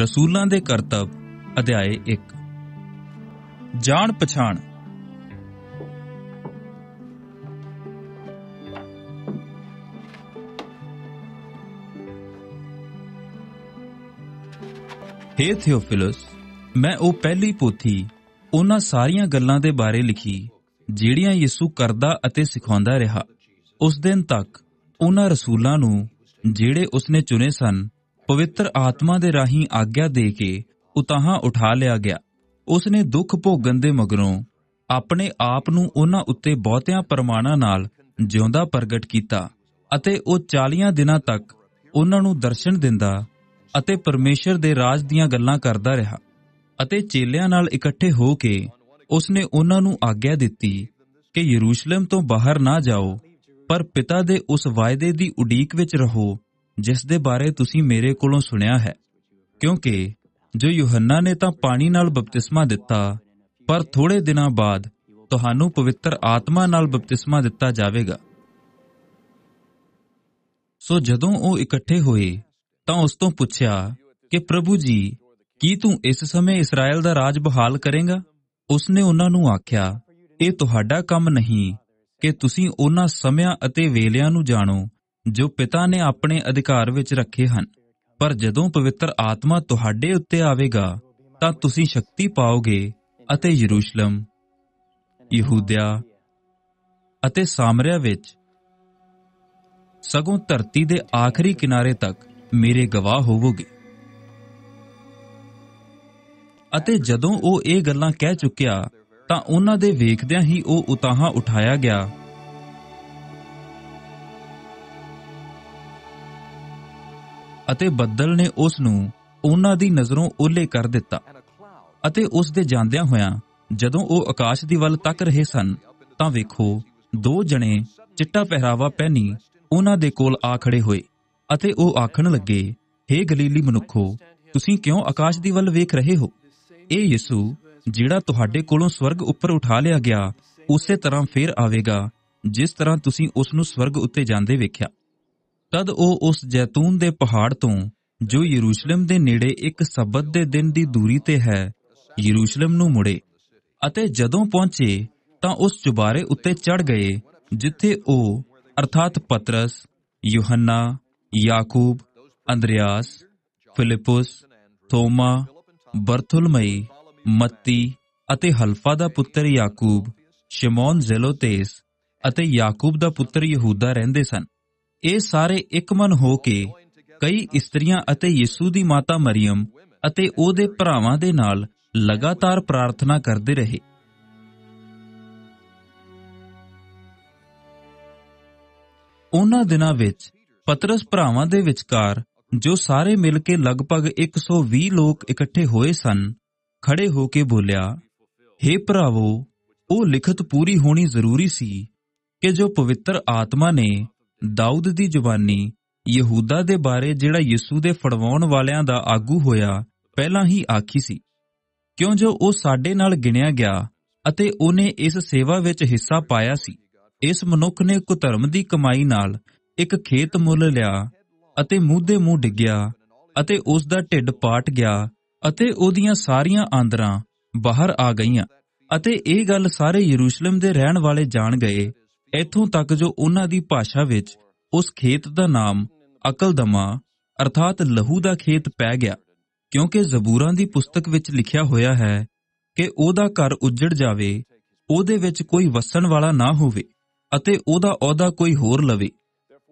ਰਸੂਲਾਂ ਦੇ ਕਰਤੱਵ ਅਧਿਆਏ 1 ਜਾਣ ਪਛਾਣ ਹੇ ਥਿਓਫਿਲਸ ਮੈਂ ਉਹ ਪਹਿਲੀ ਪੋਥੀ ਉਹਨਾਂ ਸਾਰੀਆਂ ਗੱਲਾਂ ਦੇ ਬਾਰੇ ਲਿਖੀ ਜਿਹੜੀਆਂ ਯਿਸੂ ਕਰਦਾ ਅਤੇ ਸਿਖਾਉਂਦਾ ਰਿਹਾ ਉਸ ਦਿਨ ਤੱਕ ਉਹਨਾਂ ਰਸੂਲਾਂ ਨੂੰ ਜਿਹੜੇ ਉਸਨੇ ਚੁਣੇ ਸਨ ਪਵਿੱਤਰ ਆਤਮਾ ਦੇ ਰਾਹੀਂ ਆਗਿਆ ਦੇ ਕੇ ਉਤਾਹਾਂ ਉਠਾ ਲਿਆ ਗਿਆ ਉਸ ਨੇ ਦੁੱਖ ਭੋਗਣ ਦੇ ਮਗਰੋਂ ਆਪਣੇ ਆਪ ਨੂੰ ਉਹਨਾਂ ਉੱਤੇ ਬਹੁਤਿਆਂ ਪਰਮਾਣਾਂ ਨਾਲ ਜਿਉਂਦਾ ਪ੍ਰਗਟ ਕੀਤਾ ਅਤੇ ਉਹ 40 ਦਿਨਾਂ ਤੱਕ ਉਹਨਾਂ ਨੂੰ ਦਰਸ਼ਨ ਦਿੰਦਾ ਅਤੇ ਪਰਮੇਸ਼ਰ ਦੇ ਰਾਜ ਦੀਆਂ ਗੱਲਾਂ ਕਰਦਾ ਰਿਹਾ ਅਤੇ ਚੇਲਿਆਂ ਨਾਲ ਇਕੱਠੇ ਹੋ ਕੇ ਉਸ ਨੇ ਉਹਨਾਂ ਨੂੰ ਆਗਿਆ ਦਿੱਤੀ ਕਿ ਯਰੂਸ਼ਲਮ ਤੋਂ ਬਾਹਰ ਨਾ ਜਾਓ ਪਰ ਪਿਤਾ ਦੇ ਉਸ ਵਾਅਦੇ ਦੀ ਉਡੀਕ ਵਿੱਚ ਰਹੋ ਜਿਸ ਦੇ ਬਾਰੇ ਤੁਸੀਂ ਮੇਰੇ ਕੋਲੋਂ ਸੁਣਿਆ ਹੈ ਕਿਉਂਕਿ ਜੋ ਯੋਹੰਨਾ ਨੇ ਤਾਂ ਪਾਣੀ ਨਾਲ ਬਪਤਿਸਮਾ ਦਿੱਤਾ ਪਰ ਥੋੜੇ ਦਿਨਾਂ ਬਾਅਦ ਤੁਹਾਨੂੰ ਪਵਿੱਤਰ ਆਤਮਾ ਨਾਲ ਬਪਤਿਸਮਾ ਦਿੱਤਾ ਜਾਵੇਗਾ ਸੋ ਜਦੋਂ ਉਹ ਇਕੱਠੇ ਹੋਏ ਤਾਂ ਉਸ ਤੋਂ ਪੁੱਛਿਆ ਕਿ ਪ੍ਰਭੂ ਜੀ ਕੀ ਤੂੰ ਇਸ ਸਮੇਂ ਇਸਰਾਇਲ ਦਾ ਰਾਜ ਬਹਾਲ ਕਰੇਗਾ ਉਸਨੇ ਉਹਨਾਂ ਨੂੰ ਆਖਿਆ ਇਹ ਤੁਹਾਡਾ ਕੰਮ ਨਹੀਂ ਕਿ ਤੁਸੀਂ ਉਹਨਾਂ ਸਮਿਆਂ ਅਤੇ ਵੇਲਿਆਂ ਨੂੰ ਜਾਣੋ ਜੋ ਪਿਤਾ ਨੇ ਆਪਣੇ ਅਧਿਕਾਰ ਵਿੱਚ ਰੱਖੇ ਹਨ ਪਰ ਜਦੋਂ ਪਵਿੱਤਰ ਆਤਮਾ ਤੁਹਾਡੇ ਉੱਤੇ ਆਵੇਗਾ ਤਾਂ ਤੁਸੀਂ ਸ਼ਕਤੀ ਪਾਓਗੇ ਅਤੇ ਯਰੂਸ਼ਲਮ ਯਹੂਦਿਆ ਅਤੇ ਸਾਮਰੀਆ ਵਿੱਚ ਸਗੋਂ ਧਰਤੀ ਦੇ ਆਖਰੀ ਕਿਨਾਰੇ ਤੱਕ ਮੇਰੇ ਗਵਾਹ ਹੋਵੋਗੇ ਅਤੇ ਜਦੋਂ ਉਹ ਇਹ ਗੱਲਾਂ ਕਹਿ ਚੁੱਕਿਆ ਤਾਂ ਉਹਨਾਂ ਦੇ ਵੇਖਦਿਆਂ ਹੀ ਉਹ ਉਤਾਹਾਂ ਉਠਾਇਆ ਗਿਆ ਅਤੇ ਬੱਦਲ ਨੇ ਉਸ ਨੂੰ ਉਹਨਾਂ ਦੀ ਨਜ਼ਰੋਂ ਓਲੇ ਕਰ ਦਿੱਤਾ ਅਤੇ ਉਸ ਦੇ ਜਾਂਦਿਆਂ ਹੋਇਆਂ ਜਦੋਂ ਉਹ ਆਕਾਸ਼ ਦੀ ਵੱਲ ਤੱਕ ਰਹੇ ਸਨ ਤਾਂ ਵੇਖੋ ਦੋ ਜਣੇ ਚਿੱਟਾ ਪਹਿਰਾਵਾ ਪਹਿਨੀ ਉਹਨਾਂ ਦੇ ਕੋਲ ਆ ਖੜੇ ਹੋਏ ਅਤੇ ਉਹ ਆਖਣ ਲੱਗੇ हे ਗਲੀਲੀ ਮਨੁੱਖੋ ਤੁਸੀਂ ਕਿਉਂ ਆਕਾਸ਼ ਦੀ ਵੱਲ ਵੇਖ ਰਹੇ ਹੋ ਇਹ ਯਿਸੂ ਜਿਹੜਾ ਤੁਹਾਡੇ ਕੋਲੋਂ ਸਵਰਗ ਉੱਪਰ ਉਠਾ ਲਿਆ ਗਿਆ ਉਸੇ ਤਰ੍ਹਾਂ ਫੇਰ ਆਵੇਗਾ ਜਿਸ ਤਰ੍ਹਾਂ ਤੁਸੀਂ ਉਸ ਨੂੰ ਸਵਰਗ ਉੱਤੇ ਜਾਂਦੇ ਵੇਖਿਆ ਤਦ ਉਹ ਉਸ ਜੈਤੂਨ ਦੇ ਪਹਾੜ ਤੋਂ ਜੋ ਯਰੂਸ਼ਲਮ ਦੇ ਨੇੜੇ ਇੱਕ ਸਬਤ ਦੇ ਦਿਨ ਦੀ ਦੂਰੀ ਤੇ ਹੈ ਯਰੂਸ਼ਲਮ ਨੂੰ ਮੁੜੇ ਅਤੇ ਜਦੋਂ ਪਹੁੰਚੇ ਤਾਂ ਉਸ ਚੁਬਾਰੇ ਉੱਤੇ ਚੜ ਗਏ ਜਿੱਥੇ ਉਹ ਅਰਥਾਤ ਪਤਰਸ ਯੋਹੰਨਾ ਯਾਕੂਬ ਅੰਦਰੀਆਸ ਫਿਲਿਪਸ ਥੋਮਾ ਬਰਥੁਲਮਈ ਮੱਤੀ ਅਤੇ ਹਲਫਾ ਦਾ ਪੁੱਤਰ ਯਾਕੂਬ ਸ਼ਿਮੋਨ ਜ਼ੇਲੋਤੇਸ ਅਤੇ ਯਾਕੂਬ ਦਾ ਪੁੱਤਰ ਯਹੂਦਾ ਰਹਿੰਦੇ ਸਨ ਇਹ ਸਾਰੇ ਇੱਕ ਮਨ ਹੋ ਕੇ ਕਈ ਇਸਤਰੀਆਂ ਅਤੇ ਯਿਸੂ ਦੀ ਮਾਤਾ ਮਰੀਮ ਅਤੇ ਉਹਦੇ ਭਰਾਵਾਂ ਦੇ ਨਾਲ ਲਗਾਤਾਰ ਪ੍ਰਾਰਥਨਾ ਕਰਦੇ ਰਹੇ ਉਹਨਾਂ ਦਿਨਾਂ ਵਿੱਚ ਪਤਰਸ ਭਰਾਵਾਂ ਦੇ ਵਿਚਕਾਰ ਜੋ ਸਾਰੇ ਮਿਲ ਕੇ ਲਗਭਗ 120 ਲੋਕ ਇਕੱਠੇ ਹੋਏ ਸਨ ਖੜੇ ਹੋ ਕੇ ਬੋਲਿਆ हे ਭਰਾਵੋ ਉਹ ਲਿਖਤ ਪੂਰੀ ਹੋਣੀ ਜ਼ਰੂਰੀ ਸੀ ਕਿ ਜੋ ਪਵਿੱਤਰ ਆਤਮਾ ਨੇ ਦਾਊਦ ਦੀ ਜ਼ੁਬਾਨੀ ਯਹੂਦਾ ਦੇ ਬਾਰੇ ਜਿਹੜਾ ਯਿਸੂ ਦੇ ਫੜਵਾਉਣ ਵਾਲਿਆਂ ਦਾ ਆਗੂ ਹੋਇਆ ਪਹਿਲਾਂ ਹੀ ਆਖੀ ਸੀ ਕਿਉਂ ਜੋ ਉਹ ਸਾਡੇ ਨਾਲ ਗਿਣਿਆ ਗਿਆ ਅਤੇ ਉਹਨੇ ਇਸ ਸੇਵਾ ਵਿੱਚ ਹਿੱਸਾ ਪਾਇਆ ਸੀ ਇਸ ਮਨੁੱਖ ਨੇ ਕੁਧਰਮ ਦੀ ਕਮਾਈ ਨਾਲ ਇੱਕ ਖੇਤ ਮੁੱਲ ਲਿਆ ਅਤੇ ਮੂਧੇ ਮੂੰਹ ਡਿੱਗਿਆ ਅਤੇ ਉਸ ਦਾ ਢਿੱਡ ਪਾਟ ਗਿਆ ਅਤੇ ਉਹਦੀਆਂ ਸਾਰੀਆਂ ਆਂਦਰਾਂ ਬਾਹਰ ਆ ਗਈਆਂ ਅਤੇ ਇਹ ਗੱਲ ਸਾਰੇ ਯਰੂਸ਼ਲਮ ਦੇ ਰਹਿਣ ਵਾਲੇ ਜਾਣ ਗਏ ਇੱਥੋਂ ਤੱਕ ਜੋ ਉਹਨਾਂ ਦੀ ਭਾਸ਼ਾ ਵਿੱਚ ਉਸ ਖੇਤ ਦਾ ਨਾਮ ਅਕਲਦਮਾ ਅਰਥਾਤ ਲਹੂ ਦਾ ਖੇਤ ਪੈ ਗਿਆ ਕਿਉਂਕਿ ਜ਼ਬੂਰਾਂ ਦੀ ਪੁਸਤਕ ਵਿੱਚ ਲਿਖਿਆ ਹੋਇਆ ਹੈ ਕਿ ਉਹਦਾ ਘਰ ਉੱਜੜ ਜਾਵੇ ਉਹਦੇ ਵਿੱਚ ਕੋਈ ਵਸਣ ਵਾਲਾ ਨਾ ਹੋਵੇ ਅਤੇ ਉਹਦਾ ਅਹੁਦਾ ਕੋਈ ਹੋਰ ਲਵੇ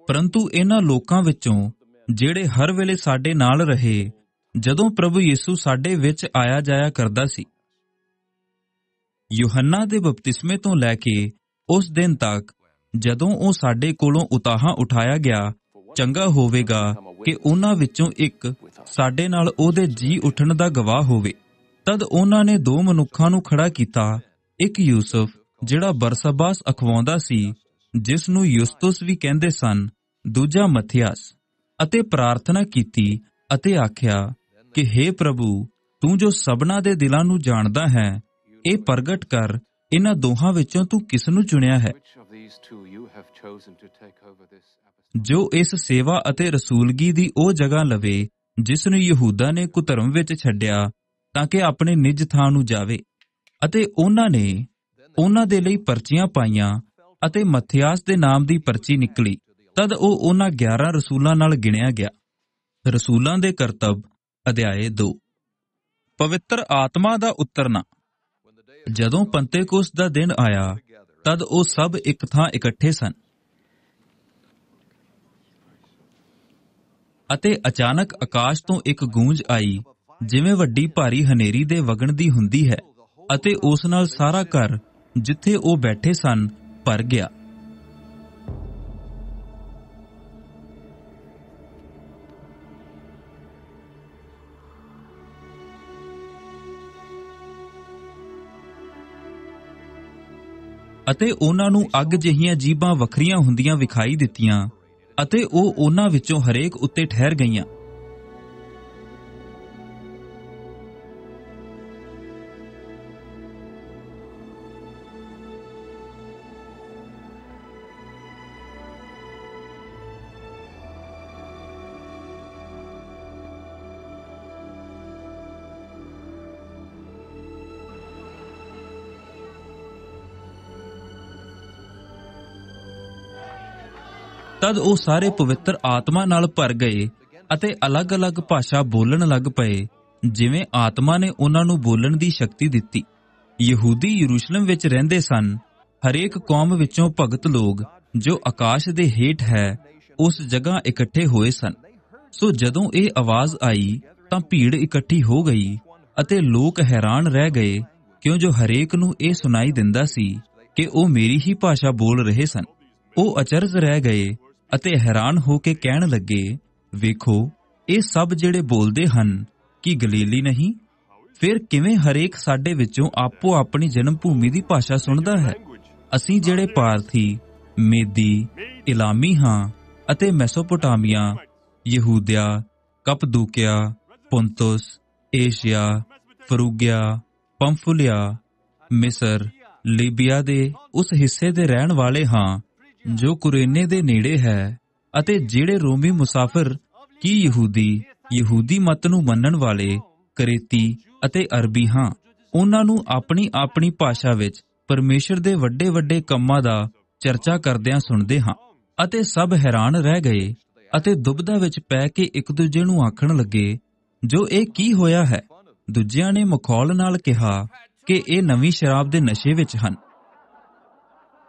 ਪਰੰਤੂ ਇਹਨਾਂ ਲੋਕਾਂ ਵਿੱਚੋਂ ਜਿਹੜੇ ਹਰ ਵੇਲੇ ਸਾਡੇ ਨਾਲ ਰਹੇ ਜਦੋਂ ਪ੍ਰਭੂ ਯਿਸੂ ਸਾਡੇ ਵਿੱਚ ਆਇਆ ਜਾਇਆ ਕਰਦਾ ਸੀ ਯੋਹੰਨਾ ਦੇ ਬਪਤਿਸਮੇ ਤੋਂ ਲੈ ਕੇ ਉਸ ਦਿਨ ਤੱਕ ਜਦੋਂ ਉਹ ਸਾਡੇ ਕੋਲੋਂ ਉਤਾਹਾਂ ਉਠਾਇਆ ਗਿਆ ਚੰਗਾ ਹੋਵੇਗਾ ਕਿ ਉਹਨਾਂ ਵਿੱਚੋਂ ਇੱਕ ਸਾਡੇ ਨਾਲ ਉਹਦੇ ਜੀ ਉੱਠਣ ਦਾ ਗਵਾਹ ਹੋਵੇ ਤਦ ਉਹਨਾਂ ਨੇ ਦੋ ਮਨੁੱਖਾਂ ਨੂੰ ਖੜਾ ਕੀਤਾ ਇੱਕ ਯੂਸਫ ਜਿਹੜਾ ਬਰਸਬਾਸ ਅਖਵਾਉਂਦਾ ਸੀ ਜਿਸ ਨੂੰ ਯੂਸਤਸ ਵੀ ਕਹਿੰਦੇ ਸਨ ਦੂਜਾ ਮਥਿਆਸ ਅਤੇ ਪ੍ਰਾਰਥਨਾ ਕੀਤੀ ਅਤੇ ਆਖਿਆ ਕਿ हे ਪ੍ਰਭੂ ਤੂੰ ਜੋ ਸਭਨਾ ਦੇ ਦਿਲਾਂ ਨੂੰ ਜਾਣਦਾ ਹੈ ਇਹ ਪ੍ਰਗਟ ਕਰ ਇਹਨਾਂ ਦੋਹਾਂ ਵਿੱਚੋਂ ਤੂੰ ਕਿਸ ਨੂੰ ਚੁਣਿਆ ਹੈ ਜੋ ਇਸ ਸੇਵਾ ਅਤੇ ਰਸੂਲਗੀ ਦੀ ਉਹ ਜਗ੍ਹਾ ਲਵੇ ਜਿਸ ਨੂੰ ਯਹੂਦਾ ਨੇ ਕੁਧਰਮ ਵਿੱਚ ਛੱਡਿਆ ਤਾਂ ਕਿ ਆਪਣੇ ਨਿੱਜ ਥਾਂ ਨੂੰ ਜਾਵੇ ਅਤੇ ਉਹਨਾਂ ਨੇ ਉਹਨਾਂ ਦੇ ਲਈ ਪਰਚੀਆਂ ਪਾਈਆਂ ਅਤੇ ਮਥਿਆਸ ਦੇ ਨਾਮ ਦੀ ਪਰਚੀ ਨਿਕਲੀ ਤਦ ਉਹ ਉਹਨਾਂ 11 ਰਸੂਲਾਂ ਨਾਲ ਗਿਣਿਆ ਗਿਆ ਰਸੂਲਾਂ ਦੇ ਕਰਤੱਵ ਅਧਿਆਏ 2 ਪਵਿੱਤਰ ਆਤਮਾ ਦਾ ਉਤਰਨਾ ਜਦੋਂ ਪੰਤੇਕੋਸ ਦਾ ਦਿਨ ਆਇਆ ਤਦ ਉਹ ਸਭ ਇੱਕ ਥਾਂ ਇਕੱਠੇ ਸਨ ਅਤੇ ਅਚਾਨਕ ਆਕਾਸ਼ ਤੋਂ ਇੱਕ ਗੂੰਜ ਆਈ ਜਿਵੇਂ ਵੱਡੀ ਭਾਰੀ ਹਨੇਰੀ ਦੇ ਵਗਣ ਦੀ ਹੁੰਦੀ ਹੈ ਅਤੇ ਉਸ ਨਾਲ ਸਾਰਾ ਘਰ ਜਿੱਥੇ ਉਹ ਬੈਠੇ ਸਨ ਭਰ ਗਿਆ ਅਤੇ ਉਹਨਾਂ ਨੂੰ ਅੱਗ ਜਿਹੀਆਂ ਜੀਬਾਂ ਵੱਖਰੀਆਂ ਹੁੰਦੀਆਂ ਵਿਖਾਈ ਦਿੱਤੀਆਂ ਅਤੇ ਉਹ ਉਹਨਾਂ ਵਿੱਚੋਂ ਹਰੇਕ ਉੱਤੇ ਠਹਿਰ ਗਈਆਂ ਤਦ ਉਹ ਸਾਰੇ ਪਵਿੱਤਰ ਆਤਮਾ ਨਾਲ ਭਰ ਗਏ ਅਤੇ ਅਲੱਗ-ਅਲੱਗ ਭਾਸ਼ਾ ਬੋਲਣ ਲੱਗ ਪਏ ਜਿਵੇਂ ਆਤਮਾ ਨੇ ਉਹਨਾਂ ਨੂੰ ਬੋਲਣ ਦੀ ਸ਼ਕਤੀ ਦਿੱਤੀ ਯਹੂਦੀ ਯਰੂਸ਼ਲਮ ਵਿੱਚ ਰਹਿੰਦੇ ਸਨ ਹਰੇਕ ਕੌਮ ਵਿੱਚੋਂ ਭਗਤ ਲੋਕ ਜੋ ਆਕਾਸ਼ ਦੇ ਹੇਠ ਹੈ ਉਸ ਜਗ੍ਹਾ ਇਕੱਠੇ ਹੋਏ ਸਨ ਸੋ ਜਦੋਂ ਇਹ ਆਵਾਜ਼ ਆਈ ਤਾਂ ਭੀੜ ਇਕੱਠੀ ਹੋ ਗਈ ਅਤੇ ਲੋਕ ਹੈਰਾਨ ਰਹਿ ਗਏ ਕਿਉਂ ਜੋ ਹਰੇਕ ਨੂੰ ਇਹ ਸੁਣਾਈ ਦਿੰਦਾ ਸੀ ਕਿ ਉਹ ਮੇਰੀ ਹੀ ਭਾਸ਼ਾ ਬੋਲ ਰਹੇ ਸਨ ਉਹ ਅਚਰਜ ਰਹਿ ਗਏ ਅਤੇ ਹੈਰਾਨ ਹੋ ਕੇ ਕਹਿਣ ਲੱਗੇ ਵੇਖੋ ਇਹ ਸਭ ਜਿਹੜੇ ਬੋਲਦੇ ਹਨ ਕਿ ਗਲੀਲੀ ਨਹੀਂ ਫਿਰ ਕਿਵੇਂ ਹਰੇਕ ਸਾਡੇ ਵਿੱਚੋਂ ਆਪੋ ਆਪਣੀ ਜਨਮ ਭੂਮੀ ਦੀ ਭਾਸ਼ਾ ਸੁਣਦਾ ਹੈ ਅਸੀਂ ਜਿਹੜੇ ਪਾਰਥੀ ਮੇਦੀ ਇਲਾਮੀ ਹਾਂ ਅਤੇ ਮੈਸੋਪੋਟਾਮੀਆ ਯਹੂਦਿਆ ਕਪਦੂਕਿਆ ਪੁੰਤਸ ਏਸ਼ੀਆ ਫਰੂਗਿਆ ਪੰਫੂਲਿਆ ਮਿਸਰ ਲੀਬੀਆ ਦੇ ਉਸ ਹਿੱਸੇ ਦੇ ਰਹਿਣ ਵਾਲੇ ਹਾਂ ਜੋ ਕੁਰੇਨੇ ਦੇ ਨੇੜੇ ਹੈ ਅਤੇ ਜਿਹੜੇ ਰੋਮੀ ਮੁਸਾਫਰ ਕੀ ਯਹੂਦੀ ਯਹੂਦੀ ਮਤ ਨੂੰ ਮੰਨਣ ਵਾਲੇ ਕਰੇਤੀ ਅਤੇ ਅਰਬੀ ਹਾਂ ਉਹਨਾਂ ਨੂੰ ਆਪਣੀ ਆਪਣੀ ਭਾਸ਼ਾ ਵਿੱਚ ਪਰਮੇਸ਼ਰ ਦੇ ਵੱਡੇ ਵੱਡੇ ਕੰਮਾਂ ਦਾ ਚਰਚਾ ਕਰਦਿਆਂ ਸੁਣਦੇ ਹਾਂ ਅਤੇ ਸਭ ਹੈਰਾਨ ਰਹਿ ਗਏ ਅਤੇ ਦੁਬਦਾ ਵਿੱਚ ਪੈ ਕੇ ਇੱਕ ਦੂਜੇ ਨੂੰ ਆਖਣ ਲੱਗੇ ਜੋ ਇਹ ਕੀ ਹੋਇਆ ਹੈ ਦੂਜਿਆਂ ਨੇ ਮਖੌਲ ਨਾਲ ਕਿਹਾ ਕਿ ਇਹ ਨਵੀਂ ਸ਼ਰਾਬ ਦੇ ਨਸ਼ੇ ਵਿੱਚ ਹਨ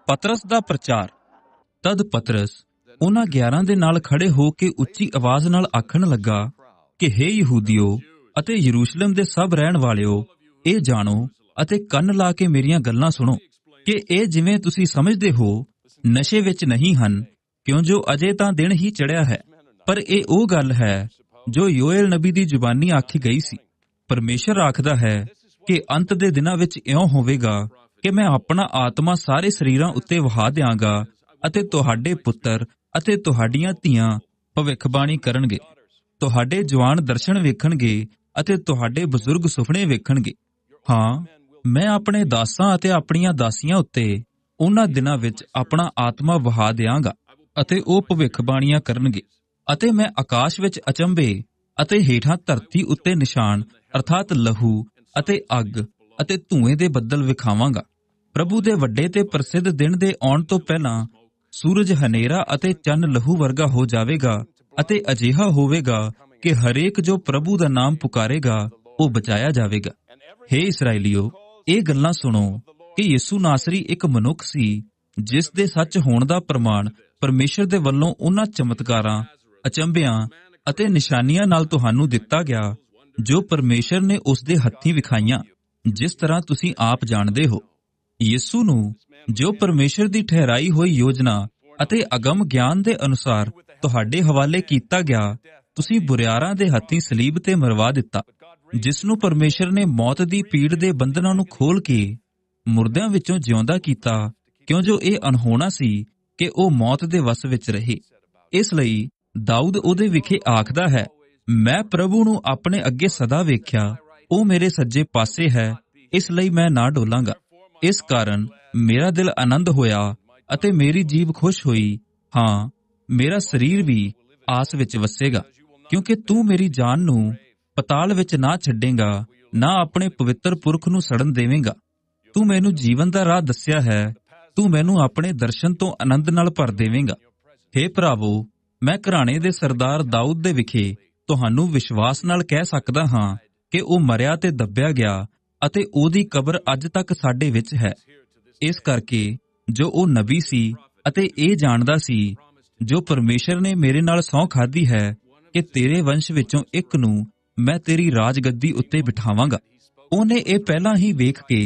ਪਤਰਸ ਦਾ ਪ੍ਰਚਾਰ ਤਦ ਪਤਰਸ ਉਹਨਾਂ 11 ਦੇ ਨਾਲ ਖੜੇ ਹੋ ਕੇ ਉੱਚੀ ਆਵਾਜ਼ ਨਾਲ ਆਖਣ ਲੱਗਾ ਕਿ हे ਯਹੂਦੀਓ ਅਤੇ ਯਰੂਸ਼ਲਮ ਦੇ ਸਭ ਰਹਿਣ ਵਾਲਿਓ ਇਹ ਜਾਣੋ ਅਤੇ ਕੰਨ ਲਾ ਕੇ ਮੇਰੀਆਂ ਗੱਲਾਂ ਸੁਣੋ ਕਿ ਇਹ ਜਿਵੇਂ ਤੁਸੀਂ ਸਮਝਦੇ ਹੋ ਨਸ਼ੇ ਵਿੱਚ ਨਹੀਂ ਹਨ ਕਿਉਂ ਜੋ ਅਜੇ ਤਾਂ ਦਿਨ ਹੀ ਚੜਿਆ ਹੈ ਪਰ ਇਹ ਉਹ ਗੱਲ ਹੈ ਜੋ ਯੋਇਲ ਨਬੀ ਦੀ ਜ਼ੁਬਾਨੀ ਆਖੀ ਗਈ ਸੀ ਪਰਮੇਸ਼ਰ ਆਖਦਾ ਹੈ ਕਿ ਅੰਤ ਦੇ ਦਿਨਾਂ ਵਿੱਚ ਇਉਂ ਹੋਵੇਗਾ ਕਿ ਮੈਂ ਆਪਣਾ ਆਤਮਾ ਸਾਰੇ ਸਰੀਰਾਂ ਉੱਤੇ ਵਹਾ ਦੇਵਾਂਗਾ ਅਤੇ ਤੁਹਾਡੇ ਪੁੱਤਰ ਅਤੇ ਤੁਹਾਡੀਆਂ ਧੀਆਂ ਭਵਿੱਖਬਾਣੀ ਕਰਨਗੇ ਤੁਹਾਡੇ ਜਵਾਨ ਦਰਸ਼ਨ ਵੇਖਣਗੇ ਅਤੇ ਤੁਹਾਡੇ ਬਜ਼ੁਰਗ ਸੁਪਨੇ ਵੇਖਣਗੇ ਹਾਂ ਮੈਂ ਆਪਣੇ ਦਾਸਾਂ ਅਤੇ ਆਪਣੀਆਂ ਦਾਸੀਆਂ ਉੱਤੇ ਉਹਨਾਂ ਦਿਨਾਂ ਵਿੱਚ ਆਪਣਾ ਆਤਮਾ ਵਹਾ ਦੇਵਾਂਗਾ ਅਤੇ ਉਹ ਭਵਿੱਖਬਾਣੀਆਂ ਕਰਨਗੇ ਅਤੇ ਮੈਂ ਆਕਾਸ਼ ਵਿੱਚ ਅਚੰਬੇ ਅਤੇ ਹੇਠਾਂ ਧਰਤੀ ਉੱਤੇ ਨਿਸ਼ਾਨ ਅਰਥਾਤ ਲਹੂ ਅਤੇ ਅੱਗ ਅਤੇ ਧੂਏ ਦੇ ਬੱਦਲ ਵਿਖਾਵਾਂਗਾ ਪ੍ਰਭੂ ਦੇ ਵੱਡੇ ਤੇ ਪ੍ਰਸਿੱਧ ਦਿਨ ਦੇ ਆਉਣ ਤੋਂ ਪਹਿਲਾਂ ਸੂਰਜ ਹਨੇਰਾ ਅਤੇ ਚੰਨ ਲਹੂ ਵਰਗਾ ਹੋ ਜਾਵੇਗਾ ਅਤੇ ਅਜਿਹਾ ਹੋਵੇਗਾ ਕਿ ਹਰੇਕ ਜੋ ਪ੍ਰਭੂ ਦਾ ਨਾਮ ਪੁਕਾਰੇਗਾ ਉਹ ਬਚਾਇਆ ਜਾਵੇਗਾ हे ਇਸرائیਲੀਓ ਇਹ ਗੱਲਾਂ ਸੁਣੋ ਕਿ ਯਿਸੂ ਨਾਸਰੀ ਇੱਕ ਮਨੁੱਖ ਸੀ ਜਿਸ ਦੇ ਸੱਚ ਹੋਣ ਦਾ ਪ੍ਰਮਾਣ ਪਰਮੇਸ਼ਰ ਦੇ ਵੱਲੋਂ ਉਹਨਾਂ ਚਮਤਕਾਰਾਂ ਅਚੰਬਿਆਂ ਅਤੇ ਨਿਸ਼ਾਨੀਆਂ ਨਾਲ ਤੁਹਾਨੂੰ ਦਿੱਤਾ ਗਿਆ ਜੋ ਪਰਮੇਸ਼ਰ ਨੇ ਉਸ ਦੇ ਹੱਥੀਂ ਵਿਖਾਈਆਂ ਜਿਸ ਤਰ੍ਹਾਂ ਤੁਸੀਂ ਆਪ ਜਾਣਦੇ ਹੋ ਯਿਸੂ ਨੂੰ ਜੋ ਪਰਮੇਸ਼ਰ ਦੀ ਠਹਿਰਾਈ ਹੋਈ ਯੋਜਨਾ ਅਤੇ ਅਗੰਮ ਗਿਆਨ ਦੇ ਅਨੁਸਾਰ ਤੁਹਾਡੇ ਹਵਾਲੇ ਕੀਤਾ ਗਿਆ ਤੁਸੀਂ ਬੁਰਿਆਰਾਂ ਦੇ ਹੱਥੀ ਸਲੀਬ ਤੇ ਮਰਵਾ ਦਿੱਤਾ ਜਿਸ ਨੂੰ ਪਰਮੇਸ਼ਰ ਨੇ ਮੌਤ ਦੀ ਪੀੜ ਦੇ ਬੰਧਨਾਂ ਨੂੰ ਖੋਲ ਕੇ ਮੁਰਦਿਆਂ ਵਿੱਚੋਂ ਜਿਉਂਦਾ ਕੀਤਾ ਕਿਉਂ ਜੋ ਇਹ ਅਨਹੋਣਾ ਸੀ ਕਿ ਉਹ ਮੌਤ ਦੇ ਵਸ ਵਿੱਚ ਰਹੇ ਇਸ ਲਈ ਦਾਊਦ ਉਹਦੇ ਵਿਖੇ ਆਖਦਾ ਹੈ ਮੈਂ ਪ੍ਰਭੂ ਨੂੰ ਆਪਣੇ ਅੱਗੇ ਸਦਾ ਵੇਖਿਆ ਉਹ ਮੇਰੇ ਸੱਜੇ ਪਾਸੇ ਹੈ ਇਸ ਲਈ ਮੈਂ ਨਾ ਡੋਲਾਂਗਾ ਇਸ ਕਾਰਨ ਮੇਰਾ ਦਿਲ ਆਨੰਦ ਹੋਇਆ ਅਤੇ ਮੇਰੀ ਜੀਬ ਖੁਸ਼ ਹੋਈ ਹਾਂ ਮੇਰਾ ਸਰੀਰ ਵੀ ਆਸ ਵਿੱਚ ਵਸੇਗਾ ਕਿਉਂਕਿ ਤੂੰ ਮੇਰੀ ਜਾਨ ਨੂੰ ਪਤਾਲ ਵਿੱਚ ਨਾ ਛੱਡੇਂਗਾ ਨਾ ਆਪਣੇ ਪਵਿੱਤਰ ਪੁਰਖ ਨੂੰ ਸੜਨ ਦੇਵੇਂਗਾ ਤੂੰ ਮੈਨੂੰ ਜੀਵਨ ਦਾ ਰਾਹ ਦੱਸਿਆ ਹੈ ਤੂੰ ਮੈਨੂੰ ਆਪਣੇ ਦਰਸ਼ਨ ਤੋਂ ਆਨੰਦ ਨਾਲ ਭਰ ਦੇਵੇਂਗਾ हे ਭਰਾਵੋ ਮੈਂ ਘਰਾਣੇ ਦੇ ਸਰਦਾਰ ਦਾਊਦ ਦੇ ਵਿਖੇ ਤੁਹਾਨੂੰ ਵਿਸ਼ਵਾਸ ਨਾਲ ਕਹਿ ਸਕਦਾ ਹਾਂ ਕਿ ਉਹ ਮਰਿਆ ਤੇ ਦੱਬਿਆ ਗਿਆ ਅਤੇ ਉਹਦੀ ਕਬਰ ਅੱਜ ਤੱਕ ਸਾਡੇ ਵਿੱਚ ਹੈ ਇਸ ਕਰਕੇ ਜੋ ਉਹ ਨਬੀ ਸੀ ਅਤੇ ਇਹ ਜਾਣਦਾ ਸੀ ਜੋ ਪਰਮੇਸ਼ਰ ਨੇ ਮੇਰੇ ਨਾਲ ਸੌਂ ਖਾਦੀ ਹੈ ਕਿ ਤੇਰੇ ਵੰਸ਼ ਵਿੱਚੋਂ ਇੱਕ ਨੂੰ ਮੈਂ ਤੇਰੀ ਰਾਜਗੱਦੀ ਉੱਤੇ ਬਿਠਾਵਾਂਗਾ ਉਹਨੇ ਇਹ ਪਹਿਲਾਂ ਹੀ ਵੇਖ ਕੇ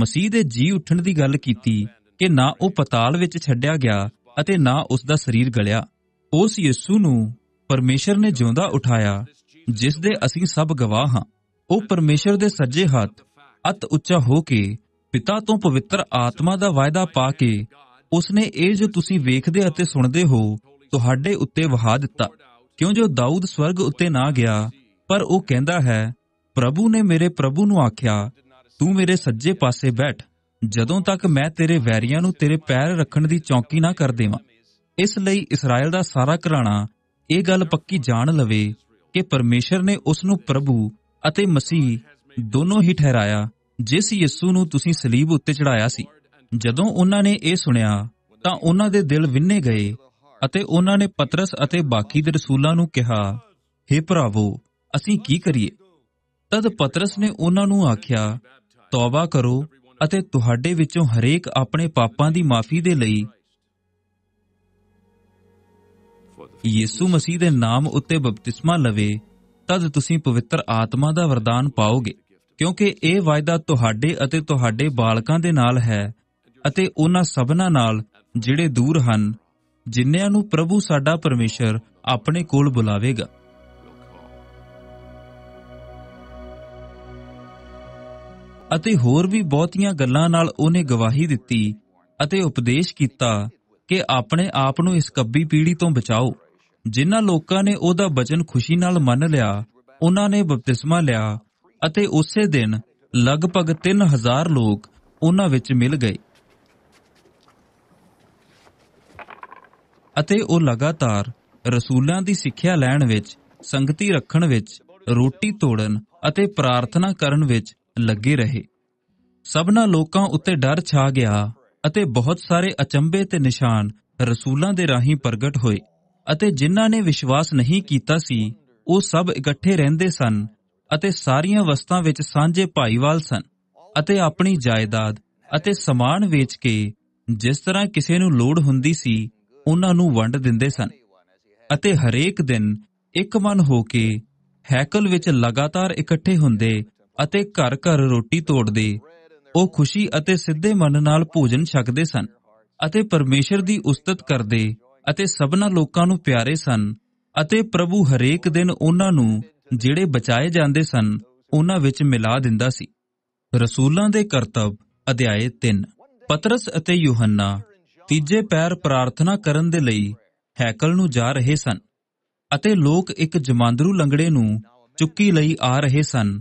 ਮਸੀਹ ਦੇ ਜੀ ਉੱਠਣ ਦੀ ਗੱਲ ਕੀਤੀ ਕਿ ਨਾ ਉਹ ਪਤਾਲ ਵਿੱਚ ਛੱਡਿਆ ਗਿਆ ਅਤੇ ਨਾ ਉਸ ਦਾ ਸਰੀਰ ਗਲਿਆ ਉਸ ਯਿਸੂ ਨੂੰ ਪਰਮੇਸ਼ਰ ਨੇ ਜਿਉਂਦਾ ਉਠਾਇਆ ਜਿਸ ਦੇ ਅਸੀਂ ਸਭ ਗਵਾਹ ਹਾਂ ਉਹ ਪਰਮੇਸ਼ਰ ਦੇ ਸੱਜੇ ਹੱਥ ਅਤ ਉੱਚਾ ਹੋ ਕੇ ਪਿਤਾ ਤੋਂ ਪਵਿੱਤਰ ਆਤਮਾ ਦਾ ਵਾਅਦਾ ਪਾ ਕੇ ਉਸ ਨੇ ਇਹ ਜੋ ਤੁਸੀਂ ਵੇਖਦੇ ਅਤੇ ਸੁਣਦੇ ਹੋ ਤੁਹਾਡੇ ਉੱਤੇ ਵਹਾ ਦਿੱਤਾ ਕਿਉਂ ਜੋ ਦਾਊਦ ਸਵਰਗ ਉੱਤੇ ਨਾ ਗਿਆ ਪਰ ਉਹ ਕਹਿੰਦਾ ਹੈ ਪ੍ਰਭੂ ਨੇ ਮੇਰੇ ਪ੍ਰਭੂ ਨੂੰ ਆਖਿਆ ਤੂੰ ਮੇਰੇ ਸੱਜੇ ਪਾਸੇ ਬੈਠ ਜਦੋਂ ਤੱਕ ਮੈਂ ਤੇਰੇ ਵੈਰੀਆਂ ਨੂੰ ਤੇਰੇ ਪੈਰ ਰੱਖਣ ਦੀ ਚੌਂਕੀ ਨਾ ਕਰ ਦੇਵਾਂ ਇਸ ਲਈ ਇਸਰਾਇਲ ਦਾ ਸਾਰਾ ਘਰਾਣਾ ਇਹ ਗੱਲ ਪੱਕੀ ਜਾਣ ਲਵੇ ਕਿ ਪਰਮੇਸ਼ਰ ਨੇ ਉਸ ਨੂੰ ਪ੍ਰਭੂ ਅਤੇ ਮਸੀਹ ਦੋਨੋਂ ਹੀ ਠਹਿਰਾਇਆ ਜਿਸ ਯਿਸੂ ਨੂੰ ਤੁਸੀਂ ਸਲੀਬ ਉੱਤੇ ਚੜਾਇਆ ਸੀ ਜਦੋਂ ਉਹਨਾਂ ਨੇ ਇਹ ਸੁਣਿਆ ਤਾਂ ਉਹਨਾਂ ਦੇ ਦਿਲ ਵਿੰਨੇ ਗਏ ਅਤੇ ਉਹਨਾਂ ਨੇ ਪਤਰਸ ਅਤੇ ਬਾਕੀ ਦੇ ਰਸੂਲਾਂ ਨੂੰ ਕਿਹਾ हे ਭਰਾਵੋ ਅਸੀਂ ਕੀ ਕਰੀਏ ਤਦ ਪਤਰਸ ਨੇ ਉਹਨਾਂ ਨੂੰ ਆਖਿਆ ਤੌਬਾ ਕਰੋ ਅਤੇ ਤੁਹਾਡੇ ਵਿੱਚੋਂ ਹਰੇਕ ਆਪਣੇ ਪਾਪਾਂ ਦੀ ਮਾਫੀ ਦੇ ਲਈ ਯਿਸੂ ਮਸੀਹ ਦੇ ਨਾਮ ਉੱਤੇ ਬਪਤਿਸਮਾ ਲਵੇ ਤਦ ਤੁਸੀਂ ਪਵਿੱਤਰ ਆਤਮਾ ਦਾ ਵਰਦਾਨ ਪਾਓਗੇ ਕਿਉਂਕਿ ਇਹ ਵਾਅਦਾ ਤੁਹਾਡੇ ਅਤੇ ਤੁਹਾਡੇ ਬਾਲਕਾਂ ਦੇ ਨਾਲ ਹੈ ਅਤੇ ਉਹਨਾਂ ਸਭਨਾਂ ਨਾਲ ਜਿਹੜੇ ਦੂਰ ਹਨ ਜਿਨ੍ਹਾਂ ਨੂੰ ਪ੍ਰਭੂ ਸਾਡਾ ਪਰਮੇਸ਼ਰ ਆਪਣੇ ਕੋਲ ਬੁਲਾਵੇਗਾ ਅਤੇ ਹੋਰ ਵੀ ਬਹੁਤੀਆਂ ਗੱਲਾਂ ਨਾਲ ਉਹਨੇ ਗਵਾਹੀ ਦਿੱਤੀ ਅਤੇ ਉਪਦੇਸ਼ ਕੀਤਾ ਕਿ ਆਪਣੇ ਆਪ ਨੂੰ ਇਸ ਕੱਬੀ ਪੀੜੀ ਤੋਂ ਬਚਾਓ ਜਿਨ੍ਹਾਂ ਲੋਕਾਂ ਨੇ ਉਹਦਾ ਬਚਨ ਖੁਸ਼ੀ ਨਾਲ ਮੰਨ ਲਿਆ ਉਹਨਾਂ ਨੇ ਬਪਤਿਸਮਾ ਲਿਆ ਅਤੇ ਉਸੇ ਦਿਨ ਲਗਭਗ 3000 ਲੋਕ ਉਹਨਾਂ ਵਿੱਚ ਮਿਲ ਗਏ ਅਤੇ ਉਹ ਲਗਾਤਾਰ ਰਸੂਲਾਂ ਦੀ ਸਿੱਖਿਆ ਲੈਣ ਵਿੱਚ ਸੰਗਤੀ ਰੱਖਣ ਵਿੱਚ ਰੋਟੀ ਤੋੜਨ ਅਤੇ ਪ੍ਰਾਰਥਨਾ ਕਰਨ ਵਿੱਚ ਲੱਗੇ ਰਹੇ ਸਭਨਾ ਲੋਕਾਂ ਉੱਤੇ ਡਰ ਛਾ ਗਿਆ ਅਤੇ ਬਹੁਤ ਸਾਰੇ ਅਚੰਬੇ ਤੇ ਨਿਸ਼ਾਨ ਰਸੂਲਾਂ ਦੇ ਰਾਹੀਂ ਪ੍ਰਗਟ ਹੋਏ ਅਤੇ ਜਿਨ੍ਹਾਂ ਨੇ ਵਿਸ਼ਵਾਸ ਨਹੀਂ ਕੀਤਾ ਸੀ ਉਹ ਸਭ ਇਕੱਠੇ ਰਹਿੰਦੇ ਸਨ ਅਤੇ ਸਾਰੀਆਂ ਵਸਤਾਂ ਵਿੱਚ ਸਾਂਝੇ ਭਾਈਵਾਲ ਸਨ ਅਤੇ ਆਪਣੀ ਜਾਇਦਾਦ ਅਤੇ ਸਮਾਨ ਵੇਚ ਕੇ ਜਿਸ ਤਰ੍ਹਾਂ ਕਿਸੇ ਨੂੰ ਲੋੜ ਹੁੰਦੀ ਸੀ ਉਹਨਾਂ ਨੂੰ ਵੰਡ ਦਿੰਦੇ ਸਨ ਅਤੇ ਹਰੇਕ ਦਿਨ ਇੱਕ ਮਨ ਹੋ ਕੇ ਹੈਕਲ ਵਿੱਚ ਲਗਾਤਾਰ ਇਕੱਠੇ ਹੁੰਦੇ ਅਤੇ ਘਰ-ਘਰ ਰੋਟੀ ਤੋੜਦੇ ਉਹ ਖੁਸ਼ੀ ਅਤੇ ਸਿੱਧੇ ਮਨ ਨਾਲ ਭੋਜਨ ਛਕਦੇ ਸਨ ਅਤੇ ਪਰਮੇਸ਼ਰ ਦੀ ਉਸਤਤ ਕਰਦੇ ਅਤੇ ਸਭਨਾਂ ਲੋਕਾਂ ਨੂੰ ਪਿਆਰੇ ਸਨ ਅਤੇ ਪ੍ਰਭੂ ਹਰੇਕ ਦਿਨ ਉਹਨਾਂ ਨੂੰ ਜਿਹੜੇ ਬਚਾਏ ਜਾਂਦੇ ਸਨ ਉਹਨਾਂ ਵਿੱਚ ਮਿਲਾ ਦਿੰਦਾ ਸੀ ਰਸੂਲਾਂ ਦੇ ਕਰਤੱਵ ਅਧਿਆਏ 3 ਪਤਰਸ ਅਤੇ ਯੋਹੰਨਾ ਤੀਜੇ ਪੈਰ ਪ੍ਰਾਰਥਨਾ ਕਰਨ ਦੇ ਲਈ ਹੈਕਲ ਨੂੰ ਜਾ ਰਹੇ ਸਨ ਅਤੇ ਲੋਕ ਇੱਕ ਜਮਾਂਦਰੂ ਲੰਗੜੇ ਨੂੰ ਚੁੱਕੀ ਲਈ ਆ ਰਹੇ ਸਨ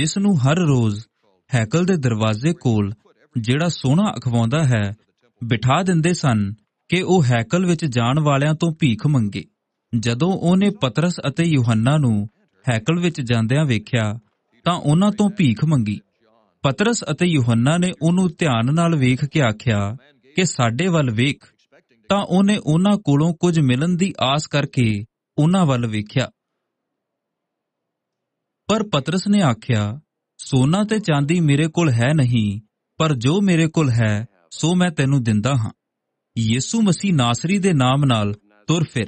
ਜਿਸ ਨੂੰ ਹਰ ਰੋਜ਼ ਹੈਕਲ ਦੇ ਦਰਵਾਜ਼ੇ ਕੋਲ ਜਿਹੜਾ ਸੋਨਾ ਅਖਵਾਉਂਦਾ ਹੈ ਬਿਠਾ ਦਿੰਦੇ ਸਨ ਕਿ ਉਹ ਹੈਕਲ ਵਿੱਚ ਜਾਣ ਵਾਲਿਆਂ ਤੋਂ ਭੀਖ ਮੰਗੇ ਜਦੋਂ ਉਹਨੇ ਪਤਰਸ ਅਤੇ ਯੋਹੰਨਾ ਨੂੰ ਹੈਕਲ ਵਿੱਚ ਜਾਂਦਿਆਂ ਵੇਖਿਆ ਤਾਂ ਉਹਨਾਂ ਤੋਂ ਭੀਖ ਮੰਗੀ ਪਤਰਸ ਅਤੇ ਯੋਹੰਨਾ ਨੇ ਉਹਨੂੰ ਧਿਆਨ ਨਾਲ ਵੇਖ ਕੇ ਆਖਿਆ ਕਿ ਸਾਡੇ ਵੱਲ ਵੇਖ ਤਾਂ ਉਹਨੇ ਉਹਨਾਂ ਕੋਲੋਂ ਕੁਝ ਮਿਲਣ ਦੀ ਆਸ ਕਰਕੇ ਉਹਨਾਂ ਵੱਲ ਵੇਖਿਆ ਪਰ ਪਤਰਸ ਨੇ ਆਖਿਆ ਸੋਨਾ ਤੇ ਚਾਂਦੀ ਮੇਰੇ ਕੋਲ ਹੈ ਨਹੀਂ ਪਰ ਜੋ ਮੇਰੇ ਕੋਲ ਹੈ ਸੋ ਮੈਂ ਤੈਨੂੰ ਦਿੰਦਾ ਹਾਂ ਯਿਸੂ ਮਸੀਹ ਨਾਸਰੀ ਦੇ ਨਾਮ ਨਾਲ ਤੁਰ ਫਿਰ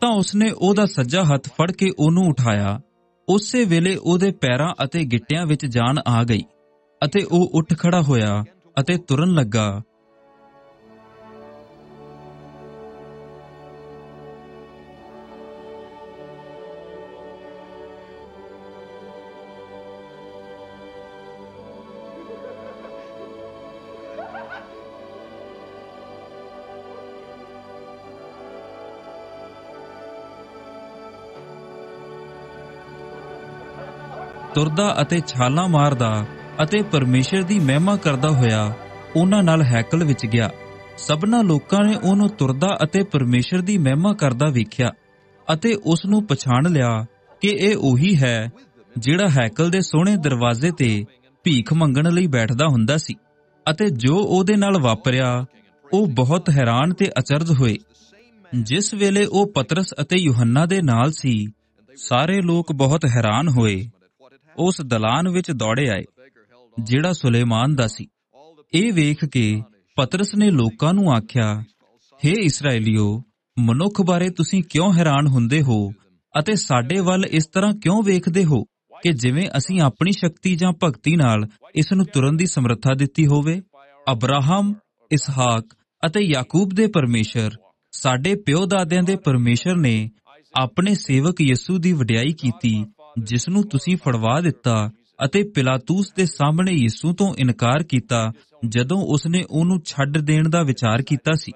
ਤਾਂ ਉਸਨੇ ਉਹਦਾ ਸੱਜਾ ਹੱਥ ਫੜ ਕੇ ਉਹਨੂੰ ਉਠਾਇਆ ਉਸੇ ਵੇਲੇ ਉਹਦੇ ਪੈਰਾਂ ਅਤੇ ਗਿੱਟਿਆਂ ਵਿੱਚ ਜਾਨ ਆ ਗਈ ਅਤੇ ਉਹ ਉੱਠ ਖੜਾ ਹੋਇਆ ਅਤੇ ਤੁਰਨ ਲੱਗਾ ਤੁਰਦਾ ਅਤੇ ਛਾਲਾਂ ਮਾਰਦਾ ਅਤੇ ਪਰਮੇਸ਼ਰ ਦੀ ਮਹਿਮਾ ਕਰਦਾ ਹੋਇਆ ਉਹਨਾਂ ਨਾਲ ਹੈਕਲ ਵਿੱਚ ਗਿਆ ਸਭਨਾ ਲੋਕਾਂ ਨੇ ਉਹਨੂੰ ਤੁਰਦਾ ਅਤੇ ਪਰਮੇਸ਼ਰ ਦੀ ਮਹਿਮਾ ਕਰਦਾ ਵੇਖਿਆ ਅਤੇ ਉਸ ਨੂੰ ਪਛਾਣ ਲਿਆ ਕਿ ਇਹ ਉਹੀ ਹੈ ਜਿਹੜਾ ਹੈਕਲ ਦੇ ਸੋਹਣੇ ਦਰਵਾਜ਼ੇ ਤੇ ਭੀਖ ਮੰਗਣ ਲਈ ਬੈਠਦਾ ਹੁੰਦਾ ਸੀ ਅਤੇ ਜੋ ਉਹਦੇ ਨਾਲ ਵਾਪਰਿਆ ਉਹ ਬਹੁਤ ਹੈਰਾਨ ਤੇ ਅਚਰਜ ਹੋਏ ਜਿਸ ਵੇਲੇ ਉਹ ਪਤਰਸ ਅਤੇ ਯੋਹੰਨਾ ਦੇ ਨਾਲ ਸੀ ਸਾਰੇ ਲੋਕ ਬਹੁਤ ਹੈਰਾਨ ਹੋਏ ਉਸ ਦਲਾਨ ਵਿੱਚ ਦੌੜੇ ਆਏ ਜਿਹੜਾ ਸੁਲੇਮਾਨ ਦਾ ਸੀ ਇਹ ਵੇਖ ਕੇ ਪਤਰਸ ਨੇ ਲੋਕਾਂ ਨੂੰ ਆਖਿਆ हे ਇਸرائیਲੀਓ ਮਨੁੱਖ ਬਾਰੇ ਤੁਸੀਂ ਕਿਉਂ ਹੈਰਾਨ ਹੁੰਦੇ ਹੋ ਅਤੇ ਸਾਡੇ ਵੱਲ ਇਸ ਤਰ੍ਹਾਂ ਕਿਉਂ ਵੇਖਦੇ ਹੋ ਕਿ ਜਿਵੇਂ ਅਸੀਂ ਆਪਣੀ ਸ਼ਕਤੀ ਜਾਂ ਭਗਤੀ ਨਾਲ ਇਸ ਨੂੰ ਤੁਰਨ ਦੀ ਸਮਰੱਥਾ ਦਿੱਤੀ ਹੋਵੇ ਅਬਰਾਹਮ ਇਸਹਾਕ ਅਤੇ ਯਾਕੂਬ ਦੇ ਪਰਮੇਸ਼ਰ ਸਾਡੇ ਪਿਓ ਦਾਦਿਆਂ ਦੇ ਪਰਮੇਸ਼ਰ ਨੇ ਆਪਣੇ ਸੇਵਕ ਯਿਸੂ ਦੀ ਵਡਿਆਈ ਕੀਤੀ ਜਿਸ ਨੂੰ ਤੁਸੀਂ ਫੜਵਾ ਦਿੱਤਾ ਅਤੇ ਪਿਲਾਤੂਸ ਦੇ ਸਾਹਮਣੇ ਯਿਸੂ ਤੋਂ ਇਨਕਾਰ ਕੀਤਾ ਜਦੋਂ ਉਸਨੇ ਉਹਨੂੰ ਛੱਡ ਦੇਣ ਦਾ ਵਿਚਾਰ ਕੀਤਾ ਸੀ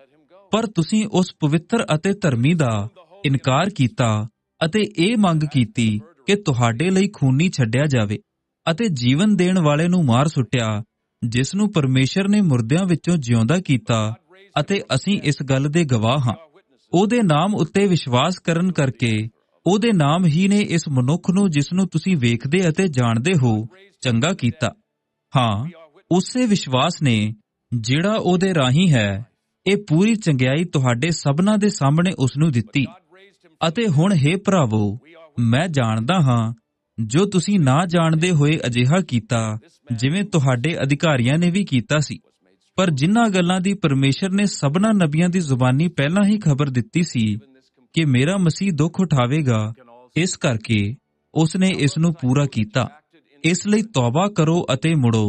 ਪਰ ਤੁਸੀਂ ਉਸ ਪਵਿੱਤਰ ਅਤੇ ਧਰਮੀ ਦਾ ਇਨਕਾਰ ਕੀਤਾ ਅਤੇ ਇਹ ਮੰਗ ਕੀਤੀ ਕਿ ਤੁਹਾਡੇ ਲਈ ਖੂਨੀ ਛੱਡਿਆ ਜਾਵੇ ਅਤੇ ਜੀਵਨ ਦੇਣ ਵਾਲੇ ਨੂੰ ਮਾਰ ਸੁੱਟਿਆ ਜਿਸ ਨੂੰ ਪਰਮੇਸ਼ਰ ਨੇ ਮੁਰਦਿਆਂ ਵਿੱਚੋਂ ਜਿਉਂਦਾ ਕੀਤਾ ਅਤੇ ਅਸੀਂ ਇਸ ਗੱਲ ਦੇ ਗਵਾਹ ਹਾਂ ਉਹਦੇ ਨਾਮ ਉੱਤੇ ਵਿਸ਼ਵਾਸ ਕਰਨ ਕਰਕੇ ਉਹਦੇ ਨਾਮ ਹੀ ਨੇ ਇਸ ਮਨੁੱਖ ਨੂੰ ਜਿਸ ਨੂੰ ਤੁਸੀਂ ਵੇਖਦੇ ਅਤੇ ਜਾਣਦੇ ਹੋ ਚੰਗਾ ਕੀਤਾ ਹਾਂ ਉਸੇ ਵਿਸ਼ਵਾਸ ਨੇ ਜਿਹੜਾ ਉਹਦੇ ਰਾਹੀ ਹੈ ਇਹ ਪੂਰੀ ਚੰਗਿਆਈ ਤੁਹਾਡੇ ਸਭਨਾ ਦੇ ਸਾਹਮਣੇ ਉਸ ਨੂੰ ਦਿੱਤੀ ਅਤੇ ਹੁਣ हे ਭਰਾਵੋ ਮੈਂ ਜਾਣਦਾ ਹਾਂ ਜੋ ਤੁਸੀਂ ਨਾ ਜਾਣਦੇ ਹੋਏ ਅਜਿਹਾ ਕੀਤਾ ਜਿਵੇਂ ਤੁਹਾਡੇ ਅਧਿਕਾਰੀਆਂ ਨੇ ਵੀ ਕੀਤਾ ਸੀ ਪਰ ਜਿਨ੍ਹਾਂ ਗੱਲਾਂ ਦੀ ਪਰਮੇਸ਼ਰ ਨੇ ਸਭਨਾ ਨਬੀਆਂ ਦੀ ਜ਼ੁਬਾਨੀ ਪਹਿਲਾਂ ਹੀ ਖਬਰ ਦਿੱਤੀ ਸੀ ਕਿ ਮੇਰਾ ਮਸੀਹ ਦੁੱਖ ਉਠਾਵੇਗਾ ਇਸ ਕਰਕੇ ਉਸ ਨੇ ਇਸ ਨੂੰ ਪੂਰਾ ਕੀਤਾ ਇਸ ਲਈ ਤੌਬਾ ਕਰੋ ਅਤੇ ਮੁੜੋ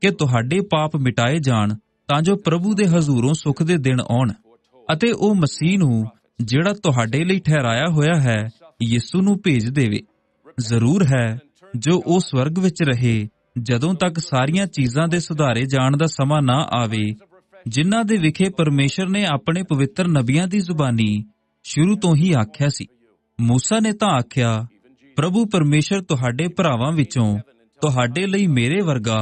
ਕਿ ਤੁਹਾਡੇ ਪਾਪ ਮਿਟਾਏ ਜਾਣ ਤਾਂ ਜੋ ਪ੍ਰਭੂ ਦੇ ਹਜ਼ੂਰੋਂ ਸੁਖ ਦੇ ਦਿਨ ਆਉਣ ਅਤੇ ਉਹ ਮਸੀਹ ਨੂੰ ਜਿਹੜਾ ਤੁਹਾਡੇ ਲਈ ਠਹਿਰਾਇਆ ਹੋਇਆ ਹੈ ਯਿਸੂ ਨੂੰ ਭੇਜ ਦੇਵੇ ਜ਼ਰੂਰ ਹੈ ਜੋ ਉਹ ਸਵਰਗ ਵਿੱਚ ਰਹੇ ਜਦੋਂ ਤੱਕ ਸਾਰੀਆਂ ਚੀਜ਼ਾਂ ਦੇ ਸੁਧਾਰੇ ਜਾਣ ਦਾ ਸਮਾਂ ਨਾ ਆਵੇ ਜਿਨ੍ਹਾਂ ਦੇ ਵਿਖੇ ਪਰਮੇਸ਼ਰ ਨੇ ਆਪਣੇ ਪਵਿੱਤਰ ਨਬੀਆਂ ਦੀ ਜ਼ੁਬਾਨੀ ਸ਼ੁਰੂ ਤੋਂ ਹੀ ਆਖਿਆ ਸੀ موسی ਨੇ ਤਾਂ ਆਖਿਆ ਪ੍ਰਭੂ ਪਰਮੇਸ਼ਰ ਤੁਹਾਡੇ ਭਰਾਵਾਂ ਵਿੱਚੋਂ ਤੁਹਾਡੇ ਲਈ ਮੇਰੇ ਵਰਗਾ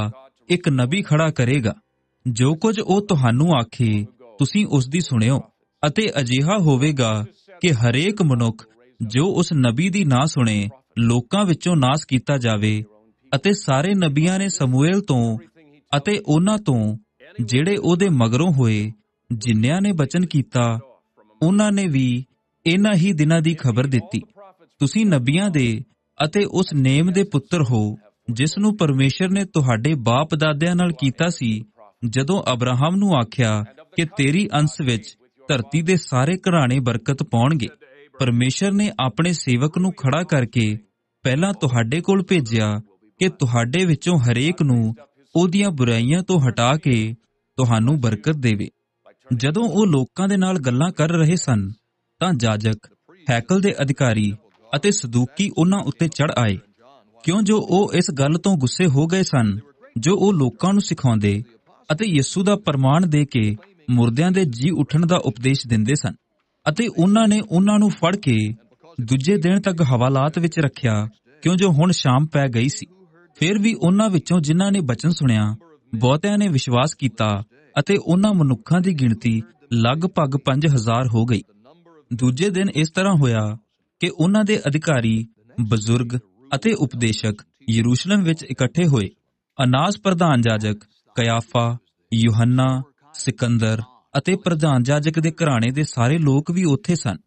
ਇੱਕ ਨਬੀ ਖੜਾ ਕਰੇਗਾ ਜੋ ਕੁਝ ਉਹ ਤੁਹਾਨੂੰ ਆਖੇ ਤੁਸੀਂ ਉਸ ਦੀ ਸੁਣਿਓ ਅਤੇ ਅਜੀਹਾ ਹੋਵੇਗਾ ਕਿ ਹਰੇਕ ਮਨੁੱਖ ਜੋ ਉਸ ਨਬੀ ਦੀ ਨਾ ਸੁਣੇ ਲੋਕਾਂ ਵਿੱਚੋਂ ਨਾਸ ਕੀਤਾ ਜਾਵੇ ਅਤੇ ਸਾਰੇ ਨਬੀਆਂ ਨੇ ਸਮੂਏਲ ਤੋਂ ਅਤੇ ਉਹਨਾਂ ਤੋਂ ਜਿਹੜੇ ਉਹਦੇ ਮਗਰੋਂ ਹੋਏ ਜਿਨ੍ਹਾਂ ਨੇ ਬਚਨ ਕੀਤਾ ਉਹਨਾਂ ਨੇ ਵੀ ਇਹਨਾਂ ਹੀ ਦਿਨਾਂ ਦੀ ਖਬਰ ਦਿੱਤੀ ਤੁਸੀਂ ਨਬੀਆਂ ਦੇ ਅਤੇ ਉਸ ਨੇਮ ਦੇ ਪੁੱਤਰ ਹੋ ਜਿਸ ਨੂੰ ਪਰਮੇਸ਼ਰ ਨੇ ਤੁਹਾਡੇ ਬਾਪ ਦਾਦਿਆਂ ਨਾਲ ਕੀਤਾ ਸੀ ਜਦੋਂ ਅਬਰਾਹਮ ਨੂੰ ਆਖਿਆ ਕਿ ਤੇਰੀ ਅੰਸ ਵਿੱਚ ਧਰਤੀ ਦੇ ਸਾਰੇ ਘਰਾਣੇ ਬਰਕਤ ਪਾਉਣਗੇ ਪਰਮੇਸ਼ਰ ਨੇ ਆਪਣੇ ਸੇਵਕ ਨੂੰ ਖੜਾ ਕਰਕੇ ਪਹਿਲਾਂ ਤੁਹਾਡੇ ਕੋਲ ਭੇਜਿਆ ਕਿ ਤੁਹਾਡੇ ਵਿੱਚੋਂ ਹਰੇਕ ਨੂੰ ਉਹਦੀਆਂ ਬੁਰਾਈਆਂ ਤੋਂ ਹਟਾ ਕੇ ਤੁਹਾਨੂੰ ਬਰਕਤ ਦੇਵੇ ਜਦੋਂ ਉਹ ਲੋਕਾਂ ਦੇ ਨਾਲ ਗੱਲਾਂ ਕਰ ਰਹੇ ਸਨ ਤਾਂ ਜਾਜਕ ਹੈਕਲ ਦੇ ਅਧਿਕਾਰੀ ਅਤੇ ਸਦੂਕੀ ਉਹਨਾਂ ਉੱਤੇ ਚੜ ਆਏ ਕਿਉਂ ਜੋ ਉਹ ਇਸ ਗੱਲ ਤੋਂ ਗੁੱਸੇ ਹੋ ਗਏ ਸਨ ਜੋ ਉਹ ਲੋਕਾਂ ਨੂੰ ਸਿਖਾਉਂਦੇ ਅਤੇ ਯਿਸੂ ਦਾ ਪ੍ਰਮਾਣ ਦੇ ਕੇ ਮੁਰਦਿਆਂ ਦੇ ਜੀ ਉੱਠਣ ਦਾ ਉਪਦੇਸ਼ ਦਿੰਦੇ ਸਨ ਅਤੇ ਉਹਨਾਂ ਨੇ ਉਹਨਾਂ ਨੂੰ ਫੜ ਕੇ ਦੂਜੇ ਦਿਨ ਤੱਕ ਹਵਾਲਾਤ ਵਿੱਚ ਰੱਖਿਆ ਕਿਉਂ ਜੋ ਹੁਣ ਸ਼ਾਮ ਪੈ ਗਈ ਸੀ ਫਿਰ ਵੀ ਉਹਨਾਂ ਵਿੱਚੋਂ ਜਿਨ੍ਹਾਂ ਨੇ ਬਚਨ ਸੁਣਿਆ ਬਹੁਤਿਆਂ ਨੇ ਵਿਸ਼ਵਾਸ ਕੀਤਾ ਅਤੇ ਉਹਨਾਂ ਮਨੁੱਖਾਂ ਦੀ ਗਿਣਤੀ ਲਗਭਗ 5000 ਹੋ ਗਈ ਦੂਜੇ ਦਿਨ ਇਸ ਤਰ੍ਹਾਂ ਹੋਇਆ ਕਿ ਉਹਨਾਂ ਦੇ ਅਧਿਕਾਰੀ ਬਜ਼ੁਰਗ ਅਤੇ ਉਪਦੇਸ਼ਕ ਯਰੂਸ਼ਲਮ ਵਿੱਚ ਇਕੱਠੇ ਹੋਏ ਅਨਾਸ ਪ੍ਰਧਾਨ ਜਾਜਕ ਕਯਾਫਾ ਯੋਹੰਨਾ ਸਿਕੰਦਰ ਅਤੇ ਪ੍ਰਧਾਨ ਜਾਜਕ ਦੇ ਘਰਾਣੇ ਦੇ ਸਾਰੇ ਲੋਕ ਵੀ ਉੱਥੇ ਸਨ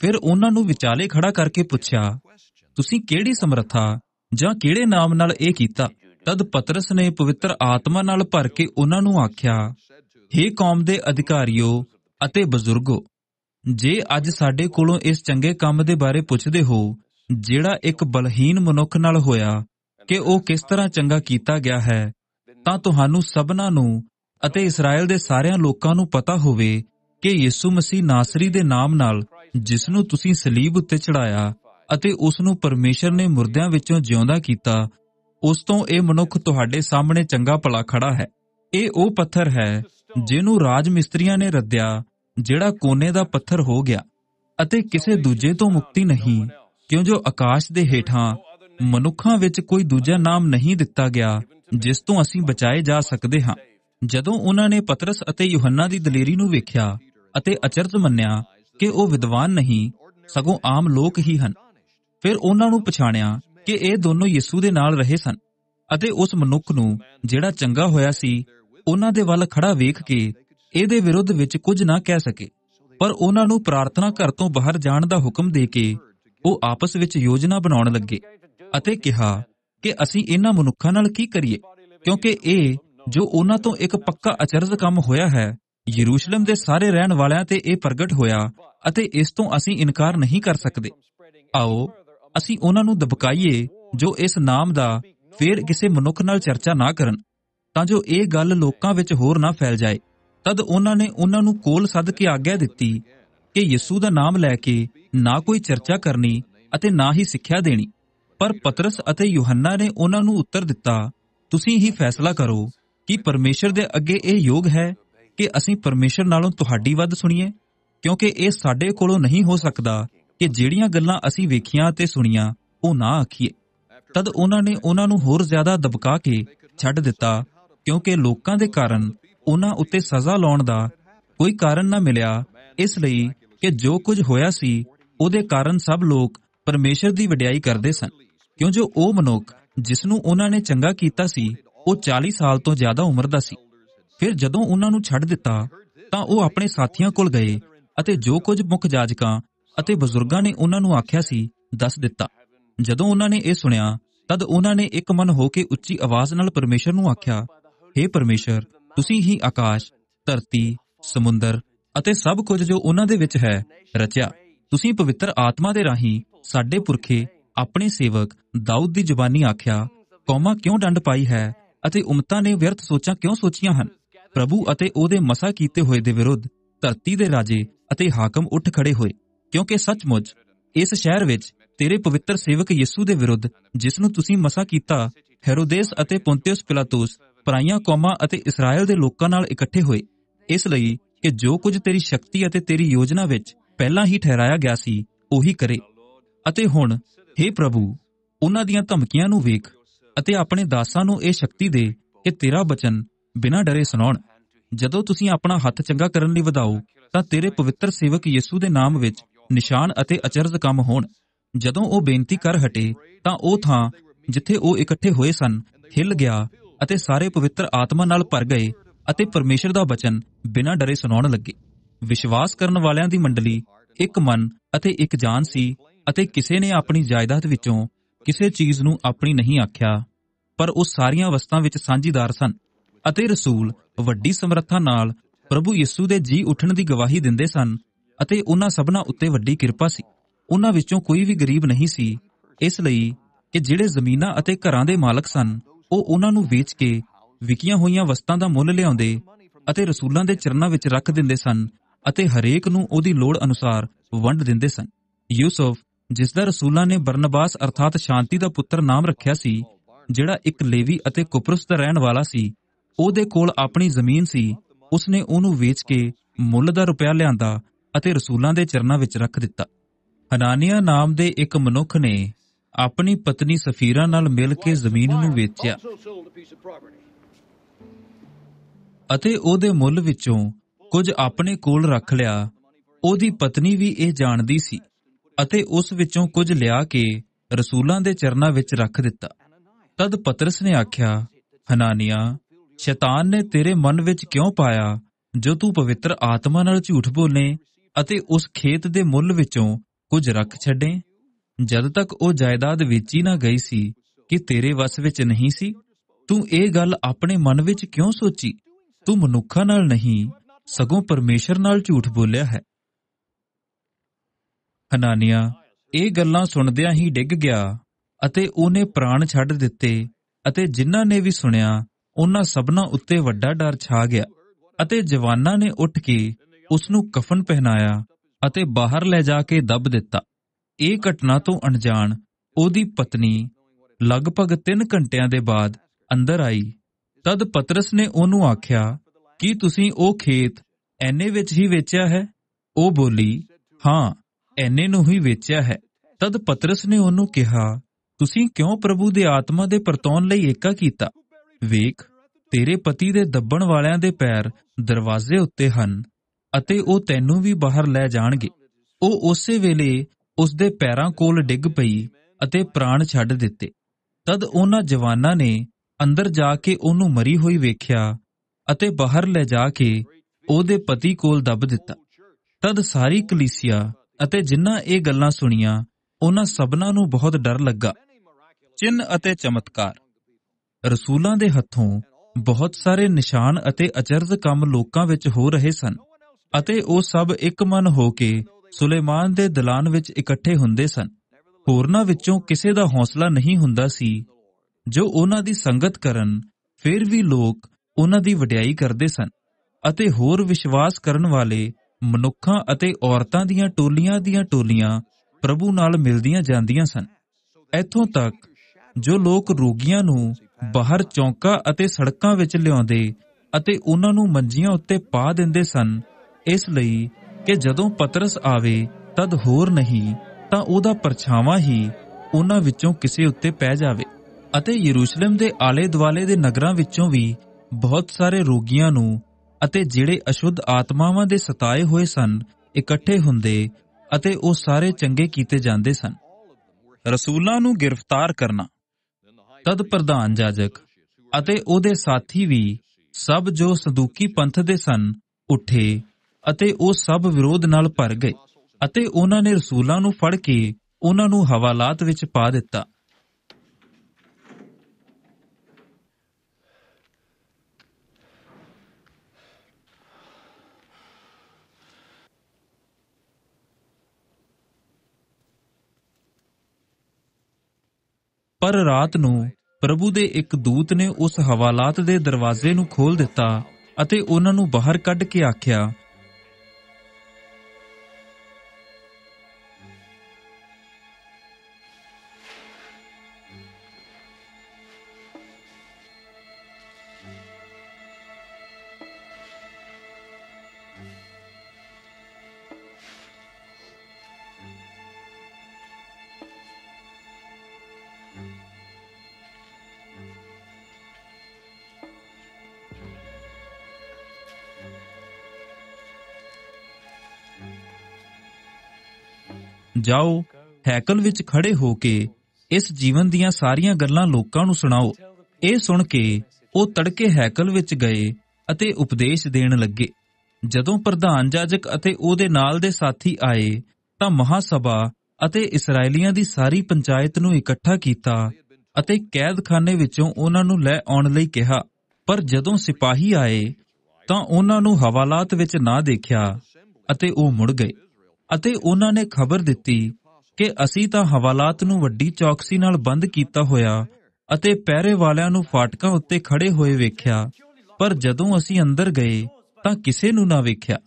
ਫਿਰ ਉਹਨਾਂ ਨੂੰ ਵਿਚਾਲੇ ਖੜਾ ਕਰਕੇ ਪੁੱਛਿਆ ਤੁਸੀਂ ਕਿਹੜੀ ਸਮਰੱਥਾ ਜਾਂ ਕਿਹੜੇ ਨਾਮ ਨਾਲ ਇਹ ਕੀਤਾ ਤਦ ਪਤਰਸ ਨੇ ਪਵਿੱਤਰ ਆਤਮਾ ਨਾਲ ਭਰ ਕੇ ਉਹਨਾਂ ਨੂੰ ਆਖਿਆ हे ਕੌਮ ਦੇ ਅਧਿਕਾਰੀਓ ਅਤੇ ਬਜ਼ੁਰਗੋ ਜੇ ਅੱਜ ਸਾਡੇ ਕੋਲੋਂ ਇਸ ਚੰਗੇ ਕੰਮ ਦੇ ਬਾਰੇ ਪੁੱਛਦੇ ਹੋ ਜਿਹੜਾ ਇੱਕ ਬਲਹੀਨ ਮਨੁੱਖ ਨਾਲ ਹੋਇਆ ਕਿ ਉਹ ਕਿਸ ਤਰ੍ਹਾਂ ਚੰਗਾ ਕੀਤਾ ਗਿਆ ਹੈ ਤਾਂ ਤੁਹਾਨੂੰ ਸਭਨਾਂ ਨੂੰ ਅਤੇ ਇਸਰਾਇਲ ਦੇ ਸਾਰਿਆਂ ਲੋਕਾਂ ਨੂੰ ਪਤਾ ਹੋਵੇ ਕਿ ਯਿਸੂ ਮਸੀਹ ਨਾਸਰੀ ਦੇ ਨਾਮ ਨਾਲ ਜਿਸ ਨੂੰ ਤੁਸੀਂ ਸਲੀਬ ਉੱਤੇ ਚੜਾਇਆ ਅਤੇ ਉਸ ਨੂੰ ਪਰਮੇਸ਼ਰ ਨੇ ਮੁਰਦਿਆਂ ਵਿੱਚੋਂ ਜਿਉਂਦਾ ਕੀਤਾ ਉਸ ਤੋਂ ਇਹ ਮਨੁੱਖ ਤੁਹਾਡੇ ਸਾਹਮਣੇ ਚੰਗਾ ਭਲਾ ਖੜਾ ਹੈ ਇਹ ਉਹ ਪੱਥਰ ਹੈ ਜਿਹਨੂੰ ਰਾਜ ਮਿਸਤਰੀਆਂ ਨੇ ਰੱਦਿਆ ਜਿਹੜਾ ਕੋਨੇ ਦਾ ਪੱਥਰ ਹੋ ਗਿਆ ਅਤੇ ਕਿਸੇ ਦੂਜੇ ਤੋਂ ਮੁਕਤੀ ਨਹੀਂ ਕਿਉਂ ਜੋ ਆਕਾਸ਼ ਦੇ ਹੇਠਾਂ ਮਨੁੱਖਾਂ ਵਿੱਚ ਕੋਈ ਦੂਜਾ ਨਾਮ ਨਹੀਂ ਦਿੱਤਾ ਗਿਆ ਜਿਸ ਤੋਂ ਅਸੀਂ ਬਚਾਏ ਜਾ ਸਕਦੇ ਹਾਂ ਜਦੋਂ ਉਹਨਾਂ ਨੇ ਪਤਰਸ ਅਤੇ ਯੋਹੰਨਾ ਦੀ ਦਲੇਰੀ ਨੂੰ ਵੇਖਿਆ ਅਤੇ ਅਚਰਜ ਮੰਨਿਆ ਕਿ ਉਹ ਵਿਦਵਾਨ ਨਹੀਂ ਸਗੋਂ ਆਮ ਲੋਕ ਹੀ ਹਨ ਫਿਰ ਉਹਨਾਂ ਨੂੰ ਪਛਾਣਿਆ ਕਿ ਇਹ ਦੋਨੋਂ ਯਿਸੂ ਦੇ ਨਾਲ ਰਹੇ ਸਨ ਅਤੇ ਉਸ ਮਨੁੱਖ ਨੂੰ ਜਿਹੜਾ ਚੰਗਾ ਹੋਇਆ ਸੀ ਉਹਨਾਂ ਦੇ ਵੱਲ ਖੜਾ ਵੇਖ ਕੇ ਇਹਦੇ ਵਿਰੁੱਧ ਵਿੱਚ ਕੁਝ ਨਾ ਕਹਿ ਸਕੇ ਪਰ ਉਹਨਾਂ ਨੂੰ ਪ੍ਰਾਰਥਨਾ ਘਰ ਤੋਂ ਬਾਹਰ ਜਾਣ ਦਾ ਹੁਕਮ ਦੇ ਕੇ ਉਹ ਆਪਸ ਵਿੱਚ ਯੋਜਨਾ ਬਣਾਉਣ ਲੱਗੇ ਅਤੇ ਕਿਹਾ ਕਿ ਅਸੀਂ ਇਹਨਾਂ ਮਨੁੱਖਾਂ ਨਾਲ ਕੀ ਕਰੀਏ ਕਿਉਂਕਿ ਇਹ ਜੋ ਉਹਨਾਂ ਤੋਂ ਇੱਕ ਪੱਕਾ ਅਚਰਜ ਕੰਮ ਹੋਇਆ ਹੈ ਯਰੂਸ਼ਲਮ ਦੇ ਸਾਰੇ ਰਹਿਣ ਵਾਲਿਆਂ ਤੇ ਇਹ ਪ੍ਰਗਟ ਹੋਇਆ ਅਤੇ ਇਸ ਤੋਂ ਅਸੀਂ ਇਨਕਾਰ ਨਹੀਂ ਕਰ ਸਕਦੇ ਆਓ ਅਸੀਂ ਉਹਨਾਂ ਨੂੰ ਦਬਕਾਈਏ ਜੋ ਇਸ ਨਾਮ ਦਾ ਫੇਰ ਕਿਸੇ ਮਨੁੱਖ ਨਾਲ ਚਰਚਾ ਨਾ ਕਰਨ ਤਾਂ ਜੋ ਇਹ ਗੱਲ ਲੋਕਾਂ ਵਿੱਚ ਹੋਰ ਨਾ ਫੈਲ ਜਾਏ ਤਦ ਉਹਨਾਂ ਨੇ ਉਹਨਾਂ ਨੂੰ ਕੋਲ ਸੱਦ ਕੇ ਆਗਿਆ ਦਿੱਤੀ ਕਿ ਯਿਸੂ ਦਾ ਨਾਮ ਲੈ ਕੇ ਨਾ ਕੋਈ ਚਰਚਾ ਕਰਨੀ ਅਤੇ ਨਾ ਹੀ ਸਿੱਖਿਆ ਦੇਣੀ ਪਰ ਪਤਰਸ ਅਤੇ ਯੋਹੰਨਾ ਨੇ ਉਹਨਾਂ ਨੂੰ ਉੱਤਰ ਦਿੱਤਾ ਤੁਸੀਂ ਹੀ ਫੈਸਲਾ ਕਰੋ ਕਿ ਪਰਮੇਸ਼ਰ ਦੇ ਅੱਗੇ ਇਹ ਯੋਗ ਹੈ ਕਿ ਅਸੀਂ ਪਰਮੇਸ਼ਰ ਨਾਲੋਂ ਤੁਹਾਡੀ ਵੱਧ ਸੁਣੀਏ ਕਿਉਂਕਿ ਇਹ ਸਾਡੇ ਕੋਲੋਂ ਨਹੀਂ ਹੋ ਸਕਦਾ ਕਿ ਜਿਹੜੀਆਂ ਗੱਲਾਂ ਅਸੀਂ ਵੇਖੀਆਂ ਤੇ ਸੁਣੀਆਂ ਉਹ ਨਾ ਆਖੀਏ ਤਦ ਉਹਨਾਂ ਨੇ ਉਹਨਾਂ ਨੂੰ ਹੋਰ ਜ਼ਿਆਦਾ ਦਬਕਾ ਕੇ ਛੱਡ ਦਿੱਤਾ ਕਿਉਂਕਿ ਲੋਕਾਂ ਦੇ ਕਾਰਨ ਉਹਨਾਂ ਉੱਤੇ ਸਜ਼ਾ ਲਾਉਣ ਦਾ ਕੋਈ ਕਾਰਨ ਨਾ ਮਿਲਿਆ ਇਸ ਲਈ ਕਿ ਜੋ ਕੁਝ ਹੋਇਆ ਸੀ ਉਹਦੇ ਕਾਰਨ ਸਭ ਲੋਕ ਪਰਮੇਸ਼ਰ ਦੀ ਵਡਿਆਈ ਕਰਦੇ ਸਨ ਕਿਉਂ ਜੋ ਉਹ ਮਨੁੱਖ ਜਿਸ ਨੂੰ ਉਹਨਾਂ ਨੇ ਚੰਗਾ ਕੀਤਾ ਸੀ ਉਹ 40 ਸਾਲ ਤੋਂ ਜ਼ਿਆਦਾ ਉਮਰ ਦਾ ਸੀ ਫਿਰ ਜਦੋਂ ਉਹਨਾਂ ਨੂੰ ਛੱਡ ਦਿੱਤਾ ਤਾਂ ਉਹ ਆਪਣੇ ਸਾਥੀਆਂ ਕੋਲ ਗਏ ਅਤੇ ਜੋ ਕੁਝ ਮੁੱਖ ਜਾਜਕਾਂ ਅਤੇ ਬਜ਼ੁਰਗਾਂ ਨੇ ਉਹਨਾਂ ਨੂੰ ਆਖਿਆ ਸੀ ਦੱਸ ਦਿੱਤਾ ਜਦੋਂ ਉਹਨਾਂ ਨੇ ਇਹ ਸੁਣਿਆ ਤਦ ਉਹਨਾਂ ਨੇ ਇੱਕ ਮਨ ਹੋ ਕੇ ਉੱਚੀ ਆਵਾਜ਼ ਨਾਲ ਪਰਮੇਸ਼ਰ ਨੂੰ ਆਖਿਆ हे ਪਰਮੇਸ਼ਰ ਤੁਸੀਂ ਹੀ ਆਕਾਸ਼ ਧਰਤੀ ਸਮੁੰਦਰ ਅਤੇ ਸਭ ਕੁਝ ਜੋ ਉਹਨਾਂ ਦੇ ਵਿੱਚ ਹੈ ਰਚਿਆ ਤੁਸੀਂ ਪਵਿੱਤਰ ਆਤਮਾ ਦੇ ਰਾਹੀਂ ਸਾਡੇ ਪੁਰਖੇ ਆਪਣੇ ਸੇਵਕ ਦਾਊਦ ਦੀ ਜ਼ੁਬਾਨੀ ਆਖਿਆ ਕੌਮਾਂ ਕਿਉਂ ਡੰਡ ਪਾਈ ਹੈ ਅਤੇ ਉਮਤਾਂ ਨੇ ਵਿਅਰਥ ਸੋਚਾਂ ਕਿਉਂ ਸੋਚੀਆਂ ਹਨ ਪ੍ਰਭੂ ਅਤੇ ਉਹਦੇ ਮਸਾ ਕੀਤੇ ਹੋਏ ਦੇ ਵਿਰੁੱਧ ਧਰਤੀ ਦੇ ਰਾਜੇ ਅਤੇ ਹਾਕਮ ਉੱਠ ਖੜੇ ਹੋਏ ਕਿਉਂਕਿ ਸੱਚਮੁੱਚ ਇਸ ਸ਼ਹਿਰ ਵਿੱਚ ਤੇਰੇ ਪਵਿੱਤਰ ਸੇਵਕ ਯਿਸੂ ਦੇ ਵਿਰੁੱਧ ਜਿਸ ਨੂੰ ਤੁਸੀਂ ਮਸਾ ਕੀਤਾ ਹੈਰੋਦੇਸ ਅਤੇ ਪੋਂਟੀਅਸ ਪਿਲਾਤੋਸ ਪਰਾਈਆਂ ਕੌਮਾਂ ਅਤੇ ਇਸਰਾਇਲ ਦੇ ਲੋਕਾਂ ਨਾਲ ਇਕੱਠੇ ਹੋਏ ਇਸ ਲਈ ਕਿ ਜੋ ਕੁਝ ਤੇਰੀ ਸ਼ਕਤੀ ਅਤੇ ਤੇਰੀ ਯੋਜਨਾ ਵਿੱਚ ਪਹਿਲਾਂ ਹੀ ਠਹਿਰਾਇਆ ਗਿਆ ਸੀ ਉਹੀ ਕਰੇ ਅਤੇ ਹੁਣ हे ਪ੍ਰਭੂ ਉਹਨਾਂ ਦੀਆਂ ਧਮਕੀਆਂ ਨੂੰ ਵੇਖ ਅਤੇ ਆਪਣੇ ਦਾਸਾਂ ਨੂੰ ਇਹ ਸ਼ਕਤੀ ਦੇ ਕਿ ਤੇਰਾ ਬਚਨ ਬਿਨਾਂ ਡਰੇ ਸੁਣਾਉਣ ਜਦੋਂ ਤੁਸੀਂ ਆਪਣਾ ਹੱਥ ਚੰਗਾ ਕਰਨ ਲਈ ਵਧਾਓ ਤਾਂ ਤੇਰੇ ਪਵਿੱਤਰ ਸੇਵਕ ਯਿਸੂ ਦੇ ਨਾਮ ਵਿੱਚ ਨਿਸ਼ਾਨ ਅਤੇ ਅਚਰਜ ਕੰਮ ਹੋਣ ਜਦੋਂ ਉਹ ਬੇਨਤੀ ਕਰ ਹਟੇ ਤਾਂ ਉਹ ਥਾਂ ਜਿੱਥੇ ਉਹ ਇਕੱਠੇ ਹੋਏ ਸਨ ਹਿੱਲ ਗਿਆ ਅਤੇ ਸਾਰੇ ਪਵਿੱਤਰ ਆਤਮਾ ਨਾਲ ਭਰ ਗਏ ਅਤੇ ਪਰਮੇਸ਼ਰ ਦਾ ਬਚਨ ਬਿਨਾਂ ਡਰੇ ਸੁਣਾਉਣ ਲੱਗੇ ਵਿਸ਼ਵਾਸ ਕਰਨ ਵਾਲਿਆਂ ਦੀ ਮੰਡਲੀ ਇੱਕ ਮਨ ਅਤੇ ਇੱਕ ਜਾਨ ਸੀ ਅਤੇ ਕਿਸੇ ਨੇ ਆਪਣੀ ਜਾਇਦਾਦ ਵਿੱਚੋਂ ਕਿਸੇ ਚੀਜ਼ ਨੂੰ ਆਪਣੀ ਨਹੀਂ ਆਖਿਆ ਪਰ ਉਹ ਸਾਰੀਆਂ ਵਸਤਾਂ ਵਿੱਚ ਸਾਂਝੀਦਾਰ ਸਨ ਅਤੇ ਰਸੂਲ ਵੱਡੀ ਸਮਰੱਥਾ ਨਾਲ ਪ੍ਰਭੂ ਯਿਸੂ ਦੇ ਜੀ ਉੱਠਣ ਦੀ ਗਵਾਹੀ ਦਿੰਦੇ ਸਨ ਅਤੇ ਉਹਨਾਂ ਸਭਨਾਂ ਉੱਤੇ ਵੱਡੀ ਕਿਰਪਾ ਸੀ ਉਹਨਾਂ ਵਿੱਚੋਂ ਕੋਈ ਵੀ ਗਰੀਬ ਨਹੀਂ ਸੀ ਇਸ ਲਈ ਕਿ ਜਿਹੜੇ ਜ਼ਮੀਨਾਂ ਅਤੇ ਘਰਾਂ ਦੇ ਮਾਲਕ ਸਨ ਉਹ ਉਹਨਾਂ ਨੂੰ ਵੇਚ ਕੇ ਵਿਕੀਆਂ ਹੋਈਆਂ ਵਸਤਾਂ ਦਾ ਮੁੱਲ ਲਿਆਉਂਦੇ ਅਤੇ ਰਸੂਲਾਂ ਦੇ ਚਰਨਾਂ ਵਿੱਚ ਰੱਖ ਦਿੰਦੇ ਸਨ ਅਤੇ ਹਰੇਕ ਨੂੰ ਉਹਦੀ ਲੋੜ ਅਨੁਸਾਰ ਵੰਡ ਦਿੰਦੇ ਸਨ ਯੂਸਫ ਜਿਸ ਦਾ ਰਸੂਲਾਂ ਨੇ ਬਰਨਬਾਸ ਅਰਥਾਤ ਸ਼ਾਂਤੀ ਦਾ ਪੁੱਤਰ ਨਾਮ ਰੱਖਿਆ ਸੀ ਜਿਹੜਾ ਇੱਕ ਲੇਵੀ ਅਤੇ ਕੁਪਰਸ ਦਾ ਰਹਿਣ ਵਾਲਾ ਸੀ ਉਹਦੇ ਕੋਲ ਆਪਣੀ ਜ਼ਮੀਨ ਸੀ ਉਸਨੇ ਉਹਨੂੰ ਵੇਚ ਕੇ ਮੁੱਲ ਦਾ ਰੁਪਿਆ ਲਿਆਂਦਾ ਅਤੇ ਰਸੂਲਾਂ ਦੇ ਚਰਨਾਂ ਵਿੱਚ ਰੱਖ ਦਿੱਤਾ ਹਨਾਨੀਆ ਨਾਮ ਦੇ ਇੱਕ ਮਨੁੱਖ ਨੇ ਆਪਣੀ ਪਤਨੀ ਸਫੀਰਾ ਨਾਲ ਮਿਲ ਕੇ ਜ਼ਮੀਨ ਨੂੰ ਵੇਚਿਆ ਅਤੇ ਉਹਦੇ ਮੁੱਲ ਵਿੱਚੋਂ ਕੁਝ ਆਪਣੇ ਕੋਲ ਰੱਖ ਲਿਆ ਉਹਦੀ ਪਤਨੀ ਵੀ ਇਹ ਜਾਣਦੀ ਸੀ ਅਤੇ ਉਸ ਵਿੱਚੋਂ ਕੁਝ ਲਿਆ ਕੇ ਰਸੂਲਾਂ ਦੇ ਚਰਨਾਂ ਵਿੱਚ ਰੱਖ ਦਿੱਤਾ ਤਦ ਪਤਰਸ ਨੇ ਆਖਿਆ ਹਨਾਨੀਆ ਸ਼ੈਤਾਨ ਨੇ ਤੇਰੇ ਮਨ ਵਿੱਚ ਕਿਉਂ ਪਾਇਆ ਜੋ ਤੂੰ ਪਵਿੱਤਰ ਆਤਮਾ ਨਾਲ ਝੂਠ ਬੋਲੇ ਅਤੇ ਉਸ ਖੇਤ ਦੇ ਮੁੱਲ ਵਿੱਚੋਂ ਕੁਝ ਰੱਖ ਛੱਡੇ ਜਦ ਤੱਕ ਉਹ ਜਾਇਦਾਦ ਵੇਚੀ ਨਾ ਗਈ ਸੀ ਕਿ ਤੇਰੇ ਵਸ ਵਿੱਚ ਨਹੀਂ ਸੀ ਤੂੰ ਇਹ ਗੱਲ ਆਪਣੇ ਮਨ ਵਿੱਚ ਕਿਉਂ ਸੋਚੀ ਤੂੰ ਮਨੁੱਖਾਂ ਨਾਲ ਨਹੀਂ ਸਗੋਂ ਪਰਮੇਸ਼ਰ ਨਾਲ ਝੂਠ ਬੋਲਿਆ ਹੈ ਹਨਾਨੀਆ ਇਹ ਗੱਲਾਂ ਸੁਣਦਿਆਂ ਹੀ ਡਿੱਗ ਗਿਆ ਅਤੇ ਉਹਨੇ ਪ੍ਰਾਣ ਛੱਡ ਦਿੱਤੇ ਅਤੇ ਜਿਨ੍ਹਾਂ ਨੇ ਵੀ ਸੁਣਿਆ ਉਹਨਾਂ ਸਭਨਾਂ ਉੱਤੇ ਵੱਡਾ ਡਰ ਛਾ ਗਿਆ ਅਤੇ ਜਵਾਨਾਂ ਨੇ ਉੱਠ ਕੇ ਉਸ ਨੂੰ ਕਫਨ ਪਹਿਨਾਇਆ ਅਤੇ ਬਾਹਰ ਲੈ ਜਾ ਕੇ ਦੱਬ ਦਿੱਤਾ ਇਹ ਘਟਨਾ ਤੋਂ ਅਣਜਾਣ ਉਹਦੀ ਪਤਨੀ ਲਗਭਗ 3 ਘੰਟਿਆਂ ਦੇ ਬਾਅਦ ਅੰਦਰ ਆਈ ਤਦ ਪਤਰਸ ਨੇ ਉਹਨੂੰ ਆਖਿਆ ਕਿ ਤੁਸੀਂ ਉਹ ਖੇਤ ਐਨੇ ਵਿੱਚ ਹੀ ਵੇਚਿਆ ਹੈ ਉਹ ਬੋਲੀ ਹਾਂ ਐਨੇ ਨੂੰ ਹੀ ਵੇਚਿਆ ਹੈ ਤਦ ਪਤਰਸ ਨੇ ਉਹਨੂੰ ਕਿਹਾ ਤੁਸੀਂ ਕਿਉਂ ਪ੍ਰਭੂ ਦੇ ਆਤਮਾ ਦੇ ਪਰਤੌਣ ਲਈ ਏਕਾ ਕੀਤਾ ਵੇਖ ਤੇਰੇ ਪਤੀ ਦੇ ਦੱਬਣ ਵਾਲਿਆਂ ਦੇ ਪੈਰ ਦਰਵਾਜ਼ੇ ਉੱਤੇ ਹਨ ਅਤੇ ਉਹ ਤੈਨੂੰ ਵੀ ਬਾਹਰ ਲੈ ਜਾਣਗੇ ਉਹ ਉਸੇ ਵੇਲੇ ਉਸ ਦੇ ਪੈਰਾਂ ਕੋਲ ਡਿੱਗ ਪਈ ਅਤੇ ਪ੍ਰਾਣ ਛੱਡ ਦਿੱਤੇ ਤਦ ਉਹਨਾਂ ਜਵਾਨਾਂ ਨੇ ਅੰਦਰ ਜਾ ਕੇ ਉਹਨੂੰ ਮਰੀ ਹੋਈ ਵੇਖਿਆ ਅਤੇ ਬਾਹਰ ਲੈ ਜਾ ਕੇ ਉਹਦੇ ਪਤੀ ਕੋਲ ਦੱਬ ਦਿੱਤਾ ਤਦ ਸਾਰੀ ਕਲੀਸਿਆ ਅਤੇ ਜਿਨ੍ਹਾਂ ਇਹ ਗੱਲਾਂ ਸੁਣੀਆਂ ਉਹਨਾਂ ਸਭਨਾਂ ਨੂੰ ਬਹੁਤ ਡਰ ਲੱਗਾ ਚਿੰਨ ਅਤੇ ਚਮਤਕਾਰ ਰਸੂਲਾਂ ਦੇ ਹੱਥੋਂ ਬਹੁਤ ਸਾਰੇ ਨਿਸ਼ਾਨ ਅਤੇ ਅਚਰਜ ਕੰਮ ਲੋਕਾਂ ਵਿੱਚ ਹੋ ਰਹੇ ਸਨ ਅਤੇ ਉਹ ਸਭ ਇੱਕ ਮਨ ਹੋ ਕੇ ਸੁਲੈਮਾਨ ਦੇ ਦਲਾਨ ਵਿੱਚ ਇਕੱਠੇ ਹੁੰਦੇ ਸਨ ਹੋਰਨਾਂ ਵਿੱਚੋਂ ਕਿਸੇ ਦਾ ਹੌਸਲਾ ਨਹੀਂ ਹੁੰਦਾ ਸੀ ਜੋ ਉਹਨਾਂ ਦੀ ਸੰਗਤ ਕਰਨ ਫਿਰ ਵੀ ਲੋਕ ਉਹਨਾਂ ਦੀ ਵਡਿਆਈ ਕਰਦੇ ਸਨ ਅਤੇ ਹੋਰ ਵਿਸ਼ਵਾਸ ਕਰਨ ਵਾਲੇ ਮਨੁੱਖਾਂ ਅਤੇ ਔਰਤਾਂ ਦੀਆਂ ਟੋਲੀਆਂ ਦੀਆਂ ਟੋਲੀਆਂ ਪ੍ਰਭੂ ਨਾਲ ਮਿਲਦੀਆਂ ਜਾਂਦੀਆਂ ਸਨ ਇੱਥੋਂ ਤੱਕ ਜੋ ਲੋਕ ਰੋਗੀਆਂ ਨੂੰ ਬਾਹਰ ਚੌਂਕਾਂ ਅਤੇ ਸੜਕਾਂ ਵਿੱਚ ਲਿਆਉਂਦੇ ਅਤੇ ਉਹਨਾਂ ਨੂੰ ਮੰਜੀਆਂ ਉੱਤੇ ਪਾ ਦਿੰਦੇ ਸਨ ਇਸ ਲਈ ਕਿ ਜਦੋਂ ਪਤਰਸ ਆਵੇ ਤਦ ਹੋਰ ਨਹੀਂ ਤਾਂ ਉਹਦਾ ਪਰਛਾਵਾਂ ਹੀ ਉਹਨਾਂ ਵਿੱਚੋਂ ਕਿਸੇ ਉੱਤੇ ਪੈ ਜਾਵੇ ਅਤੇ ਯਰੂਸ਼ਲਮ ਦੇ ਆਲੇ-ਦੁਆਲੇ ਦੇ ਨਗਰਾਂ ਵਿੱਚੋਂ ਵੀ ਬਹੁਤ ਸਾਰੇ ਰੋਗੀਆਂ ਨੂੰ ਅਤੇ ਜਿਹੜੇ ਅਸ਼ੁੱਧ ਆਤਮਾਵਾਂ ਦੇ ਸਤਾਏ ਹੋਏ ਸਨ ਇਕੱਠੇ ਹੁੰਦੇ ਅਤੇ ਉਹ ਸਾਰੇ ਚੰਗੇ ਕੀਤੇ ਜਾਂਦੇ ਸਨ ਰਸੂਲਾਂ ਨੂੰ ਗ੍ਰਿਫਤਾਰ ਕਰਨਾ ਤਦ ਪ੍ਰਧਾਨ ਜਾਜਕ ਅਤੇ ਉਹਦੇ ਸਾਥੀ ਵੀ ਸਭ ਜੋ ਸਦੂਕੀ ਪੰਥ ਦੇ ਸਨ ਉੱਠੇ ਅਤੇ ਉਹ ਸਭ ਵਿਰੋਧ ਨਾਲ ਭਰ ਗਏ ਅਤੇ ਉਹਨਾਂ ਨੇ ਰਸੂਲਾਂ ਨੂੰ ਫੜ ਕੇ ਉਹਨਾਂ ਨੂੰ ਹਵਾਲਾਤ ਵਿੱਚ ਪਾ ਦਿੱਤਾ ਪਰ ਰਾਤ ਨੂੰ ਪ੍ਰਭੂ ਦੇ ਇੱਕ ਦੂਤ ਨੇ ਉਸ ਹਵਾਲਾਤ ਦੇ ਦਰਵਾਜ਼ੇ ਨੂੰ ਖੋਲ ਦਿੱਤਾ ਅਤੇ ਉਹਨਾਂ ਨੂੰ ਬਾਹਰ ਕੱਢ ਕੇ ਆਖਿਆ ਜਾਓ ਹੈਕਲ ਵਿੱਚ ਖੜੇ ਹੋ ਕੇ ਇਸ ਜੀਵਨ ਦੀਆਂ ਸਾਰੀਆਂ ਗੱਲਾਂ ਲੋਕਾਂ ਨੂੰ ਸੁਣਾਓ ਇਹ ਸੁਣ ਕੇ ਉਹ ਤੜਕੇ ਹੈਕਲ ਵਿੱਚ ਗਏ ਅਤੇ ਉਪਦੇਸ਼ ਦੇਣ ਲੱਗੇ ਜਦੋਂ ਪ੍ਰਧਾਨ ਜਾਜਕ ਅਤੇ ਉਹਦੇ ਨਾਲ ਦੇ ਸਾਥੀ ਆਏ ਤਾਂ ਮਹਾਸਭਾ ਅਤੇ ਇਸرائیਲੀਆਂ ਦੀ ਸਾਰੀ ਪੰਚਾਇਤ ਨੂੰ ਇਕੱਠਾ ਕੀਤਾ ਅਤੇ ਕੈਦਖਾਨੇ ਵਿੱਚੋਂ ਉਹਨਾਂ ਨੂੰ ਲੈ ਆਉਣ ਲਈ ਕਿਹਾ ਪਰ ਜਦੋਂ ਸਿਪਾਹੀ ਆਏ ਤਾਂ ਉਹਨਾਂ ਨੂੰ ਹਵਾਲਾਤ ਵਿੱਚ ਨਾ ਦੇਖਿਆ ਅਤੇ ਉਹ ਮੁੜ ਗਏ ਅਤੇ ਉਹਨਾਂ ਨੇ ਖਬਰ ਦਿੱਤੀ ਕਿ ਅਸੀਂ ਤਾਂ ਹਵਾਲਾਤ ਨੂੰ ਵੱਡੀ ਚੌਕਸੀ ਨਾਲ ਬੰਦ ਕੀਤਾ ਹੋਇਆ ਅਤੇ ਪਹਿਰੇ ਵਾਲਿਆਂ ਨੂੰ ਫਾਟਕਾਂ ਉੱਤੇ ਖੜੇ ਹੋਏ ਵੇਖਿਆ ਪਰ ਜਦੋਂ ਅਸੀਂ ਅੰਦਰ ਗਏ ਤਾਂ ਕਿਸੇ ਨੂੰ ਨਾ ਵੇਖਿਆ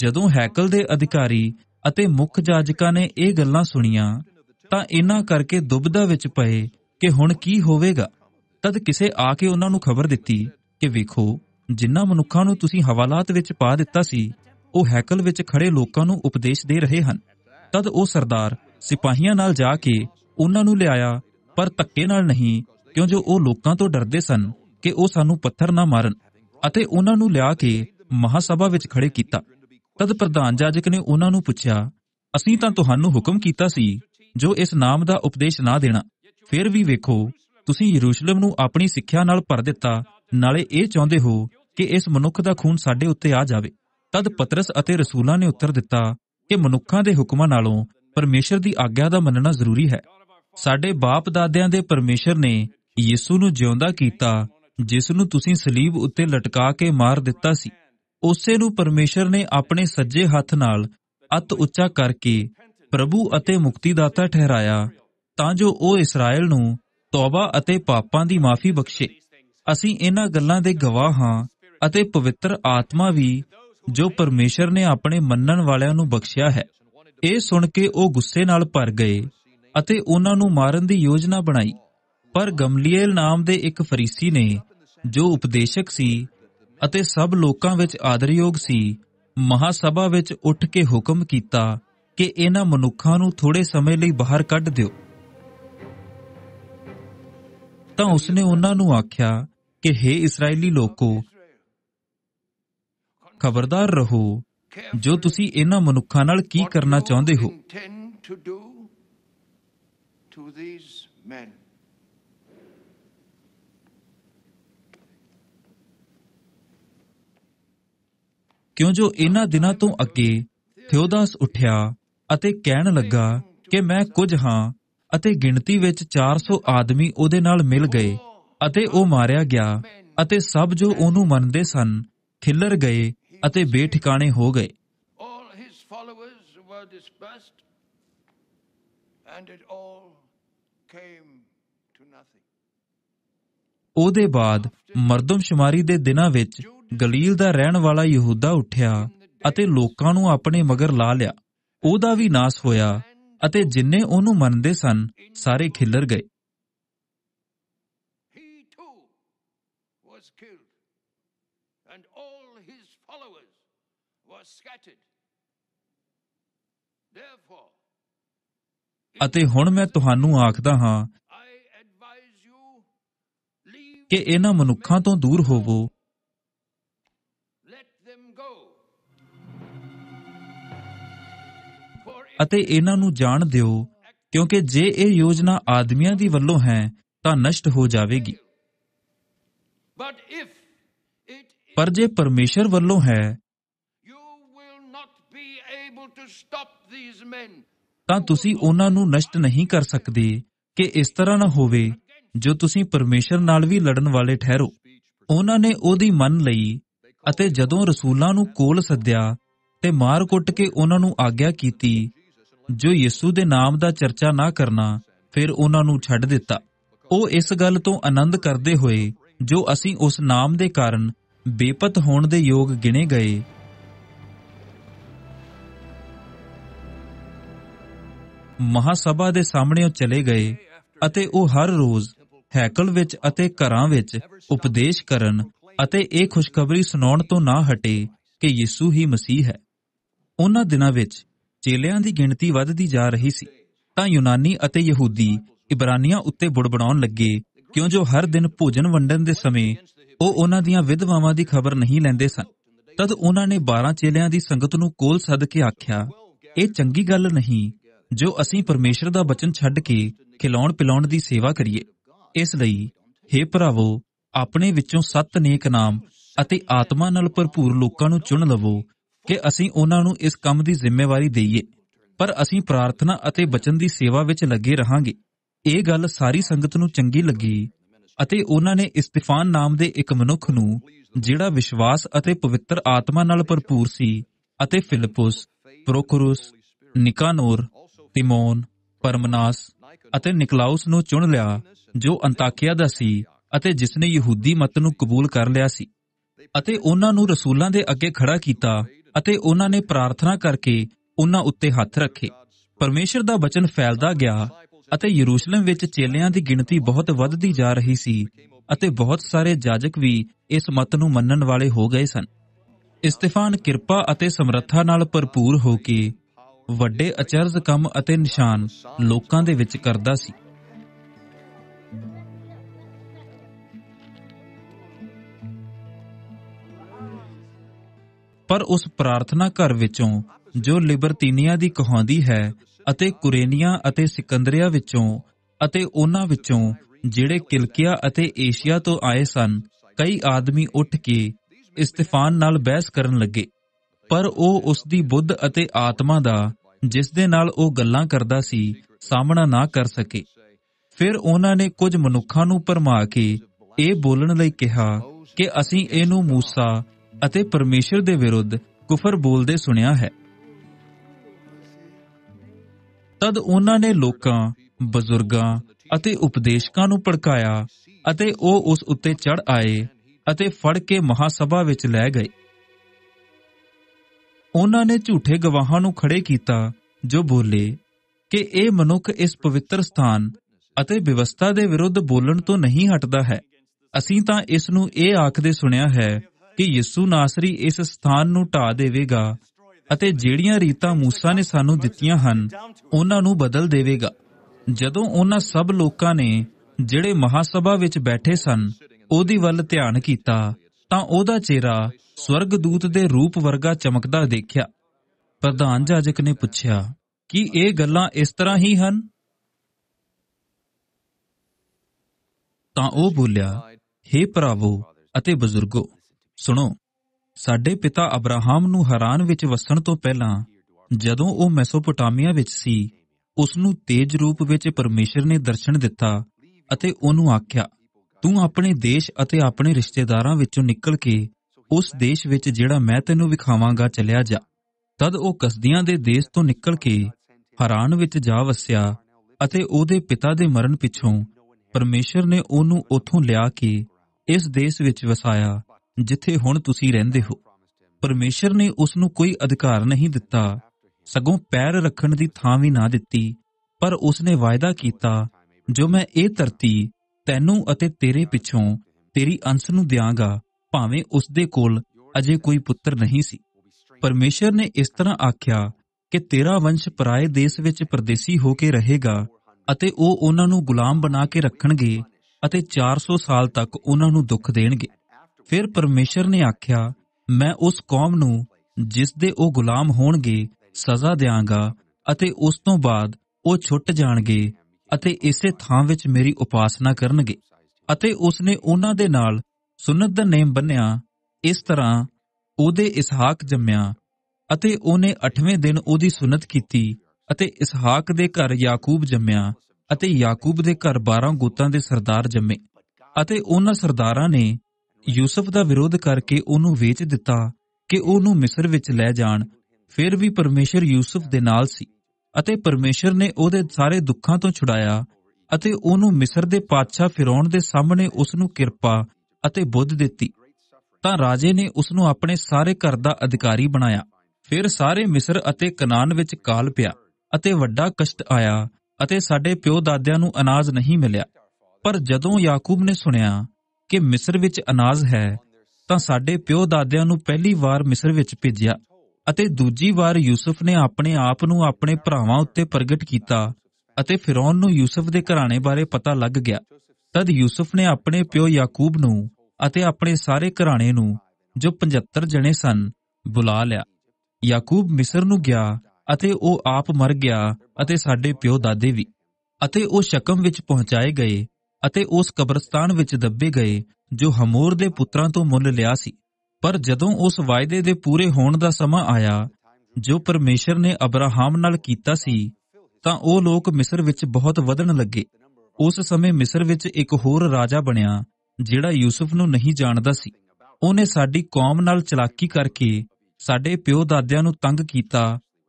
ਜਦੋਂ ਹੈਕਲ ਦੇ ਅਧਿਕਾਰੀ ਅਤੇ ਮੁੱਖ ਜਾਜਕਾਂ ਨੇ ਇਹ ਗੱਲਾਂ ਸੁਣੀਆਂ ਤਾਂ ਇਹਨਾਂ ਕਰਕੇ ਦੁਬਦਾ ਵਿੱਚ ਪਏ ਕਿ ਹੁਣ ਕੀ ਹੋਵੇਗਾ ਤਦ ਕਿਸੇ ਆ ਕੇ ਉਹਨਾਂ ਨੂੰ ਖਬਰ ਦਿੱਤੀ ਕਿ ਵੇਖੋ ਜਿਨ੍ਹਾਂ ਮਨੁੱਖਾਂ ਨੂੰ ਤੁਸੀਂ ਹਵਾਲਾਤ ਵਿੱਚ ਪਾ ਦਿੱਤਾ ਸੀ ਉਹ ਹੈਕਲ ਵਿੱਚ ਖੜੇ ਲੋਕਾਂ ਨੂੰ ਉਪਦੇਸ਼ ਦੇ ਰਹੇ ਹਨ ਤਦ ਉਹ ਸਰਦਾਰ ਸਿਪਾਹੀਆਂ ਨਾਲ ਜਾ ਕੇ ਉਹਨਾਂ ਨੂੰ ਲਿਆਇਆ ਪਰ ਧੱਕੇ ਨਾਲ ਨਹੀਂ ਕਿਉਂ ਜੋ ਉਹ ਲੋਕਾਂ ਤੋਂ ਡਰਦੇ ਸਨ ਕਿ ਉਹ ਸਾਨੂੰ ਪੱਥਰ ਨਾ ਮਾਰਨ ਅਤੇ ਉਹਨਾਂ ਨੂੰ ਲਿਆ ਕੇ ਮਹਾਸਭਾ ਵਿੱਚ ਖੜੇ ਕੀਤਾ ਤਦ ਪ੍ਰਧਾਨ ਜਾਜਕ ਨੇ ਉਹਨਾਂ ਨੂੰ ਪੁੱਛਿਆ ਅਸੀਂ ਤਾਂ ਤੁਹਾਨੂੰ ਹੁਕਮ ਕੀਤਾ ਸੀ ਜੋ ਇਸ ਨਾਮ ਦਾ ਉਪਦੇਸ਼ ਨਾ ਦੇਣਾ ਫਿਰ ਵੀ ਵੇਖੋ ਤੁਸੀਂ ਯਰੂਸ਼ਲਮ ਨੂੰ ਆਪਣੀ ਸਿੱਖਿਆ ਨਾਲ ਭਰ ਦਿੱਤਾ ਨਾਲੇ ਇਹ ਚਾਹੁੰਦੇ ਹੋ ਕਿ ਇਸ ਮਨੁੱਖ ਦਾ ਖੂਨ ਸਾਡੇ ਉੱਤੇ ਆ ਜਾਵੇ ਤਦ ਪਤਰਸ ਅਤੇ ਰਸੂਲਾਂ ਨੇ ਉੱਤਰ ਦਿੱਤਾ ਕਿ ਮਨੁੱਖਾਂ ਦੇ ਹੁਕਮਾਂ ਨਾਲੋਂ ਪਰਮੇਸ਼ਰ ਦੀ ਆਗਿਆ ਦਾ ਮੰਨਣਾ ਜ਼ਰੂਰੀ ਹੈ ਸਾਡੇ ਬਾਪ ਦਾਦਿਆਂ ਦੇ ਪਰਮੇਸ਼ਰ ਨੇ ਯਿਸੂ ਨੂੰ ਜਿਉਂਦਾ ਕੀਤਾ ਜਿਸ ਨੂੰ ਤੁਸੀਂ ਸਲੀਬ ਉੱਤੇ ਲਟਕਾ ਕੇ ਮਾਰ ਦਿੱਤਾ ਸੀ ਉਸੇ ਨੂੰ ਪਰਮੇਸ਼ਰ ਨੇ ਆਪਣੇ ਸੱਜੇ ਹੱਥ ਨਾਲ ਅਤ ਉੱਚਾ ਕਰਕੇ ਪ੍ਰਭੂ ਅਤੇ ਮੁਕਤੀਦਾਤਾ ਠਹਿਰਾਇਆ ਤਾਂ ਜੋ ਉਹ ਇਸਰਾਇਲ ਨੂੰ ਤੌਬਾ ਅਤੇ ਪਾਪਾਂ ਦੀ ਮਾਫੀ ਬਖਸ਼ੇ ਅਸੀਂ ਇਹਨਾਂ ਗੱਲਾਂ ਦੇ ਗਵਾਹ ਹਾਂ ਅਤੇ ਪਵਿੱਤਰ ਆਤਮਾ ਵੀ ਜੋ ਪਰਮੇਸ਼ਰ ਨੇ ਆਪਣੇ ਮੰਨਣ ਵਾਲਿਆਂ ਨੂੰ ਬਖਸ਼ਿਆ ਹੈ ਇਹ ਸੁਣ ਕੇ ਉਹ ਗੁੱਸੇ ਨਾਲ ਭਰ ਗਏ ਅਤੇ ਉਹਨਾਂ ਨੂੰ ਮਾਰਨ ਦੀ ਯੋਜਨਾ ਬਣਾਈ ਪਰ ਗਮਲੀਏਲ ਨਾਮ ਦੇ ਇੱਕ ਫਰੀਸੀ ਨੇ ਜੋ ਉਪਦੇਸ਼ਕ ਸੀ ਅਤੇ ਸਭ ਲੋਕਾਂ ਵਿੱਚ ਆਦਰਯੋਗ ਸੀ ਮਹਾਸਭਾ ਵਿੱਚ ਉੱਠ ਕੇ ਹੁਕਮ ਕੀਤਾ ਕਿ ਇਹਨਾਂ ਮਨੁੱਖਾਂ ਨੂੰ ਥੋੜੇ ਸਮੇਂ ਲਈ ਬਾਹਰ ਕੱਢ ਦਿਓ ਤਾਂ ਉਸਨੇ ਉਹਨਾਂ ਨੂੰ ਆਖਿਆ ਕਿ हे ਇਸرائیਲੀ ਲੋਕੋ ਖਬਰਦਾਰ ਰਹੋ ਜੋ ਤੁਸੀਂ ਇਹਨਾਂ ਮਨੁੱਖਾਂ ਨਾਲ ਕੀ ਕਰਨਾ ਚਾਹੁੰਦੇ ਹੋ ਕਿਉਂ ਜੋ ਇਹਨਾਂ ਦਿਨਾਂ ਤੋਂ ਅੱਗੇ ਥਿਓਦਾਸ ਉੱਠਿਆ ਅਤੇ ਕਹਿਣ ਲੱਗਾ ਕਿ ਮੈਂ ਕੁਝ ਹਾਂ ਅਤੇ ਗਿਣਤੀ ਵਿੱਚ 400 ਆਦਮੀ ਉਹਦੇ ਨਾਲ ਮਿਲ ਗਏ ਅਤੇ ਉਹ ਮਾਰਿਆ ਗਿਆ ਅਤੇ ਸਭ ਜੋ ਉਹਨੂੰ ਮੰਨਦੇ ਸਨ ਖਿੱਲਰ ਗਏ ਅਤੇ ਬੇਠਿਕਾਣੇ ਹੋ ਗਏ ਉਹਦੇ ਬਾਅਦ ਸ਼ਮਾਰੀ ਦੇ ਦਿਨਾਂ ਵਿੱਚ ਗਲੀਲ ਦਾ ਰਹਿਣ ਵਾਲਾ ਯਹੂਦਾ ਉੱਠਿਆ ਅਤੇ ਲੋਕਾਂ ਨੂੰ ਆਪਣੇ ਮਗਰ ਲਾ ਲਿਆ ਉਹਦਾ ਵੀ ਨਾਸ ਹੋਇਆ ਅਤੇ ਜਿੰਨੇ ਉਹਨੂੰ ਮੰਨਦੇ ਸਨ ਸਾਰੇ ਖਿੱਲਰ ਗਏ ਅਤੇ ਹੁਣ ਮੈਂ ਤੁਹਾਨੂੰ ਆਖਦਾ ਹਾਂ ਕਿ ਇਹਨਾਂ ਮਨੁੱਖਾਂ ਤੋਂ ਦੂਰ ਹੋਵੋ ਅਤੇ ਇਹਨਾਂ ਨੂੰ ਜਾਣ ਦਿਓ ਕਿਉਂਕਿ ਜੇ ਇਹ ਯੋਜਨਾ ਆਦਮੀਆਂ ਦੀ ਵੱਲੋਂ ਹੈ ਤਾਂ ਨਸ਼ਟ ਹੋ ਜਾਵੇਗੀ ਪਰ ਜੇ ਪਰਮੇਸ਼ਰ ਵੱਲੋਂ ਹੈ ਤਾਂ ਤੁਸੀਂ ਉਹਨਾਂ ਨੂੰ ਨਸ਼ਟ ਨਹੀਂ ਕਰ ਸਕਦੇ ਕਿ ਇਸ ਤਰ੍ਹਾਂ ਨਾ ਹੋਵੇ ਜੋ ਤੁਸੀਂ ਪਰਮੇਸ਼ਰ ਨਾਲ ਵੀ ਲੜਨ ਵਾਲੇ ਠਹਿਰੋ ਉਹਨਾਂ ਨੇ ਉਹਦੀ ਮੰਨ ਲਈ ਅਤੇ ਜਦੋਂ ਰਸੂਲਾਂ ਨੂੰ ਕੋਲ ਸੱਦਿਆ ਤੇ ਮਾਰ ਕੁੱਟ ਕੇ ਉਹਨਾਂ ਨੂੰ ਆਗਿਆ ਕੀਤੀ ਜੋ ਯਿਸੂ ਦੇ ਨਾਮ ਦਾ ਚਰਚਾ ਨਾ ਕਰਨਾ ਫਿਰ ਉਹਨਾਂ ਨੂੰ ਛੱਡ ਦਿੱਤਾ ਉਹ ਇਸ ਗੱਲ ਤੋਂ ਆਨੰਦ ਕਰਦੇ ਹੋਏ ਜੋ ਅਸੀਂ ਉਸ ਨਾਮ ਦੇ ਕਾਰਨ ਬੇਪਤ ਹੋਣ ਦੇ ਯੋਗ ਗਿਣੇ ਗਏ ਮਹਾਸਭਾ ਦੇ ਸਾਹਮਣੇ ਉਹ ਚਲੇ ਗਏ ਅਤੇ ਉਹ ਹਰ ਰੋਜ਼ ਹੈਕਲ ਵਿੱਚ ਅਤੇ ਘਰਾਂ ਵਿੱਚ ਉਪਦੇਸ਼ ਕਰਨ ਅਤੇ ਇਹ ਖੁਸ਼ਖਬਰੀ ਸੁਣਾਉਣ ਤੋਂ ਨਾ ਹਟੇ ਕਿ ਯਿਸੂ ਹੀ ਮਸੀਹ ਹੈ ਉਹਨਾਂ ਦਿਨਾਂ ਵਿੱਚ ਚੇਲਿਆਂ ਦੀ ਗਿਣਤੀ ਵੱਧਦੀ ਜਾ ਰਹੀ ਸੀ ਤਾਂ ਯੂਨਾਨੀ ਅਤੇ ਯਹੂਦੀ ਇਬਰਾਨੀਆਂ ਉੱਤੇ ਬੁੜਬੜਾਉਣ ਲੱਗੇ ਕਿਉਂ ਜੋ ਹਰ ਦਿਨ ਭੋਜਨ ਵੰਡਣ ਦੇ ਸਮੇਂ ਉਹ ਉਹਨਾਂ ਦੀਆਂ ਵਿਧਵਾਵਾਂ ਦੀ ਖਬਰ ਨਹੀਂ ਲੈਂਦੇ ਸਨ ਤਦ ਉਹਨਾਂ ਨੇ 12 ਚੇਲਿਆਂ ਦੀ ਸੰਗਤ ਨੂੰ ਕੋਲ ਸੱਦ ਕੇ ਆਖਿਆ ਇਹ ਚੰਗੀ ਗੱਲ ਨਹੀਂ ਜੋ ਅਸੀਂ ਪਰਮੇਸ਼ਰ ਦਾ ਬਚਨ ਛੱਡ ਕੇ ਖਿਲਾਉਣ ਪਿਲਾਉਣ ਦੀ ਸੇਵਾ ਕਰੀਏ ਇਸ ਲਈ हे ਭਰਾਵੋ ਆਪਣੇ ਵਿੱਚੋਂ ਸੱਤ ਨੇਕ ਨਾਮ ਅਤੇ ਆਤਮਾ ਨਾਲ ਭਰਪੂਰ ਲੋਕਾਂ ਨੂੰ ਚੁਣ ਲਵੋ ਕਿ ਅਸੀਂ ਉਹਨਾਂ ਨੂੰ ਇਸ ਕੰਮ ਦੀ ਜ਼ਿੰਮੇਵਾਰੀ ਦੇਈਏ ਪਰ ਅਸੀਂ ਪ੍ਰਾਰਥਨਾ ਅਤੇ ਬਚਨ ਦੀ ਸੇਵਾ ਵਿੱਚ ਲੱਗੇ ਰਹਾਂਗੇ ਇਹ ਗੱਲ ਸਾਰੀ ਸੰਗਤ ਨੂੰ ਚੰਗੀ ਲੱਗੀ ਅਤੇ ਉਹਨਾਂ ਨੇ ਇਸਤੀਫਾਨ ਨਾਮ ਦੇ ਇੱਕ ਮਨੁੱਖ ਨੂੰ ਜਿਹੜਾ ਵਿਸ਼ਵਾਸ ਅਤੇ ਪਵਿੱਤਰ ਆਤਮਾ ਨਾਲ ਭਰਪੂਰ ਸੀ ਅਤੇ ਫਿਲਿਪਸ ਪ੍ਰੋਕੁਰਸ ਨਿਕਾਨੋਰ ਤਿਮੋਨ, ਪਰਮਨਾਸ ਅਤੇ ਨਿਕਲਾਉਸ ਨੂੰ ਚੁਣ ਲਿਆ ਜੋ ਅੰਤਾਕਿਆ ਦਾ ਸੀ ਅਤੇ ਜਿਸ ਨੇ ਯਹੂਦੀ ਮਤ ਨੂੰ ਕਬੂਲ ਕਰ ਲਿਆ ਸੀ ਅਤੇ ਉਹਨਾਂ ਨੂੰ ਰਸੂਲਾਂ ਦੇ ਅੱਗੇ ਖੜਾ ਕੀਤਾ ਅਤੇ ਉਹਨਾਂ ਨੇ ਪ੍ਰਾਰਥਨਾ ਕਰਕੇ ਉਹਨਾਂ ਉੱਤੇ ਹੱਥ ਰੱਖੇ ਪਰਮੇਸ਼ਰ ਦਾ ਬਚਨ ਫੈਲਦਾ ਗਿਆ ਅਤੇ ਯਰੂਸ਼ਲਮ ਵਿੱਚ ਚੇਲਿਆਂ ਦੀ ਗਿਣਤੀ ਬਹੁਤ ਵੱਧਦੀ ਜਾ ਰਹੀ ਸੀ ਅਤੇ ਬਹੁਤ ਸਾਰੇ ਜਾਜਕ ਵੀ ਇਸ ਮਤ ਨੂੰ ਮੰਨਣ ਵਾਲੇ ਹੋ ਗਏ ਸਨ ਇਸਤੇਫਾਨ ਕਿਰਪਾ ਅਤੇ ਸਮਰੱਥਾ ਨਾਲ ਭਰਪੂਰ ਹੋ ਕੇ ਵੱਡੇ ਅਚਰਜ ਕੰਮ ਅਤੇ ਨਿਸ਼ਾਨ ਲੋਕਾਂ ਦੇ ਵਿੱਚ ਕਰਦਾ ਸੀ ਪਰ ਉਸ ਪ੍ਰਾਰਥਨਾ ਘਰ ਵਿੱਚੋਂ ਜੋ ਲਿਬਰਤੀਨੀਆ ਦੀ ਕਹਾਉਂਦੀ ਹੈ ਅਤੇ ਕੁਰੇਨੀਆ ਅਤੇ ਸਿਕੰਦਰੀਆ ਵਿੱਚੋਂ ਅਤੇ ਉਹਨਾਂ ਵਿੱਚੋਂ ਜਿਹੜੇ ਕਿਲਕੀਆ ਅਤੇ ਏਸ਼ੀਆ ਤੋਂ ਆਏ ਸਨ ਕਈ ਆਦਮੀ ਉੱਠ ਕੇ ਇਸਤਫਾਨ ਨਾਲ ਬਹਿਸ ਕਰਨ ਲੱਗੇ ਪਰ ਉਹ ਉਸ ਦੀ ਬੁੱਧ ਅਤੇ ਆਤਮਾ ਦਾ ਜਿਸ ਦੇ ਨਾਲ ਉਹ ਗੱਲਾਂ ਕਰਦਾ ਸੀ ਸਾਹਮਣਾ ਨਾ ਕਰ ਸਕੇ ਫਿਰ ਉਹਨਾਂ ਨੇ ਕੁਝ ਮਨੁੱਖਾਂ ਨੂੰ ਪਰਮਾ ਕੇ ਇਹ ਬੋਲਣ ਲਈ ਕਿਹਾ ਕਿ ਅਸੀਂ ਇਹਨੂੰ موسی ਅਤੇ ਪਰਮੇਸ਼ਰ ਦੇ ਵਿਰੁੱਧ ਕੁਫਰ ਬੋਲਦੇ ਸੁਣਿਆ ਹੈ ਤਦ ਉਹਨਾਂ ਨੇ ਲੋਕਾਂ ਬਜ਼ੁਰਗਾਂ ਅਤੇ ਉਪਦੇਸ਼ਕਾਂ ਨੂੰ ਭੜਕਾਇਆ ਅਤੇ ਉਹ ਉਸ ਉੱਤੇ ਚੜ ਆਏ ਅਤੇ ਫੜ ਕੇ ਮਹਾਸਭਾ ਵਿੱਚ ਲੈ ਗਏ ਉਹਨਾਂ ਨੇ ਝੂਠੇ ਗਵਾਹਾਂ ਨੂੰ ਖੜੇ ਕੀਤਾ ਜੋ ਬੋਲੇ ਕਿ ਇਹ ਮਨੁੱਖ ਇਸ ਪਵਿੱਤਰ ਸਥਾਨ ਅਤੇ ਵਿਵਸਥਾ ਦੇ ਵਿਰੁੱਧ ਬੋਲਣ ਤੋਂ ਨਹੀਂ ਹਟਦਾ ਹੈ ਅਸੀਂ ਤਾਂ ਇਸ ਨੂੰ ਇਹ ਆਖਦੇ ਸੁਣਿਆ ਹੈ ਕਿ ਯਿਸੂ ਨਾਸਰੀ ਇਸ ਸਥਾਨ ਨੂੰ ਢਾ ਦੇਵੇਗਾ ਅਤੇ ਜਿਹੜੀਆਂ ਰੀਤਾਂ موسی ਨੇ ਸਾਨੂੰ ਦਿੱਤੀਆਂ ਹਨ ਉਹਨਾਂ ਨੂੰ ਬਦਲ ਦੇਵੇਗਾ ਜਦੋਂ ਉਹਨਾਂ ਸਭ ਲੋਕਾਂ ਨੇ ਜਿਹੜੇ ਮਹਾਸਭਾ ਵਿੱਚ ਬੈਠੇ ਸਨ ਉਹਦੀ ਵੱਲ ਧਿਆਨ ਕੀਤਾ ਤਾਂ ਉਹਦਾ ਚਿਹਰਾ ਸਵਰਗਦੂਤ ਦੇ ਰੂਪ ਵਰਗਾ ਚਮਕਦਾ ਦੇਖਿਆ ਪ੍ਰਧਾਨ ਜਾਜਕ ਨੇ ਪੁੱਛਿਆ ਕਿ ਇਹ ਗੱਲਾਂ ਇਸ ਤਰ੍ਹਾਂ ਹੀ ਹਨ ਤਾਂ ਉਹ ਬੋਲਿਆ हे ਭਰਾਵੋ ਅਤੇ ਬਜ਼ੁਰਗੋ ਸੁਣੋ ਸਾਡੇ ਪਿਤਾ ਅਬਰਾਹਮ ਨੂੰ ਹਰਾਨ ਵਿੱਚ ਵਸਣ ਤੋਂ ਪਹਿਲਾਂ ਜਦੋਂ ਉਹ ਮੈਸੋਪੋਟਾਮੀਆ ਵਿੱਚ ਸੀ ਉਸ ਨੂੰ ਤੇਜ ਰੂਪ ਵਿੱਚ ਪਰਮੇਸ਼ਰ ਨੇ ਦਰਸ਼ਨ ਦਿੱਤਾ ਅਤੇ ਉਹਨੂੰ ਆਖਿਆ ਤੂੰ ਆਪਣੇ ਦੇਸ਼ ਅਤੇ ਆਪਣੇ ਰਿਸ਼ਤੇਦਾਰਾਂ ਵਿੱਚੋਂ ਨਿਕਲ ਕੇ ਉਸ ਦੇਸ਼ ਵਿੱਚ ਜਿਹੜਾ ਮੈਂ ਤੈਨੂੰ ਵਿਖਾਵਾਂਗਾ ਚੱਲਿਆ ਜਾ ਤਦ ਉਹ ਕਸਦੀਆਂ ਦੇ ਦੇਸ਼ ਤੋਂ ਨਿਕਲ ਕੇ ਹਰਾਨ ਵਿੱਚ ਜਾ ਵਸਿਆ ਅਤੇ ਉਹਦੇ ਪਿਤਾ ਦੇ ਮਰਨ ਪਿੱਛੋਂ ਪਰਮੇਸ਼ਰ ਨੇ ਉਹਨੂੰ ਉੱਥੋਂ ਲਿਆ ਕੇ ਇਸ ਦੇਸ਼ ਵਿੱਚ ਵਸਾਇਆ ਜਿੱਥੇ ਹੁਣ ਤੁਸੀਂ ਰਹਿੰਦੇ ਹੋ ਪਰਮੇਸ਼ਰ ਨੇ ਉਸ ਨੂੰ ਕੋਈ ਅਧਿਕਾਰ ਨਹੀਂ ਦਿੱਤਾ ਸਗੋਂ ਪੈਰ ਰੱਖਣ ਦੀ ਥਾਂ ਵੀ ਨਾ ਦਿੱਤੀ ਪਰ ਉਸ ਨੇ ਵਾਅਦਾ ਕੀਤਾ ਜੋ ਮੈਂ ਇਹ ਧਰਤੀ ਤੈਨੂੰ ਅਤੇ ਤੇਰੇ ਪਿੱਛੋਂ ਤੇਰੀ ਅੰਸ ਨੂੰ ਦਿਆਂਗਾ ਭਾਵੇਂ ਉਸ ਦੇ ਕੋਲ ਅਜੇ ਕੋਈ ਪੁੱਤਰ ਨਹੀਂ ਸੀ ਪਰਮੇਸ਼ਰ ਨੇ ਇਸ ਤਰ੍ਹਾਂ ਆਖਿਆ ਕਿ ਤੇਰਾ ਵੰਸ਼ ਪਰਾਏ ਦੇਸ਼ ਵਿੱਚ ਪਰਦੇਸੀ ਹੋ ਕੇ ਰਹੇਗਾ ਅਤੇ ਉਹ ਉਹਨਾਂ ਨੂੰ ਗੁਲਾਮ ਬਣਾ ਕੇ ਰੱਖਣਗੇ ਅਤੇ 400 ਸਾਲ ਤੱਕ ਉਹਨਾਂ ਨੂੰ ਦੁੱਖ ਦੇਣਗੇ ਫਿਰ ਪਰਮੇਸ਼ਰ ਨੇ ਆਖਿਆ ਮੈਂ ਉਸ ਕੌਮ ਨੂੰ ਜਿਸ ਦੇ ਉਹ ਗੁਲਾਮ ਹੋਣਗੇ ਸਜ਼ਾ ਦੇਵਾਂਗਾ ਅਤੇ ਉਸ ਤੋਂ ਬਾਅਦ ਉਹ ਛੁੱਟ ਜਾਣਗੇ ਅਤੇ ਇਸੇ ਥਾਂ ਵਿੱਚ ਮੇਰੀ ਉਪਾਸਨਾ ਕਰਨਗੇ ਅਤੇ ਉਸਨੇ ਉਹਨਾਂ ਦੇ ਨਾਲ ਸੁਨਤ ਦਾ ਨੇਮ ਬੰਨਿਆ ਇਸ ਤਰ੍ਹਾਂ ਉਹਦੇ ਇਸਹਾਕ ਜੰਮਿਆ ਅਤੇ ਉਹਨੇ 8ਵੇਂ ਦਿਨ ਉਹਦੀ ਸੁਨਤ ਕੀਤੀ ਅਤੇ ਇਸਹਾਕ ਦੇ ਘਰ ਯਾਕੂਬ ਜੰਮਿਆ ਅਤੇ ਯਾਕੂਬ ਦੇ ਘਰ 12 ਗੋਤਾਂ ਦੇ ਸਰਦਾਰ ਜੰਮੇ ਅਤੇ ਉਹਨਾਂ ਸਰਦਾਰਾਂ ਨੇ ਯੂਸਫ ਦਾ ਵਿਰੋਧ ਕਰਕੇ ਉਹਨੂੰ ਵੇਚ ਦਿੱਤਾ ਕਿ ਉਹਨੂੰ ਮਿਸਰ ਵਿੱਚ ਲੈ ਜਾਣ ਫਿਰ ਵੀ ਪਰਮੇਸ਼ਰ ਯੂਸਫ ਦੇ ਨਾਲ ਸੀ ਅਤੇ ਪਰਮੇਸ਼ਰ ਨੇ ਉਹਦੇ ਸਾਰੇ ਦੁੱਖਾਂ ਤੋਂ ਛੁਡਾਇਆ ਅਤੇ ਉਹਨੂੰ ਮਿਸਰ ਦੇ ਪਾਤਸ਼ਾਹ ਫਿਰੌਨ ਦੇ ਸਾਹਮਣੇ ਉਸ ਨੂੰ ਕਿਰਪਾ ਅਤੇ ਬੁੱਧ ਦਿੱਤੀ ਤਾਂ ਰਾਜੇ ਨੇ ਉਸ ਨੂੰ ਆਪਣੇ ਸਾਰੇ ਘਰ ਦਾ ਅਧਿਕਾਰੀ ਬਣਾਇਆ ਫਿਰ ਸਾਰੇ ਮਿਸਰ ਅਤੇ ਕਨਾਨ ਵਿੱਚ ਕਾਲ ਪਿਆ ਅਤੇ ਵੱਡਾ ਕਸ਼ਟ ਆਇਆ ਅਤੇ ਸਾਡੇ ਪਿਓ ਦਾਦਿਆਂ ਨੂੰ ਅਨਾਜ ਨਹੀਂ ਮਿਲਿਆ ਪਰ ਜਦੋਂ ਯਾਕੂਬ ਨੇ ਸੁਣਿਆ ਕਿ ਮਿਸਰ ਵਿੱਚ ਅਨਾਜ ਹੈ ਤਾਂ ਸਾਡੇ ਪਿਓ ਦਾਦਿਆਂ ਨੂੰ ਪਹਿਲੀ ਵਾਰ ਮਿਸਰ ਵਿੱਚ ਭੇਜਿਆ ਅਤੇ ਦੂਜੀ ਵਾਰ ਯੂਸਫ ਨੇ ਆਪਣੇ ਆਪ ਨੂੰ ਆਪਣੇ ਭਰਾਵਾਂ ਉੱਤੇ ਪ੍ਰਗਟ ਕੀਤਾ ਅਤੇ ਫਿਰੌਨ ਨੂੰ ਯੂਸਫ ਦੇ ਘਰਾਣੇ ਬਾਰੇ ਪਤਾ ਲੱਗ ਗਿਆ ਤਦ ਯੂਸਫ ਨੇ ਆਪਣੇ ਪਿਓ ਯਾਕੂਬ ਨੂੰ ਅਤੇ ਆਪਣੇ ਸਾਰੇ ਘਰਾਣੇ ਨੂੰ ਜੋ 75 ਜਣੇ ਸਨ ਬੁਲਾ ਲਿਆ ਯਾਕੂਬ ਮਿਸਰ ਨੂੰ ਗਿਆ ਅਤੇ ਉਹ ਆਪ ਮਰ ਗਿਆ ਅਤੇ ਸਾਡੇ ਪਿਓ ਦਾਦੇ ਵੀ ਅਤੇ ਉਹ ਸ਼ਕਮ ਵਿੱਚ ਪਹੁੰਚਾਏ ਗਏ ਅਤੇ ਉਸ ਕਬਰਸਤਾਨ ਵਿੱਚ ਦੱਬੇ ਗਏ ਜੋ ਹਮੋਰ ਦੇ ਪੁੱਤਰਾਂ ਤੋਂ ਮੁੱਲ ਲਿਆ ਸੀ ਪਰ ਜਦੋਂ ਉਸ ਵਾਅਦੇ ਦੇ ਪੂਰੇ ਹੋਣ ਦਾ ਸਮਾਂ ਆਇਆ ਜੋ ਪਰਮੇਸ਼ਰ ਨੇ ਅਬਰਾਹਾਮ ਨਾਲ ਕੀਤਾ ਸੀ ਤਾਂ ਉਹ ਲੋਕ ਮਿਸਰ ਵਿੱਚ ਬਹੁਤ ਵਧਣ ਲੱਗੇ ਉਸ ਸਮੇਂ ਮਿਸਰ ਵਿੱਚ ਇੱਕ ਹੋਰ ਰਾਜਾ ਬਣਿਆ ਜਿਹੜਾ ਯੂਸਫ ਨੂੰ ਨਹੀਂ ਜਾਣਦਾ ਸੀ ਉਹਨੇ ਸਾਡੀ ਕੌਮ ਨਾਲ ਚਲਾਕੀ ਕਰਕੇ ਸਾਡੇ ਪਿਓ ਦਾਦਿਆਂ ਨੂੰ ਤੰਗ ਕੀਤਾ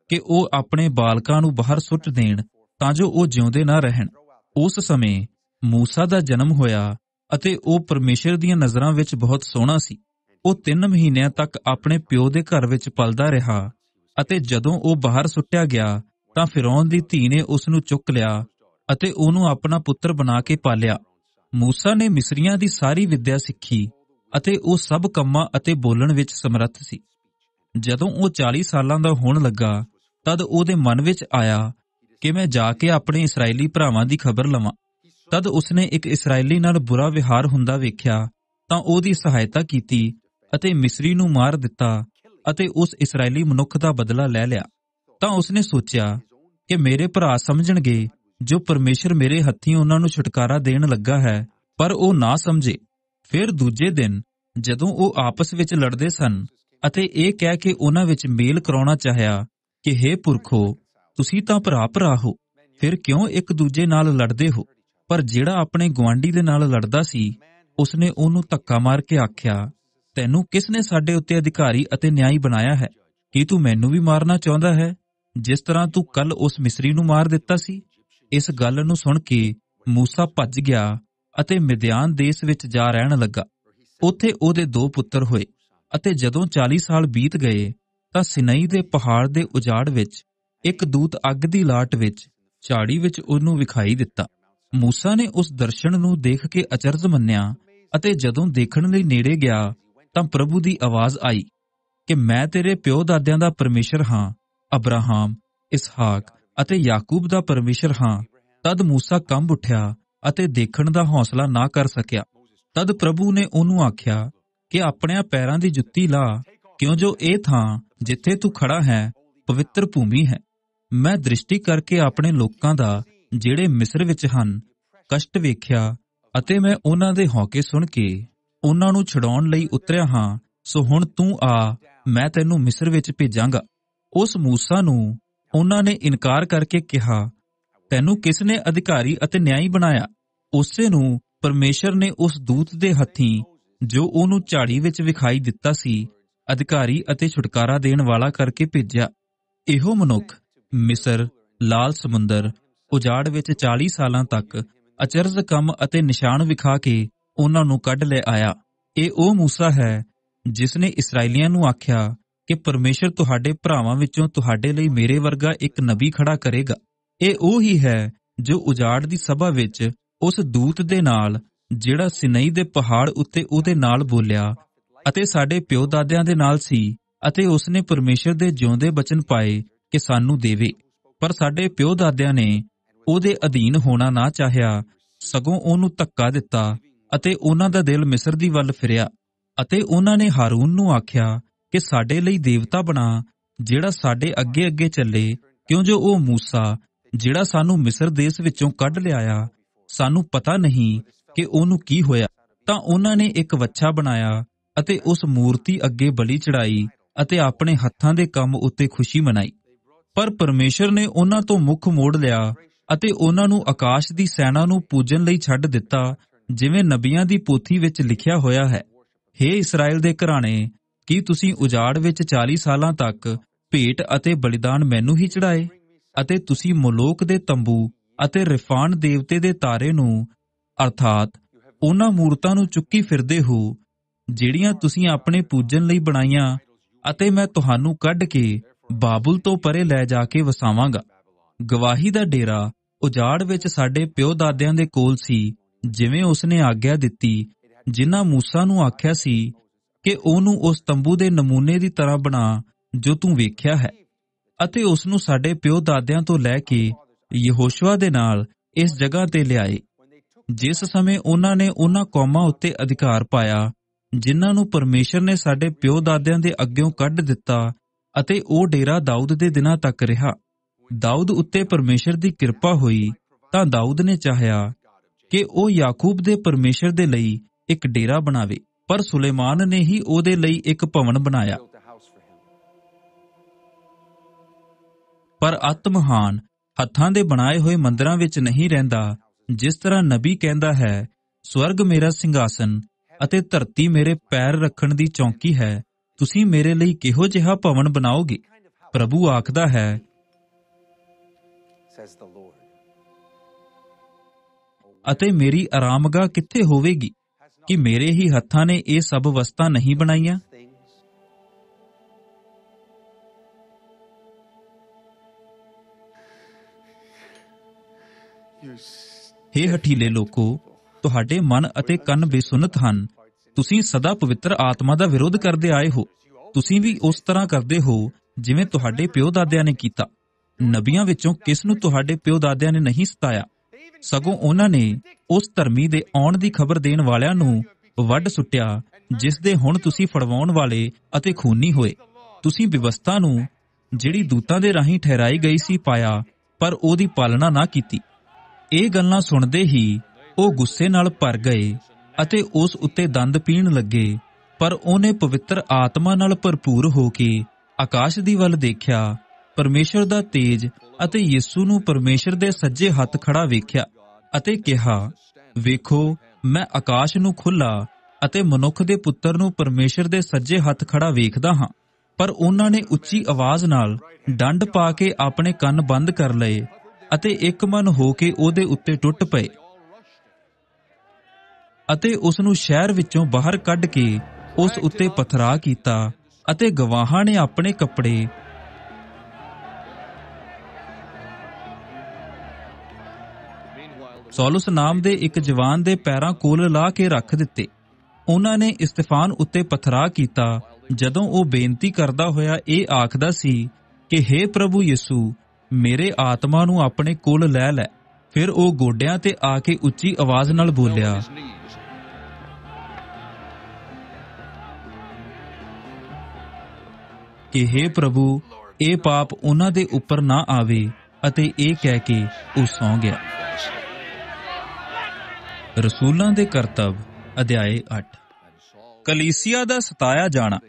ਕਿ ਉਹ ਆਪਣੇ ਬਾਲਕਾਂ ਨੂੰ ਬਾਹਰ ਸੁੱਟ ਦੇਣ ਤਾਂ ਜੋ ਉਹ ਜਿਉਂਦੇ ਨਾ ਰਹਿਣ ਉਸ ਸਮੇਂ ਮੂਸਾ ਦਾ ਜਨਮ ਹੋਇਆ ਅਤੇ ਉਹ ਪਰਮੇਸ਼ਰ ਦੀਆਂ ਨਜ਼ਰਾਂ ਵਿੱਚ ਬਹੁਤ ਸੋਹਣਾ ਸੀ ਉਹ 3 ਮਹੀਨਿਆਂ ਤੱਕ ਆਪਣੇ ਪਿਓ ਦੇ ਘਰ ਵਿੱਚ ਪਲਦਾ ਰਿਹਾ ਅਤੇ ਜਦੋਂ ਉਹ ਬਾਹਰ ਸੁੱਟਿਆ ਗਿਆ ਤਾਂ ਫਿਰੌਨ ਦੀ ਧੀ ਨੇ ਉਸ ਨੂੰ ਚੁੱਕ ਲਿਆ ਅਤੇ ਉਹਨੂੰ ਆਪਣਾ ਪੁੱਤਰ ਬਣਾ ਕੇ ਪਾਲਿਆ ਮੂਸਾ ਨੇ ਮਿਸਰੀਆਂ ਦੀ ਸਾਰੀ ਵਿੱਦਿਆ ਸਿੱਖੀ ਅਤੇ ਉਹ ਸਭ ਕੰਮਾਂ ਅਤੇ ਬੋਲਣ ਵਿੱਚ ਸਮਰੱਥ ਸੀ ਜਦੋਂ ਉਹ 40 ਸਾਲਾਂ ਦਾ ਹੋਣ ਲੱਗਾ ਤਦ ਉਹਦੇ ਮਨ ਵਿੱਚ ਆਇਆ ਕਿ ਮੈਂ ਜਾ ਕੇ ਆਪਣੇ ਇਸرائیਲੀ ਭਰਾਵਾਂ ਦੀ ਖਬਰ ਲਵਾਂ ਤਦ ਉਸਨੇ ਇੱਕ ਇਸرائیਲੀ ਨਾਲ ਬੁਰਾ ਵਿਹਾਰ ਹੁੰਦਾ ਵੇਖਿਆ ਤਾਂ ਉਹਦੀ ਸਹਾਇਤਾ ਕੀਤੀ ਅਤੇ ਮਿਸਰੀ ਨੂੰ ਮਾਰ ਦਿੱਤਾ ਅਤੇ ਉਸ ਇਸرائیਲੀ ਮਨੁੱਖ ਦਾ ਬਦਲਾ ਲੈ ਲਿਆ ਤਾਂ ਉਸਨੇ ਸੋਚਿਆ ਕਿ ਮੇਰੇ ਭਰਾ ਸਮਝਣਗੇ ਜੋ ਪਰਮੇਸ਼ਰ ਮੇਰੇ ਹੱਥੀਂ ਉਹਨਾਂ ਨੂੰ ਛੁਟਕਾਰਾ ਦੇਣ ਲੱਗਾ ਹੈ ਪਰ ਉਹ ਨਾ ਸਮਝੇ ਫਿਰ ਦੂਜੇ ਦਿਨ ਜਦੋਂ ਉਹ ਆਪਸ ਵਿੱਚ ਲੜਦੇ ਸਨ ਅਤੇ ਇਹ ਕਹਿ ਕੇ ਉਹਨਾਂ ਵਿੱਚ ਮੇਲ ਕਰਾਉਣਾ ਚਾਹਿਆ ਕਿ हे ਪੁਰਖੋ ਤੁਸੀਂ ਤਾਂ ਭਰਾ ਭਰਾ ਹੋ ਫਿਰ ਕਿਉਂ ਇੱਕ ਦੂਜੇ ਨਾਲ ਲੜਦੇ ਹੋ ਪਰ ਜਿਹੜਾ ਆਪਣੇ ਗਵਾਂਢੀ ਦੇ ਨਾਲ ਲੜਦਾ ਸੀ ਉਸਨੇ ਉਹਨੂੰ ਧੱਕਾ ਮਾਰ ਕੇ ਆਖਿਆ ਤੈਨੂੰ ਕਿਸ ਨੇ ਸਾਡੇ ਉੱਤੇ ਅਧਿਕਾਰੀ ਅਤੇ ਨਿਆਈ ਬਣਾਇਆ ਹੈ ਕੀ ਤੂੰ ਮੈਨੂੰ ਵੀ ਮਾਰਨਾ ਚਾਹੁੰਦਾ ਹੈ ਜਿਸ ਤਰ੍ਹਾਂ ਤੂੰ ਕੱਲ ਉਸ ਮਿਸਰੀ ਨੂੰ ਮਾਰ ਦਿੱਤਾ ਸੀ ਇਸ ਗੱਲ ਨੂੰ ਸੁਣ ਕੇ ਮੂਸਾ ਭੱਜ ਗਿਆ ਅਤੇ ਮਿਦਿਆਨ ਦੇਸ਼ ਵਿੱਚ ਜਾ ਰਹਿਣ ਲੱਗਾ ਉੱਥੇ ਉਹਦੇ ਦੋ ਪੁੱਤਰ ਹੋਏ ਅਤੇ ਜਦੋਂ 40 ਸਾਲ ਬੀਤ ਗਏ ਤਾਂ ਸਿਨਾਈ ਦੇ ਪਹਾੜ ਦੇ ਉਜਾੜ ਵਿੱਚ ਇੱਕ ਦੂਤ ਅੱਗ ਦੀ ਲਾਟ ਵਿੱਚ ਝਾੜੀ ਵਿੱਚ ਉਹਨੂੰ ਵਿਖਾਈ ਦਿੱਤਾ ਮੂਸਾ ਨੇ ਉਸ ਦਰਸ਼ਨ ਨੂੰ ਦੇਖ ਕੇ ਅਚਰਜ ਮੰਨਿਆ ਅਤੇ ਜਦੋਂ ਦੇਖਣ ਲਈ ਨੇੜੇ ਗਿਆ ਤਾਂ ਪ੍ਰਭੂ ਦੀ ਆਵਾਜ਼ ਆਈ ਕਿ ਮੈਂ ਤੇਰੇ ਪਿਓ ਦਾਦਿਆਂ ਦਾ ਪਰਮੇਸ਼ਰ ਹਾਂ ਅਬਰਾਹਾਮ ਇਸਹਾਕ ਅਤੇ ਯਾਕੂਬ ਦਾ ਪਰਮੇਸ਼ਰ ਹਾਂ ਤਦ موسی ਕੰਬ ਉੱਠਿਆ ਅਤੇ ਦੇਖਣ ਦਾ ਹੌਸਲਾ ਨਾ ਕਰ ਸਕਿਆ ਤਦ ਪ੍ਰਭੂ ਨੇ ਉਹਨੂੰ ਆਖਿਆ ਕਿ ਆਪਣੇ ਪੈਰਾਂ ਦੀ ਜੁੱਤੀ ਲਾ ਕਿਉਂ ਜੋ ਇਹ ਥਾਂ ਜਿੱਥੇ ਤੂੰ ਖੜਾ ਹੈ ਪਵਿੱਤਰ ਭੂਮੀ ਹੈ ਮੈਂ ਦ੍ਰਿਸ਼ਟੀ ਕਰਕੇ ਆਪਣੇ ਲੋਕਾਂ ਦਾ ਜਿਹੜੇ ਮਿਸਰ ਵਿੱਚ ਹਨ ਕਸ਼ਟ ਵੇਖਿਆ ਅਤੇ ਮੈਂ ਉਹਨਾਂ ਦੇ ਹੌਕੇ ਸੁਣ ਕੇ ਉਹਨਾਂ ਨੂੰ ਛਡਾਉਣ ਲਈ ਉਤਰਿਆ ਹਾਂ ਸੋ ਹੁਣ ਤੂੰ ਆ ਮੈਂ ਤੈਨੂੰ ਮਿਸਰ ਵਿੱਚ ਭੇਜਾਂਗਾ ਉਸ موسی ਨੂੰ ਉਹਨਾਂ ਨੇ ਇਨਕਾਰ ਕਰਕੇ ਕਿਹਾ ਤੈਨੂੰ ਕਿਸ ਨੇ ਅਧਿਕਾਰੀ ਅਤੇ ਨਿਆਈ ਬਣਾਇਆ ਉਸੇ ਨੂੰ ਪਰਮੇਸ਼ਰ ਨੇ ਉਸ ਦੂਤ ਦੇ ਹੱਥੀ ਜੋ ਉਹਨੂੰ ਝਾੜੀ ਵਿੱਚ ਵਿਖਾਈ ਦਿੱਤਾ ਸੀ ਅਧਿਕਾਰੀ ਅਤੇ ਛੁਟਕਾਰਾ ਦੇਣ ਵਾਲਾ ਕਰਕੇ ਭੇਜਿਆ ਇਹੋ ਮਨੁੱਖ ਮਿਸਰ ਲਾਲ ਸਮੁੰਦਰ ਉਜਾੜ ਵਿੱਚ 40 ਸਾਲਾਂ ਤੱਕ ਅਚਰਜ ਕੰਮ ਅਤੇ ਨਿਸ਼ਾਨ ਵਿਖਾ ਕੇ ਉਹਨਾਂ ਨੂੰ ਕੱਢ ਲੈ ਆਇਆ ਇਹ ਉਹ موسی ਹੈ ਜਿਸ ਨੇ ਇਸرائیਲੀਆਂ ਨੂੰ ਆਖਿਆ ਕਿ ਪਰਮੇਸ਼ਰ ਤੁਹਾਡੇ ਭਰਾਵਾਂ ਵਿੱਚੋਂ ਤੁਹਾਡੇ ਲਈ ਮੇਰੇ ਵਰਗਾ ਇੱਕ ਨਬੀ ਖੜਾ ਕਰੇਗਾ ਇਹ ਉਹ ਹੀ ਹੈ ਜੋ ਉਜਾੜ ਦੀ ਸਭਾ ਵਿੱਚ ਉਸ ਦੂਤ ਦੇ ਨਾਲ ਜਿਹੜਾ ਸਿਨਾਈ ਦੇ ਪਹਾੜ ਉੱਤੇ ਉਹਦੇ ਨਾਲ ਬੋਲਿਆ ਅਤੇ ਸਾਡੇ ਪਿਓ ਦਾਦਿਆਂ ਦੇ ਨਾਲ ਸੀ ਅਤੇ ਉਸ ਨੇ ਪਰਮੇਸ਼ਰ ਦੇ ਜਿਉਂਦੇ ਬਚਨ ਪਾਏ ਕਿ ਸਾਨੂੰ ਦੇਵੇ ਪਰ ਸਾਡੇ ਪਿਓ ਦਾਦਿਆਂ ਨੇ ਉਹਦੇ ਅਧੀਨ ਹੋਣਾ ਨਾ ਚਾਹਿਆ ਸਗੋਂ ਉਹਨੂੰ ਧੱਕਾ ਦਿੱਤਾ ਅਤੇ ਉਹਨਾਂ ਦਾ ਦਿਲ ਮਿਸਰ ਦੀ ਵੱਲ ਫਿਰਿਆ ਅਤੇ ਉਹਨਾਂ ਨੇ ਹਾਰੂਨ ਨੂੰ ਆਖਿਆ ਕਿ ਸਾਡੇ ਲਈ ਦੇਵਤਾ ਬਣਾ ਜਿਹੜਾ ਸਾਡੇ ਅੱਗੇ-ਅੱਗੇ ਚੱਲੇ ਕਿਉਂ ਜੋ ਉਹ موسی ਜਿਹੜਾ ਸਾਨੂੰ ਮਿਸਰ ਦੇਸ਼ ਵਿੱਚੋਂ ਕੱਢ ਲਿਆਇਆ ਸਾਨੂੰ ਪਤਾ ਨਹੀਂ ਕਿ ਉਹਨੂੰ ਕੀ ਹੋਇਆ ਤਾਂ ਉਹਨਾਂ ਨੇ ਇੱਕ ਵੱਛਾ ਬਣਾਇਆ ਅਤੇ ਉਸ ਮੂਰਤੀ ਅੱਗੇ ਬਲੀ ਚੜਾਈ ਅਤੇ ਆਪਣੇ ਹੱਥਾਂ ਦੇ ਕੰਮ ਉੱਤੇ ਖੁਸ਼ੀ ਮਨਾਈ ਪਰ ਪਰਮੇਸ਼ਰ ਨੇ ਉਹਨਾਂ ਤੋਂ ਮੁੱਖ ਮੋੜ ਲਿਆ ਅਤੇ ਉਹਨਾਂ ਨੂੰ ਆਕਾਸ਼ ਦੀ ਸੈਨਾ ਨੂੰ ਪੂਜਣ ਲਈ ਛੱਡ ਦਿੱਤਾ ਜਿਵੇਂ ਨਬੀਆਂ ਦੀ ਪੋਥੀ ਵਿੱਚ ਲਿਖਿਆ ਹੋਇਆ ਹੈ हे ਇਸਰਾਇਲ ਦੇ ਘਰਾਣੇ ਕੀ ਤੁਸੀਂ ਉਜਾੜ ਵਿੱਚ 40 ਸਾਲਾਂ ਤੱਕ ਭੇਟ ਅਤੇ ਬਲੀਦਾਨ ਮੈਨੂੰ ਹੀ ਚੜਾਏ ਅਤੇ ਤੁਸੀਂ ਮੋਲੋਕ ਦੇ ਤੰਬੂ ਅਤੇ ਰਿਫਾਨ ਦੇਵਤੇ ਦੇ ਤਾਰੇ ਨੂੰ ਅਰਥਾਤ ਉਹਨਾਂ ਮੂਰਤਾਂ ਨੂੰ ਚੁੱਕੀ ਫਿਰਦੇ ਹੋ ਜਿਹੜੀਆਂ ਤੁਸੀਂ ਆਪਣੇ ਪੂਜਨ ਲਈ ਬਣਾਈਆਂ ਅਤੇ ਮੈਂ ਤੁਹਾਨੂੰ ਕੱਢ ਕੇ ਬਾਬਲ ਤੋਂ ਪਰੇ ਲੈ ਜਾ ਕੇ ਵਸਾਵਾਂਗਾ ਗਵਾਹੀ ਦਾ ਡੇਰਾ ਉਜਾੜ ਵਿੱਚ ਸਾਡੇ ਪਿਓ ਦਾਦਿਆਂ ਦੇ ਕੋਲ ਸੀ ਜਿਵੇਂ ਉਸਨੇ ਆਗਿਆ ਦਿੱਤੀ ਜਿਨ੍ਹਾਂ موسی ਨੂੰ ਆਖਿਆ ਸੀ ਕਿ ਉਹਨੂੰ ਉਸ ਤੰਬੂ ਦੇ ਨਮੂਨੇ ਦੀ ਤਰ੍ਹਾਂ ਬਣਾ ਜੋ ਤੂੰ ਵੇਖਿਆ ਹੈ ਅਤੇ ਉਸ ਨੂੰ ਸਾਡੇ ਪਿਓ ਦਾਦਿਆਂ ਤੋਂ ਲੈ ਕੇ ਯਹੋਸ਼ੂਆ ਦੇ ਨਾਲ ਇਸ ਜਗ੍ਹਾ ਤੇ ਲਿਆਏ ਜਿਸ ਸਮੇਂ ਉਹਨਾਂ ਨੇ ਉਹਨਾਂ ਕੌਮਾਂ ਉੱਤੇ ਅਧਿਕਾਰ ਪਾਇਆ ਜਿਨ੍ਹਾਂ ਨੂੰ ਪਰਮੇਸ਼ਰ ਨੇ ਸਾਡੇ ਪਿਓ ਦਾਦਿਆਂ ਦੇ ਅੱਗੇੋਂ ਕੱਢ ਦਿੱਤਾ ਅਤੇ ਉਹ ਡੇਰਾ ਦਾਊਦ ਦੇ ਦਿਨਾਂ ਤੱਕ ਰਿਹਾ ਦਾਊਦ ਉੱਤੇ ਪਰਮੇਸ਼ਰ ਦੀ ਕਿਰਪਾ ਹੋਈ ਤਾਂ ਦਾਊਦ ਨੇ ਚਾਹਿਆ ਕਿ ਉਹ ਯਾਕੂਬ ਦੇ ਪਰਮੇਸ਼ਰ ਦੇ ਲਈ ਇੱਕ ਡੇਰਾ ਬਣਾਵੇ ਪਰ ਸੁਲੇਮਾਨ ਨੇ ਹੀ ਉਹਦੇ ਲਈ ਇੱਕ ਭਵਨ ਬਣਾਇਆ ਪਰ ਆਤਮਹਾਨ ਹੱਥਾਂ ਦੇ ਬਣਾਏ ਹੋਏ ਮੰਦਰਾਂ ਵਿੱਚ ਨਹੀਂ ਰਹਿੰਦਾ ਜਿਸ ਤਰ੍ਹਾਂ ਨਬੀ ਕਹਿੰਦਾ ਹੈ ਸਵਰਗ ਮੇਰਾ ਸਿੰਘਾਸਨ ਅਤੇ ਧਰਤੀ ਮੇਰੇ ਪੈਰ ਰੱਖਣ ਦੀ ਚੌਂਕੀ ਹੈ ਤੁਸੀਂ ਮੇਰੇ ਲਈ ਕਿਹੋ ਜਿਹਾ ਭਵਨ ਬਣਾਓਗੇ ਪ੍ਰਭੂ ਆਖਦਾ ਹੈ ਅਤੇ ਮੇਰੀ ਆਰਾਮਗਾ ਕਿੱਥੇ ਹੋਵੇਗੀ ਕਿ ਮੇਰੇ ਹੀ ਹੱਥਾਂ ਨੇ ਇਹ ਸਭ ਵਸਤਾਂ ਨਹੀਂ ਬਣਾਈਆਂ ਹੇ ਹਠੀਲੇ ਲੋਕੋ ਤੁਹਾਡੇ ਮਨ ਅਤੇ ਕੰਨ ਬੇਸੁਨਤ ਹਨ ਤੁਸੀਂ ਸਦਾ ਪਵਿੱਤਰ ਆਤਮਾ ਦਾ ਵਿਰੋਧ ਕਰਦੇ ਆਏ ਹੋ ਤੁਸੀਂ ਵੀ ਉਸ ਤਰ੍ਹਾਂ ਕਰਦੇ ਹੋ ਜਿਵੇਂ ਤੁਹਾਡੇ ਪਿਓ ਦਾਦਿਆਂ ਨੇ ਕੀਤਾ ਨਬੀਆਂ ਵਿੱਚੋਂ ਕਿਸ ਨੂੰ ਤੁਹਾਡੇ ਪਿਓ ਦਾਦਿਆਂ ਨੇ ਨਹੀਂ ਸਤਾਇਆ ਸਗੋਂ ਉਹਨਾਂ ਨੇ ਉਸ ਧਰਮੀ ਦੇ ਆਉਣ ਦੀ ਖਬਰ ਦੇਣ ਵਾਲਿਆਂ ਨੂੰ ਵੱਢ ਸੁੱਟਿਆ ਜਿਸ ਦੇ ਹੁਣ ਤੁਸੀਂ ਫੜਵਾਉਣ ਵਾਲੇ ਅਤੇ ਖੂਨੀ ਹੋਏ ਤੁਸੀਂ ਵਿਵਸਥਾ ਨੂੰ ਜਿਹੜੀ ਦੂਤਾਂ ਦੇ ਰਾਹੀਂ ਠਹਿਰਾਈ ਗਈ ਸੀ ਪਾਇਆ ਪਰ ਉਹਦੀ ਪਾਲਣਾ ਨਾ ਕੀਤੀ ਇਹ ਗੱਲਾਂ ਸੁਣਦੇ ਹੀ ਉਹ ਗੁੱਸੇ ਨਾਲ ਭਰ ਗਏ ਅਤੇ ਉਸ ਉੱਤੇ ਦੰਦ ਪੀਣ ਲੱਗੇ ਪਰ ਉਹਨੇ ਪਵਿੱਤਰ ਆਤਮਾ ਨਾਲ ਭਰਪੂਰ ਹੋ ਕੇ ਆਕਾਸ਼ ਦੀ ਵੱਲ ਦੇਖਿਆ ਪਰਮੇਸ਼ਰ ਦਾ ਤੇਜ ਅਤੇ ਯਿਸੂ ਨੂੰ ਪਰਮੇਸ਼ਰ ਦੇ ਸੱਜੇ ਹੱਥ ਖੜਾ ਵੇਖਿਆ ਅਤੇ ਕਿਹਾ ਵੇਖੋ ਮੈਂ ਆਕਾਸ਼ ਨੂੰ ਖੁੱਲਾ ਅਤੇ ਮਨੁੱਖ ਦੇ ਪੁੱਤਰ ਨੂੰ ਪਰਮੇਸ਼ਰ ਦੇ ਸੱਜੇ ਹੱਥ ਖੜਾ ਵੇਖਦਾ ਹਾਂ ਪਰ ਉਹਨਾਂ ਨੇ ਉੱਚੀ ਆਵਾਜ਼ ਨਾਲ ਡੰਡ ਪਾ ਕੇ ਆਪਣੇ ਕੰਨ ਬੰਦ ਕਰ ਲਏ ਅਤੇ ਇੱਕ ਮਨ ਹੋ ਕੇ ਉਹਦੇ ਉੱਤੇ ਟੁੱਟ ਪਏ ਅਤੇ ਉਸ ਨੂੰ ਸ਼ਹਿਰ ਵਿੱਚੋਂ ਬਾਹਰ ਕੱਢ ਕੇ ਉਸ ਉੱਤੇ ਪਥਰਾ ਕੀਤਾ ਅਤੇ ਗਵਾਹਾਂ ਨੇ ਆਪਣੇ ਕੱਪੜੇ ਸੌਲਸ ਨਾਮ ਦੇ ਇੱਕ ਜਵਾਨ ਦੇ ਪੈਰਾਂ ਕੋਲ ਲਾ ਕੇ ਰੱਖ ਦਿੱਤੇ ਉਹਨਾਂ ਨੇ ਇਸਤਫਾਨ ਉੱਤੇ ਪਥਰਾ ਕੀਤਾ ਜਦੋਂ ਉਹ ਬੇਨਤੀ ਕਰਦਾ ਹੋਇਆ ਇਹ ਆਖਦਾ ਸੀ ਕਿ हे ਪ੍ਰਭੂ ਯਿਸੂ ਮੇਰੇ ਆਤਮਾ ਨੂੰ ਆਪਣੇ ਕੋਲ ਲੈ ਲੈ ਫਿਰ ਉਹ ਗੋਡਿਆਂ ਤੇ ਆ ਕੇ ਉੱਚੀ ਆਵਾਜ਼ ਨਾਲ ਬੋਲਿਆ ਕਿ हे ਪ੍ਰਭੂ ਇਹ ਪਾਪ ਉਹਨਾਂ ਦੇ ਉੱਪਰ ਨਾ ਆਵੇ ਅਤੇ ਇਹ ਕਹਿ ਕੇ ਉਹ ਸੌ ਗਿਆ ਰਸੂਲਾਂ ਦੇ ਕਰਤਵ ਅਧਿਆਏ 8 ਕਲੀਸਿਆ ਦਾ ਸਤਾਇਆ ਜਾਣਾ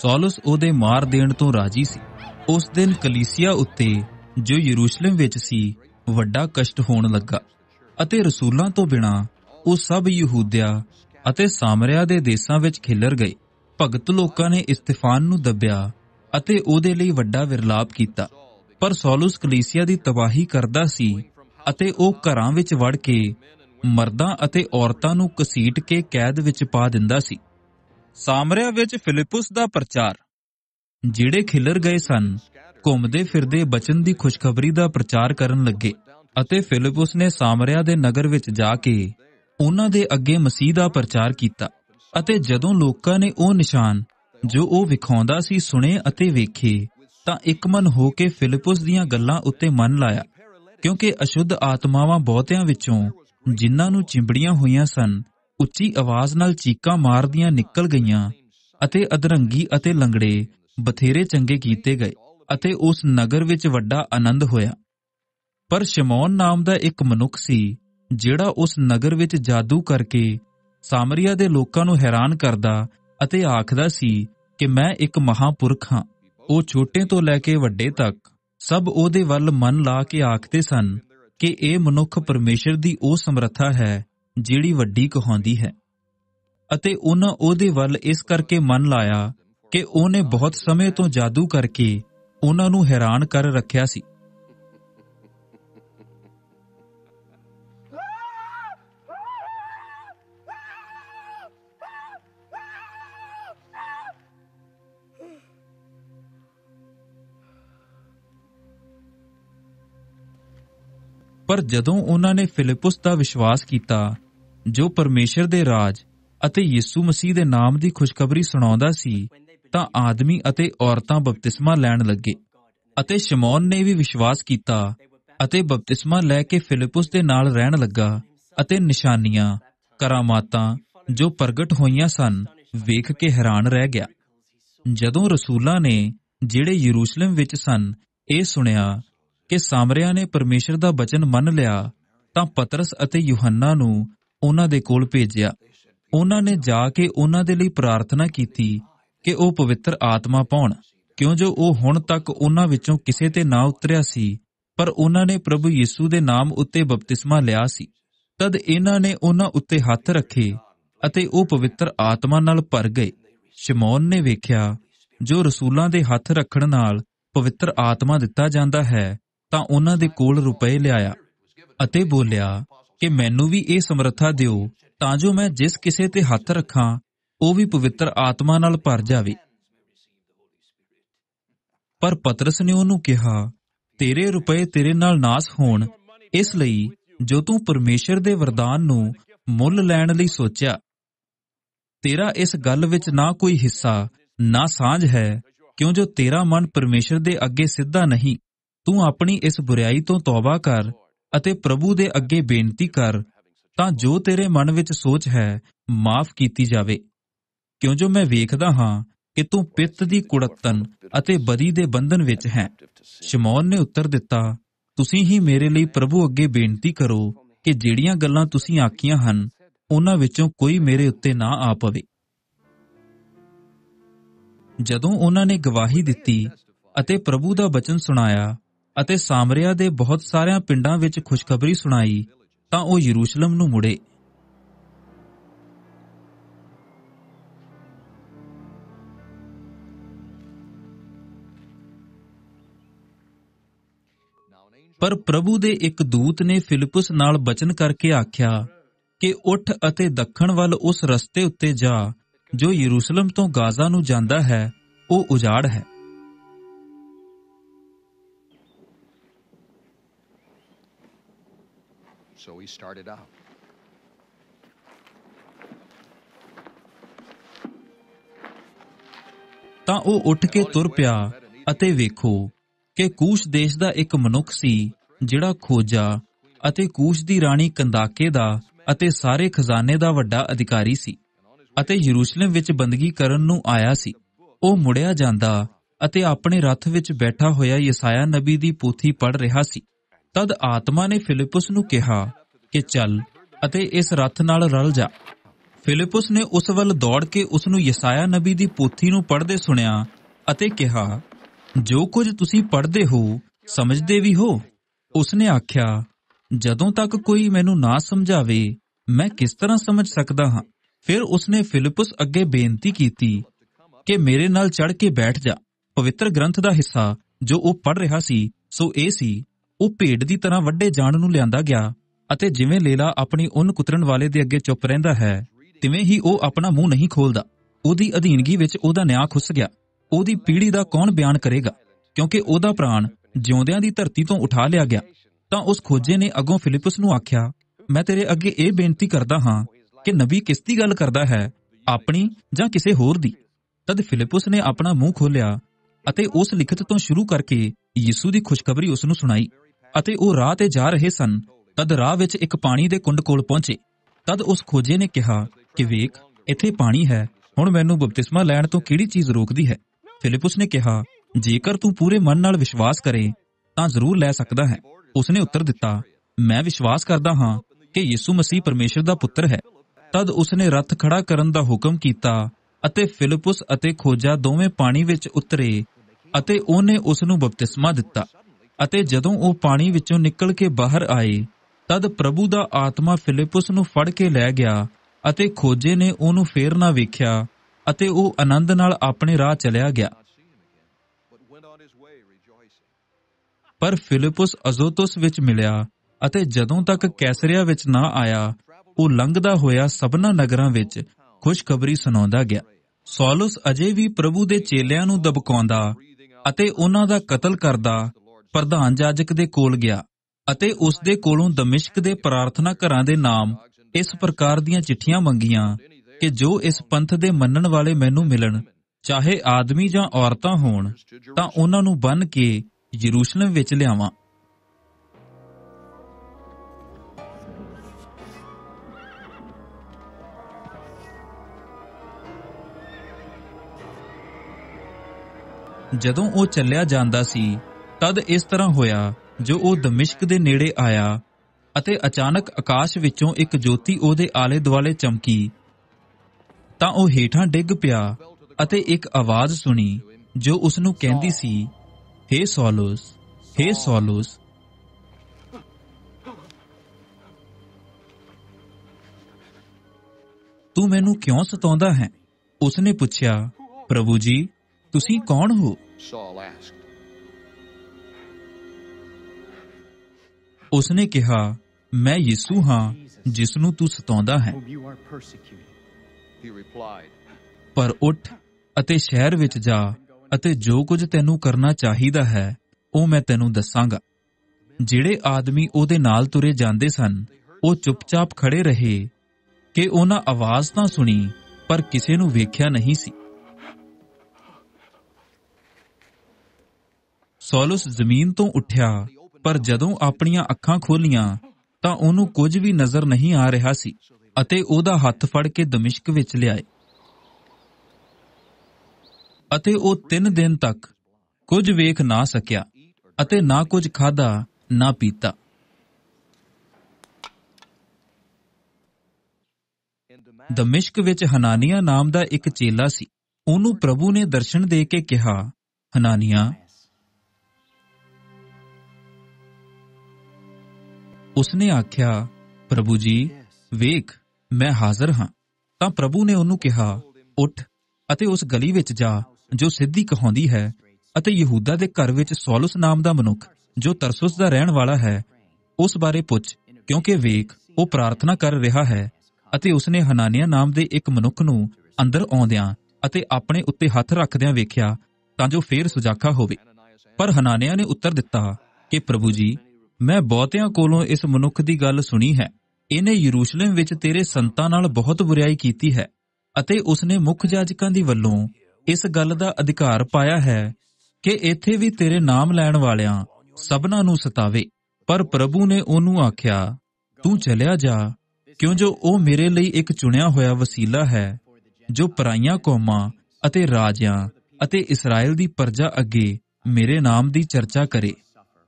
ਸੌਲਸ ਉਹਦੇ ਮਾਰ ਦੇਣ ਤੋਂ ਰਾਜੀ ਸੀ ਉਸ ਦਿਨ ਕਲੀਸਿਆ ਉੱਤੇ ਜੋ ਯਰੂਸ਼ਲਮ ਵਿੱਚ ਸੀ ਵੱਡਾ ਕਸ਼ਟ ਹੋਣ ਲੱਗਾ ਅਤੇ ਰਸੂਲਾਂ ਤੋਂ ਬਿਨਾ ਉਹ ਸਭ ਯਹੂਦਿਆ ਅਤੇ ਸਾਮਰਿਆ ਦੇ ਦੇਸ਼ਾਂ ਵਿੱਚ ਖਿਲਰ ਗਏ ਭਗਤ ਲੋਕਾਂ ਨੇ ਇਸਤੀਫਾਨ ਨੂੰ ਦੱਬਿਆ ਅਤੇ ਉਹਦੇ ਲਈ ਵੱਡਾ ਵਿਰਲਾਪ ਕੀਤਾ ਪਰ ਸੌਲਸ ਕਲੀਸਿਆ ਦੀ ਤਬਾਹੀ ਕਰਦਾ ਸੀ ਅਤੇ ਉਹ ਘਰਾਂ ਵਿੱਚ ਵੜ ਕੇ ਮਰਦਾਂ ਅਤੇ ਔਰਤਾਂ ਨੂੰ ਕਸੀਟ ਕੇ ਕੈਦ ਵਿੱਚ ਪਾ ਦਿੰਦਾ ਸੀ ਸਾਮਰਿਆ ਵਿੱਚ ਫਿਲਿਪਸ ਦਾ ਪ੍ਰਚਾਰ ਜਿਹੜੇ ਖਿਲਰ ਗਏ ਸਨ ਘੁੰਮਦੇ ਫਿਰਦੇ ਬਚਨ ਦੀ ਖੁਸ਼ਖਬਰੀ ਦਾ ਪ੍ਰਚਾਰ ਕਰਨ ਲੱਗੇ ਅਤੇ ਫਿਲਿਪਸ ਨੇ ਸਾਮਰਿਆ ਦੇ ਨਗਰ ਵਿੱਚ ਜਾ ਕੇ ਉਹਨਾਂ ਦੇ ਅੱਗੇ ਮਸੀਹ ਦਾ ਪ੍ਰਚਾਰ ਕੀਤਾ ਅਤੇ ਜਦੋਂ ਲੋਕਾਂ ਨੇ ਉਹ ਨਿਸ਼ਾਨ ਜੋ ਉਹ ਵਿਖਾਉਂਦਾ ਸੀ ਸੁਣੇ ਅਤੇ ਵੇਖੇ ਤਾਂ ਇੱਕ ਮਨ ਹੋ ਕੇ ਫਿਲਿਪਸ ਦੀਆਂ ਗੱਲਾਂ ਉੱਤੇ ਮਨ ਲਾਇਆ ਕਿਉਂਕਿ ਅਸ਼ੁੱਧ ਆਤਮਾਵਾਂ ਬਹੁਤਿਆਂ ਵਿੱਚੋਂ ਜਿਨ੍ਹਾਂ ਨੂੰ ਚਿੰਬੜੀਆਂ ਹੋਈਆਂ ਸਨ ਉੱਚੀ ਆਵਾਜ਼ ਨਾਲ ਚੀਕਾਂ ਮਾਰਦੀਆਂ ਨਿਕਲ ਗਈਆਂ ਅਤੇ ਅਧਰੰਗੀ ਅਤੇ ਲੰਗੜੇ ਬਥੇਰੇ ਚੰਗੇ ਕੀਤੇ ਗਏ ਅਤੇ ਉਸ ਨਗਰ ਵਿੱਚ ਵੱਡਾ ਆਨੰਦ ਹੋਇਆ ਪਰ ਸ਼ਿਮੌਨ ਨਾਮ ਦਾ ਇੱਕ ਮਨੁੱਖ ਸੀ ਜਿਹੜਾ ਉਸ ਨਗਰ ਵਿੱਚ ਜਾਦੂ ਕਰਕੇ ਸਾਮਰੀਆ ਦੇ ਲੋਕਾਂ ਨੂੰ ਹੈਰਾਨ ਕਰਦਾ ਅਤੇ ਆਖਦਾ ਸੀ ਕਿ ਮੈਂ ਇੱਕ ਮਹਾਪੁਰਖ ਹਾਂ ਉਹ ਛੋਟੇ ਤੋਂ ਲੈ ਕੇ ਵੱਡੇ ਤੱਕ ਸਭ ਉਹਦੇ ਵੱਲ ਮਨ ਲਾ ਕੇ ਆਖਦੇ ਸਨ ਕਿ ਇਹ ਮਨੁੱਖ ਪਰਮੇਸ਼ਰ ਦੀ ਉਹ ਸਮਰੱਥਾ ਹੈ ਜਿਹੜੀ ਵੱਡੀ ਕਹਾਉਂਦੀ ਹੈ ਅਤੇ ਉਹਨਾਂ ਉਹਦੇ ਵੱਲ ਇਸ ਕਰਕੇ ਮਨ ਲਾਇਆ ਕਿ ਉਹਨੇ ਬਹੁਤ ਸਮੇਂ ਤੋਂ ਜਾਦੂ ਕਰਕੇ ਉਹਨਾਂ ਨੂੰ ਹੈਰਾਨ ਕਰ ਰੱਖਿਆ ਸੀ ਪਰ ਜਦੋਂ ਉਹਨਾਂ ਨੇ ਫਿਲਿਪਸ ਦਾ ਵਿਸ਼ਵਾਸ ਕੀਤਾ ਜੋ ਪਰਮੇਸ਼ਰ ਦੇ ਰਾਜ ਅਤੇ ਯਿਸੂ ਮਸੀਹ ਦੇ ਨਾਮ ਦੀ ਖੁਸ਼ਖਬਰੀ ਸੁਣਾਉਂਦਾ ਸੀ ਤਾਂ ਆਦਮੀ ਅਤੇ ਔਰਤਾਂ ਬਪਤਿਸਮਾ ਲੈਣ ਲੱਗੇ ਅਤੇ ਸ਼ਮੌਨ ਨੇ ਵੀ ਵਿਸ਼ਵਾਸ ਕੀਤਾ ਅਤੇ ਬਪਤਿਸਮਾ ਲੈ ਕੇ ਫਿਲਿਪਸ ਦੇ ਨਾਲ ਰਹਿਣ ਲੱਗਾ ਅਤੇ ਨਿਸ਼ਾਨੀਆਂ ਕਰਾਮਾਤਾਂ ਜੋ ਪ੍ਰਗਟ ਹੋਈਆਂ ਸਨ ਵੇਖ ਕੇ ਹੈਰਾਨ ਰਹਿ ਗਿਆ ਜਦੋਂ ਰਸੂਲਾਂ ਨੇ ਜਿਹੜੇ ਯਰੂਸ਼ਲਮ ਵਿੱਚ ਸਨ ਇਹ ਸੁਣਿਆ ਕਿ ਸਾਮਰਿਆ ਨੇ ਪਰਮੇਸ਼ਰ ਦਾ ਬਚਨ ਮੰਨ ਲਿਆ ਤਾਂ ਪਤਰਸ ਅਤੇ ਯੋਹੰਨਾ ਨੂੰ ਉਹਨਾਂ ਦੇ ਕੋਲ ਭੇਜਿਆ ਉਹਨਾਂ ਨੇ ਜਾ ਕੇ ਉਹਨਾਂ ਦੇ ਲਈ ਪ੍ਰਾਰਥਨਾ ਕੀਤੀ ਕਿ ਉਹ ਪਵਿੱਤਰ ਆਤਮਾ ਪਾਉਣ ਕਿਉਂ ਜੋ ਉਹ ਹੁਣ ਤੱਕ ਉਹਨਾਂ ਵਿੱਚੋਂ ਕਿਸੇ ਤੇ ਨਾ ਉਤਰਿਆ ਸੀ ਪਰ ਉਹਨਾਂ ਨੇ ਪ੍ਰਭੂ ਯਿਸੂ ਦੇ ਨਾਮ ਉੱਤੇ ਬਪਤਿਸਮਾ ਲਿਆ ਸੀ ਤਦ ਇਹਨਾਂ ਨੇ ਉਹਨਾਂ ਉੱਤੇ ਹੱਥ ਰੱਖੇ ਅਤੇ ਉਹ ਪਵਿੱਤਰ ਆਤਮਾ ਨਾਲ ਭਰ ਗਏ ਸ਼ਿਮੌਨ ਨੇ ਵੇਖਿਆ ਜੋ ਰਸੂਲਾਂ ਦੇ ਹੱਥ ਰੱਖਣ ਨਾਲ ਪਵਿੱਤਰ ਆਤਮਾ ਦਿੱਤਾ ਜਾਂਦਾ ਹੈ ਤਾਂ ਉਹਨਾਂ ਦੇ ਕੋਲ ਰੁਪਏ ਲਿਆਇਆ ਅਤੇ ਬੋਲਿਆ ਕਿ ਮੈਨੂੰ ਵੀ ਇਹ ਸਮਰੱਥਾ ਦਿਓ ਤਾਂ ਜੋ ਮੈਂ ਜਿਸ ਕਿਸੇ ਤੇ ਹੱਥ ਰੱਖਾਂ ਉਹ ਵੀ ਪਵਿੱਤਰ ਆਤਮਾ ਨਾਲ ਭਰ ਜਾਵੇ ਪਰ ਪਤਰਸ ਨੇ ਉਹਨੂੰ ਕਿਹਾ ਤੇਰੇ ਰੁਪਏ ਤੇਰੇ ਨਾਲ ਨਾਸ ਹੋਣ ਇਸ ਲਈ ਜੋ ਤੂੰ ਪਰਮੇਸ਼ਰ ਦੇ ਵਰਦਾਨ ਨੂੰ ਮੁੱਲ ਲੈਣ ਲਈ ਸੋਚਿਆ ਤੇਰਾ ਇਸ ਗੱਲ ਵਿੱਚ ਨਾ ਕੋਈ ਹਿੱਸਾ ਨਾ ਸਾਂਝ ਹੈ ਕਿਉਂ ਜੋ ਤੇਰਾ ਮਨ ਪਰਮੇਸ਼ਰ ਦੇ ਅੱਗੇ ਸਿੱਧਾ ਨਹੀਂ ਤੂੰ ਆਪਣੀ ਇਸ ਬੁਰੀਾਈ ਤੋਂ ਤੌਬਾ ਕਰ ਅਤੇ ਪ੍ਰਭੂ ਦੇ ਅੱਗੇ ਬੇਨਤੀ ਕਰ ਤਾਂ ਜੋ ਤੇਰੇ ਮਨ ਵਿੱਚ ਸੋਚ ਹੈ ਮਾਫ ਕੀਤੀ ਜਾਵੇ ਕਿਉਂ ਜੋ ਮੈਂ ਵੇਖਦਾ ਹਾਂ ਕਿ ਤੂੰ ਪਿੱਤ ਦੀ ਕੁੜੱਤਨ ਅਤੇ ਬਦੀ ਦੇ ਬੰਧਨ ਵਿੱਚ ਹੈ ਸ਼ਮੌਨ ਨੇ ਉੱਤਰ ਦਿੱਤਾ ਤੁਸੀਂ ਹੀ ਮੇਰੇ ਲਈ ਪ੍ਰਭੂ ਅੱਗੇ ਬੇਨਤੀ ਕਰੋ ਕਿ ਜਿਹੜੀਆਂ ਗੱਲਾਂ ਤੁਸੀਂ ਆਖੀਆਂ ਹਨ ਉਹਨਾਂ ਵਿੱਚੋਂ ਕੋਈ ਮੇਰੇ ਉੱਤੇ ਨਾ ਆ ਪਵੇ ਜਦੋਂ ਉਹਨਾਂ ਨੇ ਗਵਾਹੀ ਦਿੱਤੀ ਅਤੇ ਪ੍ਰਭੂ ਦਾ ਬਚਨ ਸੁਣਾਇਆ ਅਤੇ ਸਾਮਰੀਆ ਦੇ ਬਹੁਤ ਸਾਰਿਆਂ ਪਿੰਡਾਂ ਵਿੱਚ ਖੁਸ਼ਖਬਰੀ ਸੁਣਾਈ ਤਾਂ ਉਹ ਯਰੂਸ਼ਲਮ ਨੂੰ ਮੁੜੇ ਪਰ ਪ੍ਰਭੂ ਦੇ ਇੱਕ ਦੂਤ ਨੇ ਫਿਲਿਪਸ ਨਾਲ ਬਚਨ ਕਰਕੇ ਆਖਿਆ ਕਿ ਉੱਠ ਅਤੇ ਦੱਖਣ ਵੱਲ ਉਸ ਰਸਤੇ ਉੱਤੇ ਜਾ ਜੋ ਯਰੂਸ਼ਲਮ ਤੋਂ ਗਾਜ਼ਾ ਨੂੰ ਜਾਂਦਾ ਹੈ ਉਹ ਉਜਾੜ ਹੈ so he started out. ਤਾਂ ਉਹ ਉੱਠ ਕੇ ਤੁਰ ਪਿਆ ਅਤੇ ਵੇਖੋ ਕਿ ਕੂਸ਼ ਦੇਸ਼ ਦਾ ਇੱਕ ਮਨੁੱਖ ਸੀ ਜਿਹੜਾ ਖੋਜਾ ਅਤੇ ਕੂਸ਼ ਦੀ ਰਾਣੀ ਕੰਦਾਕੇ ਦਾ ਅਤੇ ਸਾਰੇ ਖਜ਼ਾਨੇ ਦਾ ਵੱਡਾ ਅਧਿਕਾਰੀ ਸੀ ਅਤੇ ਯਰੂਸ਼ਲਮ ਵਿੱਚ ਬੰਦਗੀ ਕਰਨ ਨੂੰ ਆਇਆ ਸੀ ਉਹ ਮੁੜਿਆ ਜਾਂਦਾ ਅਤੇ ਆਪਣੇ ਰੱਥ ਵਿੱਚ ਬੈਠਾ ਹੋਇਆ ਯਸਾਇਆ ਨਬੀ ਦੀ ਪੋਥੀ ਪੜ ਰਿਹਾ ਸੀ ਤਦ ਆਤਮਾ ਨੇ ਫਿਲਿਪਸ ਨੂੰ ਕਿਹਾ ਕਿ ਚੱਲ ਅਤੇ ਇਸ ਰੱਥ ਨਾਲ ਰਲ ਜਾ ਫਿਲਿਪਸ ਨੇ ਉਸ ਵੱਲ ਦੌੜ ਕੇ ਉਸ ਨੂੰ ਯਸਾਇਆ ਨਬੀ ਦੀ ਪੋਥੀ ਨੂੰ ਪੜ੍ਹਦੇ ਸੁਣਿਆ ਅਤੇ ਕਿਹਾ ਜੋ ਕੁਝ ਤੁਸੀਂ ਪੜ੍ਹਦੇ ਹੋ ਸਮਝਦੇ ਵੀ ਹੋ ਉਸਨੇ ਆਖਿਆ ਜਦੋਂ ਤੱਕ ਕੋਈ ਮੈਨੂੰ ਨਾ ਸਮਝਾਵੇ ਮੈਂ ਕਿਸ ਤਰ੍ਹਾਂ ਸਮਝ ਸਕਦਾ ਹਾਂ ਫਿਰ ਉਸਨੇ ਫਿਲਿਪਸ ਅੱਗੇ ਬੇਨਤੀ ਕੀਤੀ ਕਿ ਮੇਰੇ ਨਾਲ ਚੜ ਕੇ ਬੈਠ ਜਾ ਪਵਿੱਤਰ ਗ੍ਰੰਥ ਦਾ ਹਿੱਸਾ ਜੋ ਉਹ ਪੜ ਰਿਹਾ ਸੀ ਸੋ ਇਹ ਸੀ ਉਹ ਭੇਡ ਦੀ ਤਰ੍ਹਾਂ ਵੱਡੇ ਜਾਣ ਨੂੰ ਲਿਆਂਦਾ ਗਿਆ ਅਤੇ ਜਿਵੇਂ ਲੇਲਾ ਆਪਣੀ ਉਨ ਕੁਤਰਨ ਵਾਲੇ ਦੇ ਅੱਗੇ ਚੁੱਪ ਰਹਿੰਦਾ ਹੈ ਤਿਵੇਂ ਹੀ ਉਹ ਆਪਣਾ ਮੂੰਹ ਨਹੀਂ ਖੋਲਦਾ ਉਹਦੀ ਅਧੀਨਗੀ ਵਿੱਚ ਉਹਦਾ ਨਿਆਂ ਖੁੱਸ ਗਿਆ ਉਹਦੀ ਪੀੜੀ ਦਾ ਕੌਣ ਬਿਆਨ ਕਰੇਗਾ ਕਿਉਂਕਿ ਉਹਦਾ ਪ੍ਰਾਣ ਜਿਉਂਦਿਆਂ ਦੀ ਧਰਤੀ ਤੋਂ ਉਠਾ ਲਿਆ ਗਿਆ ਤਾਂ ਉਸ ਖੋਜੇ ਨੇ ਅੱਗੋਂ ਫਿਲਿਪਸ ਨੂੰ ਆਖਿਆ ਮੈਂ ਤੇਰੇ ਅੱਗੇ ਇਹ ਬੇਨਤੀ ਕਰਦਾ ਹਾਂ ਕਿ ਨਬੀ ਕਿਸ ਦੀ ਗੱਲ ਕਰਦਾ ਹੈ ਆਪਣੀ ਜਾਂ ਕਿਸੇ ਹੋਰ ਦੀ ਤਦ ਫਿਲਿਪਸ ਨੇ ਆਪਣਾ ਮੂੰਹ ਖੋਲ੍ਹਿਆ ਅਤੇ ਉਸ ਲਿਖਤ ਤੋਂ ਸ਼ੁਰੂ ਕਰਕੇ ਯਿਸੂ ਦੀ ਖੁਸ਼ਖਬਰੀ ਉਸ ਨੂੰ ਸੁਣਾਈ ਅਤੇ ਉਹ ਰਾਹ ਤੇ ਜਾ ਰਹੇ ਸਨ ਤਦ ਰਾਹ ਵਿੱਚ ਇੱਕ ਪਾਣੀ ਦੇ ਕੁੰਡ ਕੋਲ ਪਹੁੰਚੇ ਤਦ ਉਸ ਖੋਜੇ ਨੇ ਕਿਹਾ ਕਿ ਵੇਖ ਇੱਥੇ ਪਾਣੀ ਹੈ ਹੁਣ ਮੈਨੂੰ ਬਪਤਿਸਮਾ ਲੈਣ ਤੋਂ ਕਿਹੜੀ ਚੀਜ਼ ਰੋਕਦੀ ਹੈ ਫਿਲਿਪਸ ਨੇ ਕਿਹਾ ਜੇਕਰ ਤੂੰ ਪੂਰੇ ਮਨ ਨਾਲ ਵਿਸ਼ਵਾਸ ਕਰੇ ਤਾਂ ਜ਼ਰੂਰ ਲੈ ਸਕਦਾ ਹੈ ਉਸਨੇ ਉੱਤਰ ਦਿੱਤਾ ਮੈਂ ਵਿਸ਼ਵਾਸ ਕਰਦਾ ਹਾਂ ਕਿ ਯਿਸੂ ਮਸੀਹ ਪਰਮੇਸ਼ਰ ਦਾ ਪੁੱਤਰ ਹੈ ਤਦ ਉਸਨੇ ਰੱਥ ਖੜਾ ਕਰਨ ਦਾ ਹੁਕਮ ਕੀਤਾ ਅਤੇ ਫਿਲਿਪਸ ਅਤੇ ਖੋਜਾ ਦੋਵੇਂ ਪਾਣੀ ਵਿੱਚ ਉਤਰੇ ਅਤੇ ਉਹਨੇ ਉਸ ਨੂੰ ਬਪਤਿਸਮਾ ਦਿੱਤਾ ਅਤੇ ਜਦੋਂ ਉਹ ਪਾਣੀ ਵਿੱਚੋਂ ਨਿਕਲ ਕੇ ਬਾਹਰ ਆਏ ਤਦ ਪ੍ਰਭੂ ਦਾ ਆਤਮਾ ਫਿਲਿਪਸ ਨੂੰ ਫੜ ਕੇ ਲੈ ਗਿਆ ਅਤੇ ਖੋਜੇ ਨੇ ਉਹਨੂੰ ਫੇਰ ਨਾ ਵੇਖਿਆ ਅਤੇ ਉਹ ਆਨੰਦ ਨਾਲ ਆਪਣੇ ਰਾਹ ਚਲਿਆ ਗਿਆ ਪਰ ਫਿਲਿਪਸ ਅਜ਼ੋਤਸ ਵਿੱਚ ਮਿਲਿਆ ਅਤੇ ਜਦੋਂ ਤੱਕ ਕੈਸਰੀਆ ਵਿੱਚ ਨਾ ਆਇਆ ਉਹ ਲੰਘਦਾ ਹੋਇਆ ਸਭਨਾ ਨਗਰਾਂ ਵਿੱਚ ਖੁਸ਼ਖਬਰੀ ਸੁਣਾਉਂਦਾ ਗਿਆ ਸੌਲਸ ਅਜੇ ਵੀ ਪ੍ਰਭੂ ਦੇ ਚੇਲਿਆਂ ਨੂੰ ਦਬਕਾਉਂਦਾ ਅਤੇ ਉਹਨਾਂ ਦਾ ਕਤਲ ਕਰਦਾ ਪ੍ਰਧਾਨ ਜਾਜਕ ਦੇ ਕੋਲ ਗਿਆ ਅਤੇ ਉਸ ਦੇ ਕੋਲੋਂ ਦਮਿਸ਼ਕ ਦੇ ਪ੍ਰਾਰਥਨਾ ਘਰਾਂ ਦੇ ਨਾਮ ਇਸ ਪ੍ਰਕਾਰ ਦੀਆਂ ਚਿੱਠੀਆਂ ਮੰਗੀਆਂ ਕਿ ਜੋ ਇਸ ਪੰਥ ਦੇ ਮੰਨਣ ਵਾਲੇ ਮੈਨੂੰ ਮਿਲਣ ਚਾਹੇ ਆਦਮੀ ਜਾਂ ਔਰਤਾਂ ਹੋਣ ਤਾਂ ਉਹਨਾਂ ਨੂੰ ਬੰਨ ਕੇ ਯਰੂਸ਼ਲਮ ਵਿੱਚ ਲਿਆਵਾਂ ਜਦੋਂ ਉਹ ਚੱਲਿਆ ਜਾਂਦਾ ਸੀ ਤਦ ਇਸ ਤਰ੍ਹਾਂ ਹੋਇਆ ਜੋ ਉਹ ਦਮਿਸ਼ਕ ਦੇ ਨੇੜੇ ਆਇਆ ਅਤੇ ਅਚਾਨਕ ਆਕਾਸ਼ ਵਿੱਚੋਂ ਇੱਕ ਜੋਤੀ ਉਹਦੇ ਆਲੇ-ਦੁਆਲੇ ਚਮਕੀ ਤਾਂ ਉਹ ਹੀਠਾਂ ਡਿੱਗ ਪਿਆ ਅਤੇ ਇੱਕ ਆਵਾਜ਼ ਸੁਣੀ ਜੋ ਉਸ ਨੂੰ ਕਹਿੰਦੀ ਸੀ हे ਸੌਲਸ हे ਸੌਲਸ ਤੂੰ ਮੈਨੂੰ ਕਿਉਂ ਸਤਾਉਂਦਾ ਹੈ ਉਸਨੇ ਪੁੱਛਿਆ ਪ੍ਰਭੂ ਜੀ ਤੁਸੀਂ ਕੌਣ ਹੋ ਸੌਲ ਆਸਕਡ ਉਸਨੇ ਕਿਹਾ ਮੈਂ ਯਿਸੂ ਹਾਂ ਜਿਸ ਨੂੰ ਤੂੰ ਸਤਾਉਂਦਾ ਹੈ ਪਰ ਉੱਠ ਅਤੇ ਸ਼ਹਿਰ ਵਿੱਚ ਜਾ ਅਤੇ ਜੋ ਕੁਝ ਤੈਨੂੰ ਕਰਨਾ ਚਾਹੀਦਾ ਹੈ ਉਹ ਮੈਂ ਤੈਨੂੰ ਦੱਸਾਂਗਾ ਜਿਹੜੇ ਆਦਮੀ ਉਹਦੇ ਨਾਲ ਤੁਰੇ ਜਾਂਦੇ ਸਨ ਉਹ ਚੁੱਪਚਾਪ ਖੜੇ ਰਹੇ ਕਿ ਉਹਨਾਂ ਆਵਾਜ਼ ਤਾਂ ਸੁਣੀ ਪਰ ਕਿਸੇ ਨੂੰ ਵੇਖਿਆ ਨਹੀਂ ਸੀ ਸੌਲਸ ਜ਼ਮੀਨ ਤੋਂ ਉੱਠਿਆ ਪਰ ਜਦੋਂ ਆਪਣੀਆਂ ਅੱਖਾਂ ਖੋਲੀਆਂ ਤਾਂ ਉਹਨੂੰ ਕੁਝ ਵੀ ਨਜ਼ਰ ਨਹੀਂ ਆ ਰਿਹਾ ਸੀ ਅਤੇ ਉਹਦਾ ਹੱਥ ਫੜ ਕੇ ਦਮਿਸ਼ਕ ਵਿੱਚ ਲਿਆਏ ਅਤੇ ਉਹ 3 ਦਿਨ ਤੱਕ ਕੁਝ ਵੇਖ ਨਾ ਸਕਿਆ ਅਤੇ ਨਾ ਕੁਝ ਖਾਦਾ ਨਾ ਪੀਤਾ ਦਮਿਸ਼ਕ ਵਿੱਚ ਹਨਾਨੀਆ ਨਾਮ ਦਾ ਇੱਕ ਚੇਲਾ ਸੀ ਉਹਨੂੰ ਪ੍ਰਭੂ ਨੇ ਦਰਸ਼ਨ ਦੇ ਕੇ ਕਿਹਾ ਹਨਾਨੀਆ ਉਸਨੇ ਆਖਿਆ ਪ੍ਰਭੂ ਜੀ ਵੇਖ ਮੈਂ ਹਾਜ਼ਰ ਹਾਂ ਤਾਂ ਪ੍ਰਭੂ ਨੇ ਉਹਨੂੰ ਕਿਹਾ ਉੱਠ ਅਤੇ ਉਸ ਗਲੀ ਵਿੱਚ ਜਾ ਜੋ ਸਿੱਧੀ ਕਹਾਉਂਦੀ ਹੈ ਅਤੇ ਯਹੂਦਾ ਦੇ ਘਰ ਵਿੱਚ ਸੌਲਸ ਨਾਮ ਦਾ ਮਨੁੱਖ ਜੋ ਤਰਸੁਸ ਦਾ ਰਹਿਣ ਵਾਲਾ ਹੈ ਉਸ ਬਾਰੇ ਪੁੱਛ ਕਿਉਂਕਿ ਵੇਖ ਉਹ ਪ੍ਰਾਰਥਨਾ ਕਰ ਰਿਹਾ ਹੈ ਅਤੇ ਉਸਨੇ ਹਨਾਨੀਆ ਨਾਮ ਦੇ ਇੱਕ ਮਨੁੱਖ ਨੂੰ ਅੰਦਰ ਆਉਂਦਿਆਂ ਅਤੇ ਆਪਣੇ ਉੱਤੇ ਹੱਥ ਰੱਖਦਿਆਂ ਵੇਖਿਆ ਤਾਂ ਜੋ ਫੇਰ ਸੁਜਾਖਾ ਹੋਵੇ ਪਰ ਹਨਾਨੀਆ ਨੇ ਉੱਤਰ ਦਿੱਤਾ ਕਿ ਪ੍ਰਭੂ ਜੀ ਮੈਂ ਬਹੁਤਿਆਂ ਕੋਲੋਂ ਇਸ ਮਨੁੱਖ ਦੀ ਗੱਲ ਸੁਣੀ ਹੈ ਇਹਨੇ ਯਰੂਸ਼ਲਮ ਵਿੱਚ ਤੇਰੇ ਸੰਤਾਂ ਨਾਲ ਬਹੁਤ ਬੁਰੀਾਈ ਕੀਤੀ ਹੈ ਅਤੇ ਉਸਨੇ ਮੁੱਖ ਜਾਜਕਾਂ ਦੀ ਵੱਲੋਂ ਇਸ ਗੱਲ ਦਾ ਅਧਿਕਾਰ ਪਾਇਆ ਹੈ ਕਿ ਇੱਥੇ ਵੀ ਤੇਰੇ ਨਾਮ ਲੈਣ ਵਾਲਿਆਂ ਸਭਨਾਂ ਨੂੰ ਸਤਾਵੇ ਪਰ ਪ੍ਰਭੂ ਨੇ ਉਹਨੂੰ ਆਖਿਆ ਤੂੰ ਚਲਿਆ ਜਾ ਕਿਉਂ ਜੋ ਉਹ ਮੇਰੇ ਲਈ ਇੱਕ ਚੁਣਿਆ ਹੋਇਆ ਵਸੀਲਾ ਹੈ ਜੋ ਪਰਾਈਆਂ ਕੌਮਾਂ ਅਤੇ ਰਾਜਿਆਂ ਅਤੇ ਇਸਰਾਇਲ ਦੀ ਪਰਜਾ ਅੱਗੇ ਮੇਰੇ ਨਾਮ ਦੀ ਚਰਚਾ ਕਰੇ